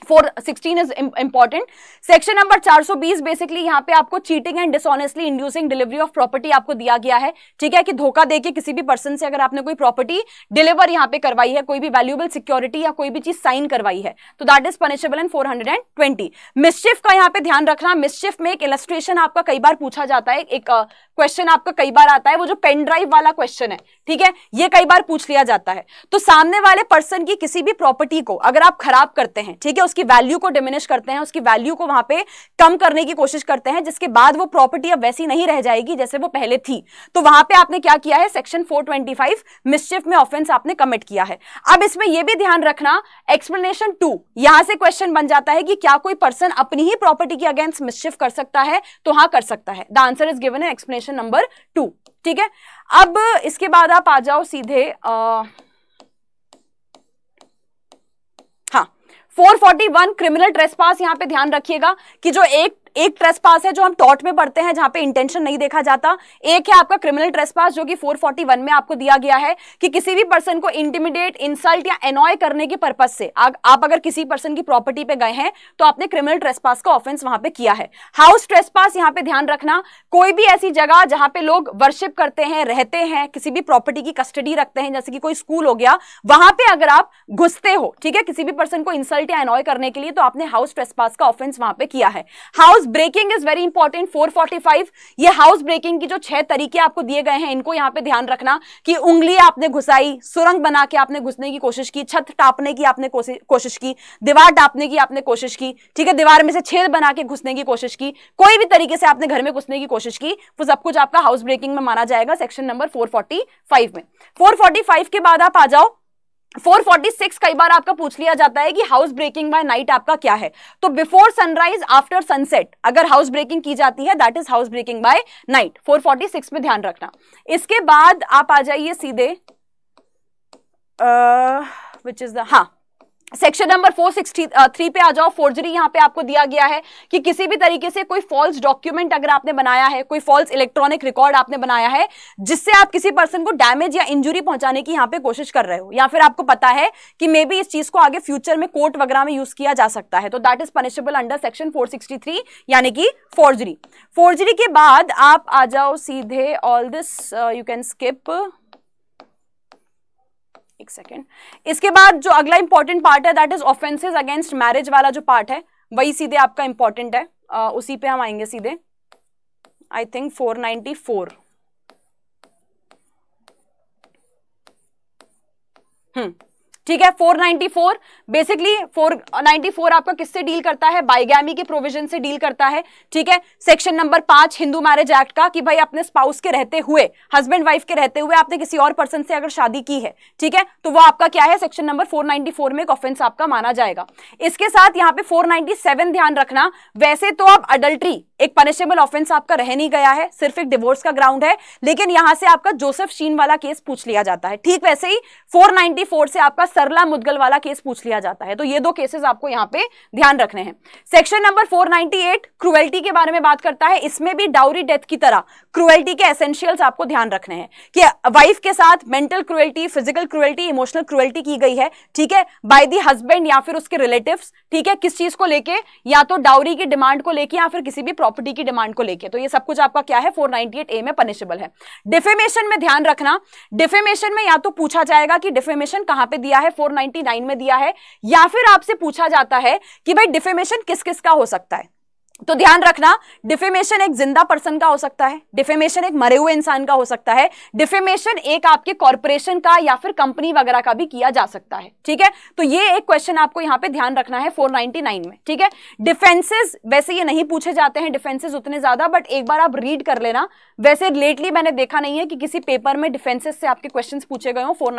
four sixteen is important section number चार सौ बीस बेसिकली यहाँ पे आपको cheating and dishonestly inducing delivery of property आपको दिया गया है ठीक है कि धोखा देके किसी भी पर्सन से अगर आपने कोई प्रॉपर्टी डिलीवर यहाँ पे करवाई है कोई भी वैल्यूबल सिक्योरिटी या कोई भी चीज साइन करवाई है तो that is punishable in four hundred and twenty mischief का यहाँ पे ध्यान रखना मिसचिफ में एक इलस्ट्रेशन आपका कई बार पूछा जाता है एक क्वेश्चन uh, आपका कई बार आता है वो जो पेन ड्राइव वाला क्वेश्चन है ठीक है ये कई बार पूछ लिया जाता है तो सामने वाले पर्सन की किसी भी प्रॉपर्टी को अगर आप खराब करते हैं ठीक है है उसकी वैल्यू को डिमिनिश करते हैं उसकी वैल्यू को वहां पे कम करने की कोशिश करते हैं जिसके बाद वो प्रॉपर्टी अब वैसी नहीं रह जाएगी जैसे वो पहले थी तो वहां पे आपने क्या किया है सेक्शन 425 मिस्चिफ में ऑफेंस आपने कमिट किया है अब इसमें यह भी ध्यान रखना एक्सप्लेनेशन टू यहां से क्वेश्चन बन जाता है कि क्या कोई पर्सन अपनी ही प्रॉपर्टी के अगेंस्ट मिस्चिफ कर सकता है तो हाँ कर सकता है the answer is given explanation number two ठीक है अब इसके बाद आप आ जाओ सीधे आ, 441 क्रिमिनल ट्रेसपास यहां पे ध्यान रखिएगा कि जो एक एक ट्रेस पास है जो हम टॉट में पढ़ते हैं जहां पे इंटेंशन नहीं देखा जाता एक है आपका क्रिमिनल ट्रेस पास जो कि 441 में आपको दिया गया है कि किसी भी पर्सन को इंटिमिडेट इंसल्ट या एनॉय करने के पर्पज से आ, आप अगर किसी पर्सन की प्रॉपर्टी पे गए हैं तो आपने क्रिमिनल ट्रेस पास का ऑफेंस वहां पर किया है हाउस ट्रेस पास यहां पर ध्यान रखना कोई भी ऐसी जगह जहां पर लोग वर्शिप करते हैं रहते हैं किसी भी प्रॉपर्टी की कस्टडी रखते हैं जैसे कि कोई स्कूल हो गया वहां पर अगर आप घुसते हो ठीक है किसी भी पर्सन को इंसल्ट या एनॉय करने के लिए तो आपने हाउस ट्रेस पास का ऑफेंस वहां पर किया है house house breaking is very important 445 ये हाउस ब्रेकिंग की जो छह तरीके आपको दिए गए हैं इनको यहाँ पे ध्यान रखना कि उंगली आपने घुसाई सुरंग बना के आपने घुसने की कोशिश की छत टापने की आपने कोशिश की दीवार टापने की आपने कोशिश की ठीक है दीवार में से छेद बना के घुसने की कोशिश की कोई भी तरीके से आपने घर में घुसने की कोशिश की वो सब कुछ आपका हाउस ब्रेकिंग में माना जाएगा सेक्शन नंबर फोर में फोर के बाद आप आ जाओ 446 कई बार आपका पूछ लिया जाता है कि हाउस ब्रेकिंग बाय नाइट आपका क्या है तो बिफोर सनराइज आफ्टर सनसेट अगर हाउस ब्रेकिंग की जाती है that is house breaking by night 446 में ध्यान रखना इसके बाद आप आ जाइए सीधे विच इज द हाँ सेक्शन नंबर 463 पे आ जाओ फोर्जरी यहाँ पे आपको दिया गया है कि किसी भी तरीके से कोई फॉल्स डॉक्यूमेंट अगर आपने बनाया है कोई फॉल्स इलेक्ट्रॉनिक रिकॉर्ड आपने बनाया है जिससे आप किसी पर्सन को डैमेज या इंजुरी पहुंचाने की यहाँ पे कोशिश कर रहे हो या फिर आपको पता है कि मे बी इस चीज को आगे फ्यूचर में कोर्ट वगैरह में यूज किया जा सकता है तो that is punishable under section four यानी कि फोर्जरी फोर्जरी के बाद आप आ जाओ सीधे all this you can skip एक सेकेंड इसके बाद जो अगला इंपॉर्टेंट पार्ट है that is offences against marriage वाला जो पार्ट है वही सीधे आपका इंपॉर्टेंट है आ, उसी पे हम आएंगे सीधे I think four ninety four hmm ठीक है 494 बेसिकली 494 आपका किससे डील करता है बाइगैमी के प्रोविजन से डील करता है ठीक है सेक्शन नंबर पांच हिंदू मैरिज एक्ट का कि भाई अपने स्पाउस के रहते हुए हस्बैंड वाइफ के रहते हुए आपने किसी और पर्सन से अगर शादी की है ठीक है तो वो आपका क्या है सेक्शन नंबर 494 में एक ऑफेंस आपका माना जाएगा इसके साथ यहाँ पे फोर ध्यान रखना वैसे तो आप अडल्ट्री एक पनिशेबल ऑफेंस आपका रह नहीं गया है सिर्फ एक डिवोर्स का ग्राउंड है लेकिन यहां से आपका जोसेफ शीन वाला केस पूछ लिया जाता है ठीक वैसे ही 494 से आपका सरला मुदगल वाला केस पूछ लिया जाता है तो ये दो केसेस आपको यहां पे ध्यान रखने हैं सेक्शन नंबर 498 क्रुएल्टी के बारे में बात करता है इसमें भी डाउरी डेथ की तरह क्रुएल्टी के एसेंशियल्स आपको ध्यान रखने हैं कि वाइफ के साथ mental cruelty physical cruelty emotional cruelty की गई है ठीक है बाय दी हस्बैंड या फिर उसके रिलेटिव ठीक है किस चीज को लेकर या तो डाउरी की डिमांड को लेकर या फिर किसी भी प्रॉपर्टी की डिमांड को लेकर तो ये सब कुछ आपका क्या है 498 ए में पनिशेबल है डिफेमेशन में ध्यान रखना डिफेमेशन में या तो पूछा जाएगा कि डिफेमेशन कहां पे दिया है 499 में दिया है या फिर आपसे पूछा जाता है कि भाई डिफेमेशन किस किस का हो सकता है तो ध्यान रखना डिफेमेशन एक जिंदा पर्सन का हो सकता है डिफेमेशन एक मरे हुए इंसान का हो सकता है डिफेमेशन एक आपके कॉरपोरेशन का या फिर कंपनी वगैरह का भी किया जा सकता है ठीक है तो ये एक क्वेश्चन आपको यहां पे ध्यान रखना है 499 में ठीक है डिफेंसेस वैसे ये नहीं पूछे जाते हैं डिफेंसेज उतने ज्यादा बट एक बार आप रीड कर लेना वैसे लेटली मैंने देखा नहीं है कि किसी पेपर में डिफेंसेज से आपके क्वेश्चन पूछे गए हो फोर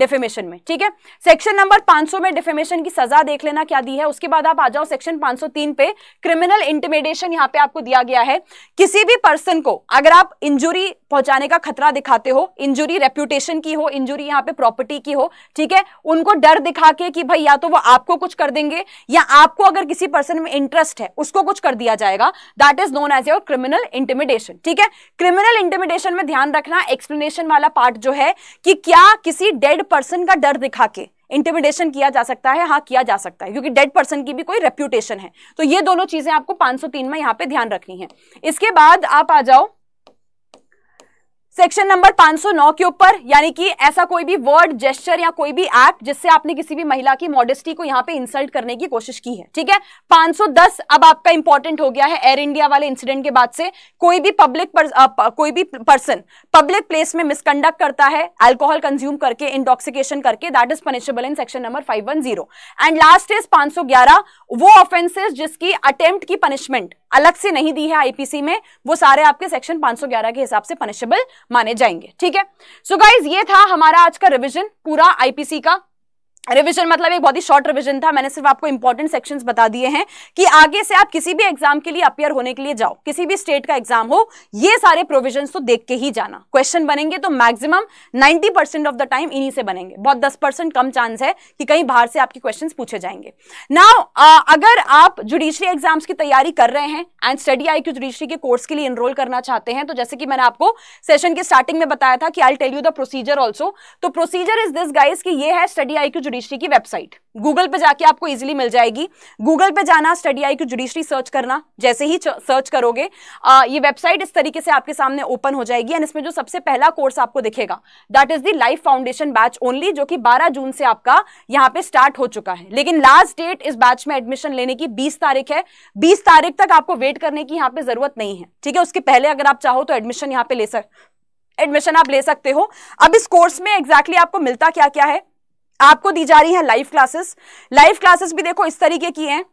डिफेमेशन में ठीक है सेक्शन नंबर पांच में डिफेमेशन की सजा देख लेना क्या दी है उसके बाद आप आ जाओ सेक्शन पांच पे क्रिमिनल फिजिकल इंटिमिडेशन यहाँ पे आपको दिया गया है किसी भी पर्सन को अगर आप इंजुरी पहुंचाने का खतरा दिखाते हो इंजुरी रेप्यूटेशन की हो इंजुरी यहाँ पे प्रॉपर्टी की हो ठीक है उनको डर दिखा के कि भाई या तो वो आपको कुछ कर देंगे या आपको अगर किसी पर्सन में इंटरेस्ट है उसको कुछ कर दिया जाएगा that is known as your criminal intimidation ठीक है क्रिमिनल इंटिमिडेशन में ध्यान रखना एक्सप्लेनेशन वाला पार्ट जो है कि क्या किसी डेड पर्सन का डर दिखा के इंटिमिडेशन किया जा सकता है हाँ किया जा सकता है क्योंकि डेड पर्सन की भी कोई रेप्यूटेशन है तो ये दोनों चीज़ें आपको 503 में यहाँ पे ध्यान रखनी है इसके बाद आप आ जाओ सेक्शन नंबर 509 के ऊपर यानी कि ऐसा कोई भी वर्ड जेस्टर या कोई भी एक्ट जिससे आपने किसी भी महिला की मॉडेस्टी को यहाँ पे इंसल्ट करने की कोशिश की है ठीक है 510 अब आपका इंपॉर्टेंट हो गया है एयर इंडिया वाले इंसिडेंट के बाद से कोई भी पब्लिक कोई भी पर्सन पब्लिक प्लेस में मिसकंडक्ट करता है अल्कोहल कंज्यूम करके इंटॉक्सिकेशन करके that is punishable in section number five and last is पांच वो ऑफेंसेज जिसकी अटेम्प्ट की पनिशमेंट अलग से नहीं दी है आईपीसी में वो सारे आपके सेक्शन 511 के हिसाब से पनिशेबल माने जाएंगे ठीक है सो so गाइज ये था हमारा आज का रिविजन पूरा आईपीसी का रिविजन मतलब एक बहुत ही शॉर्ट रिविजन था मैंने सिर्फ आपको इंपॉर्टेंट सेक्शंस बता दिए हैं कि आगे से आप किसी भी एग्जाम के लिए अपियर होने के लिए जाओ किसी भी स्टेट का एग्जाम हो ये सारे प्रोविजन तो देख के ही जाना क्वेश्चन बनेंगे तो maximum 90 percent of the time इन्हीं से बनेंगे बहुत 10 परसेंट कम चांस है कि कहीं बाहर से आपके क्वेश्चन पूछे जाएंगे नाउ अगर आप जुडिशरी एग्जाम्स की तैयारी कर रहे हैं and study I Q judiciary के कोर्स के लिए इनरोल करना चाहते हैं तो जैसे कि मैंने आपको सेशन के स्टार्टिंग में बताया था कि I tell you the procedure also तो प्रोसीजर इज दिस गाइज की ये है स्टडी आई क्यू जुडिशरी की वेबसाइट गूगल पे जाके आपको इजीली मिल जाएगी गूगल पे जाना स्टडी आई की जुडिशरी सर्च करना जैसे ही सर्च करोगे आ, ये वेबसाइट इस तरीके से आपके सामने ओपन हो जाएगी एंड इसमें जो सबसे पहला कोर्स आपको दिखेगा that is the life foundation batch only जो कि 12 जून से आपका यहाँ पे स्टार्ट हो चुका है लेकिन लास्ट डेट इस बैच में एडमिशन लेने की बीस तारीख है बीस तारीख तक आपको वेट करने की यहाँ पे जरूरत नहीं है ठीक है उसके पहले अगर आप चाहो तो एडमिशन यहाँ पे ले सक एडमिशन आप ले सकते हो अब इस कोर्स में एग्जैक्टली exactly आपको मिलता क्या क्या है आपको दी जा रही है लाइव क्लासेस लाइव क्लासेस भी देखो इस तरीके की हैं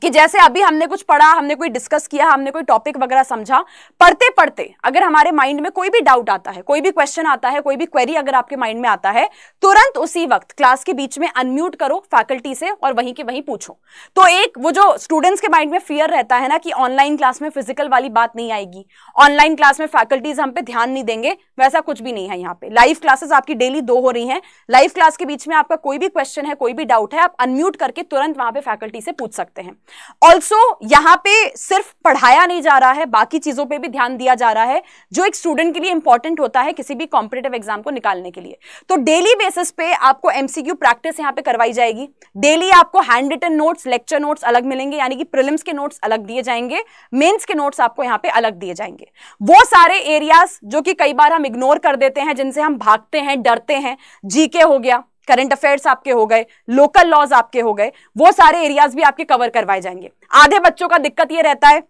कि जैसे अभी हमने कुछ पढ़ा हमने कोई डिस्कस किया हमने कोई टॉपिक वगैरह समझा पढ़ते पढ़ते अगर हमारे माइंड में कोई भी डाउट आता है कोई भी क्वेश्चन आता है कोई भी क्वेरी अगर आपके माइंड में आता है तुरंत उसी वक्त क्लास के बीच में अनम्यूट करो फैकल्टी से और वहीं के वहीं पूछो तो एक वो जो स्टूडेंट्स के माइंड में फियर रहता है ना कि ऑनलाइन क्लास में फिजिकल वाली बात नहीं आएगी ऑनलाइन क्लास में फैकल्टीज हम पे ध्यान नहीं देंगे वैसा कुछ भी नहीं है यहाँ पे लाइव क्लासेस आपकी डेली दो हो रही है लाइव क्लास के बीच में आपका कोई भी क्वेश्चन है कोई भी डाउट है आप अनम्यूट करके तुरंत वहां पे फैकल्टी से पूछ सकते हैं ऑल्सो यहां पे सिर्फ पढ़ाया नहीं जा रहा है बाकी चीजों पे भी ध्यान दिया जा रहा है जो एक स्टूडेंट के लिए इंपॉर्टेंट होता है किसी भी कॉम्पिटेटिव एग्जाम को निकालने के लिए तो डेली बेसिस पे आपको एमसीक्यू प्रैक्टिस यहां पे करवाई जाएगी डेली आपको handwritten notes lecture notes अलग मिलेंगे यानी कि प्रिलिम्स के नोट्स अलग दिए जाएंगे मेन्स के नोट्स आपको यहां पर अलग दिए जाएंगे वो सारे एरियाज जो कि कई बार हम इग्नोर कर देते हैं जिनसे हम भागते हैं डरते हैं जीके हो गया करंट अफेयर्स आपके हो गए लोकल लॉज आपके हो गए वो सारे एरियाज भी आपके कवर करवाए जाएंगे आधे बच्चों का दिक्कत ये रहता है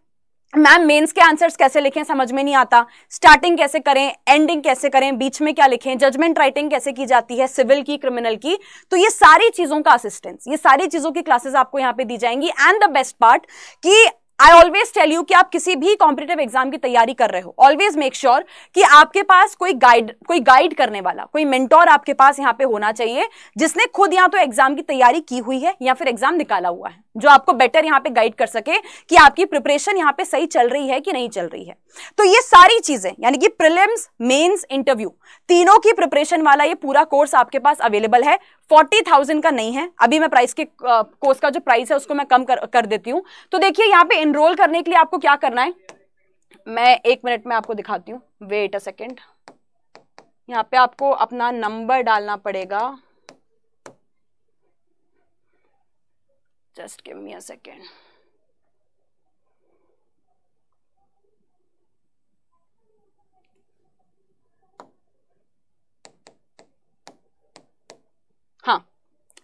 मैम मेंस के आंसर्स कैसे लिखें समझ में नहीं आता स्टार्टिंग कैसे करें एंडिंग कैसे करें बीच में क्या लिखें जजमेंट राइटिंग कैसे की जाती है सिविल की क्रिमिनल की तो ये सारी चीजों का असिस्टेंस ये सारी चीजों की क्लासेस आपको यहाँ पे दी जाएंगी एंड द बेस्ट पार्ट कि आई ऑलवेज टेल यू कि आप किसी भी कॉम्पिटेटिव एग्जाम की तैयारी कर रहे हो ऑलवेज मेक श्योर कि आपके पास कोई गाइड कोई गाइड करने वाला कोई मेंटोर आपके पास यहाँ पे होना चाहिए जिसने खुद या तो एग्जाम की तैयारी की हुई है या फिर एग्जाम निकाला हुआ है जो आपको बेटर यहां पे गाइड कर सके कि आपकी प्रिपरेशन यहाँ पे सही चल रही है कि नहीं चल रही है तो ये सारी चीजें यानी कि प्रिलिम्स मेंस इंटरव्यू तीनों की प्रिपरेशन वाला ये पूरा कोर्स आपके पास अवेलेबल है फोर्टी थाउजेंड का नहीं है अभी मैं प्राइस के कोर्स का जो प्राइस है उसको मैं कम कर, कर देती हूँ तो देखिए यहां पर इनरोल करने के लिए आपको क्या करना है मैं एक मिनट में आपको दिखाती हूँ वेट अ सेकेंड यहाँ पे आपको अपना नंबर डालना पड़ेगा Just give me a second.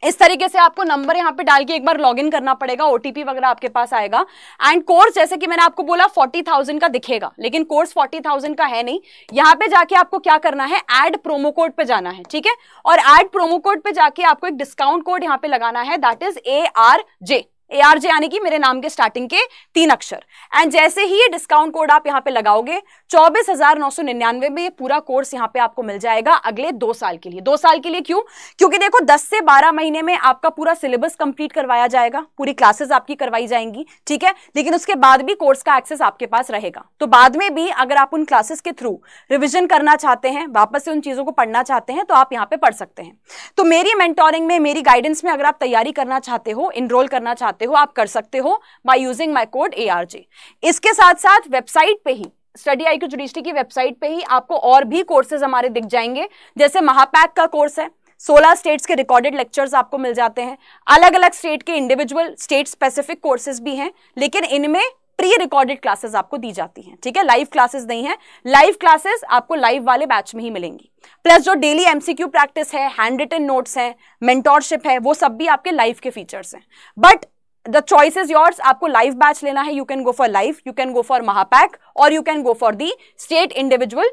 इस तरीके से आपको नंबर यहाँ पे डाल के एक बार लॉग इन करना पड़ेगा ओटीपी वगैरह आपके पास आएगा एंड कोर्स जैसे कि मैंने आपको बोला फोर्टी थाउजेंड का दिखेगा लेकिन कोर्स फोर्टी थाउजेंड का है नहीं यहाँ पे जाके आपको क्या करना है एड प्रोमो कोड पे जाना है ठीक है और एड प्रोमो कोड पे जाके आपको एक डिस्काउंट कोड यहाँ पे लगाना है that is A R J A R J यानी कि मेरे नाम के स्टार्टिंग के तीन अक्षर एंड जैसे ही ये डिस्काउंट कोड आप यहाँ पे लगाओगे चौबीस हजार नौ सौ निन्यानवे में ये पूरा कोर्स यहाँ पे आपको मिल जाएगा अगले दो साल के लिए दो साल के लिए क्यों क्योंकि देखो दस से बारह महीने में आपका पूरा सिलेबस कंप्लीट करवाया जाएगा पूरी क्लासेस आपकी करवाई जाएंगी ठीक है लेकिन उसके बाद भी कोर्स का एक्सेस आपके पास रहेगा तो बाद में भी अगर आप उन क्लासेस के थ्रू रिविजन करना चाहते हैं वापस से उन चीज़ों को पढ़ना चाहते हैं तो आप यहाँ पे पढ़ सकते हैं तो मेरी मेंटोरिंग में मेरी गाइडेंस में अगर आप तैयारी करना चाहते हो इनरोल करना चाहते चाहते हो आप कर सकते हो by using my code A इसके साथ साथ वेबसाइट पे ही स्टडी आई क्यू की वेबसाइट पे ही आपको और भी कोर्सेज हमारे दिख जाएंगे जैसे महापैक का कोर्स है 16 स्टेट्स के रिकॉर्डेड लेक्चर्स आपको मिल जाते हैं अलग अलग स्टेट के इंडिविजुअल स्टेट स्पेसिफिक कोर्सेज भी हैं लेकिन इनमें प्री रिकॉर्डेड क्लासेस आपको दी जाती हैं ठीक है लाइव क्लासेस नहीं है लाइव क्लासेस आपको लाइव वाले बैच में ही मिलेंगी प्लस जो डेली एमसीक्यू प्रैक्टिस है हैंड रिटन नोट्स हैं मेंटोरशिप है वो सब भी आपके लाइव के फीचर्स हैं but the choice is yours आपको लाइव बैच लेना है you can go for live you can go for महापैक और you can go for the state individual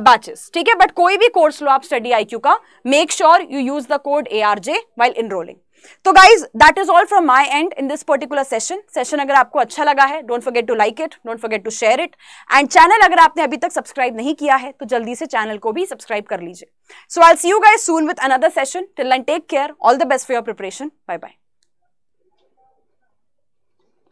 batches ठीक है बट कोई भी कोर्स लो आप स्टडी क्यू का make sure you use the code A R J while enrolling तो guys that is all from my end in this particular session session अगर आपको अच्छा लगा है don't forget to like it don't forget to share it and channel अगर आपने अभी तक सब्सक्राइब नहीं किया है तो जल्दी से चैनल को भी सब्सक्राइब कर लीजिए so I see you guys soon with another session till and take care all the best for your preparation bye bye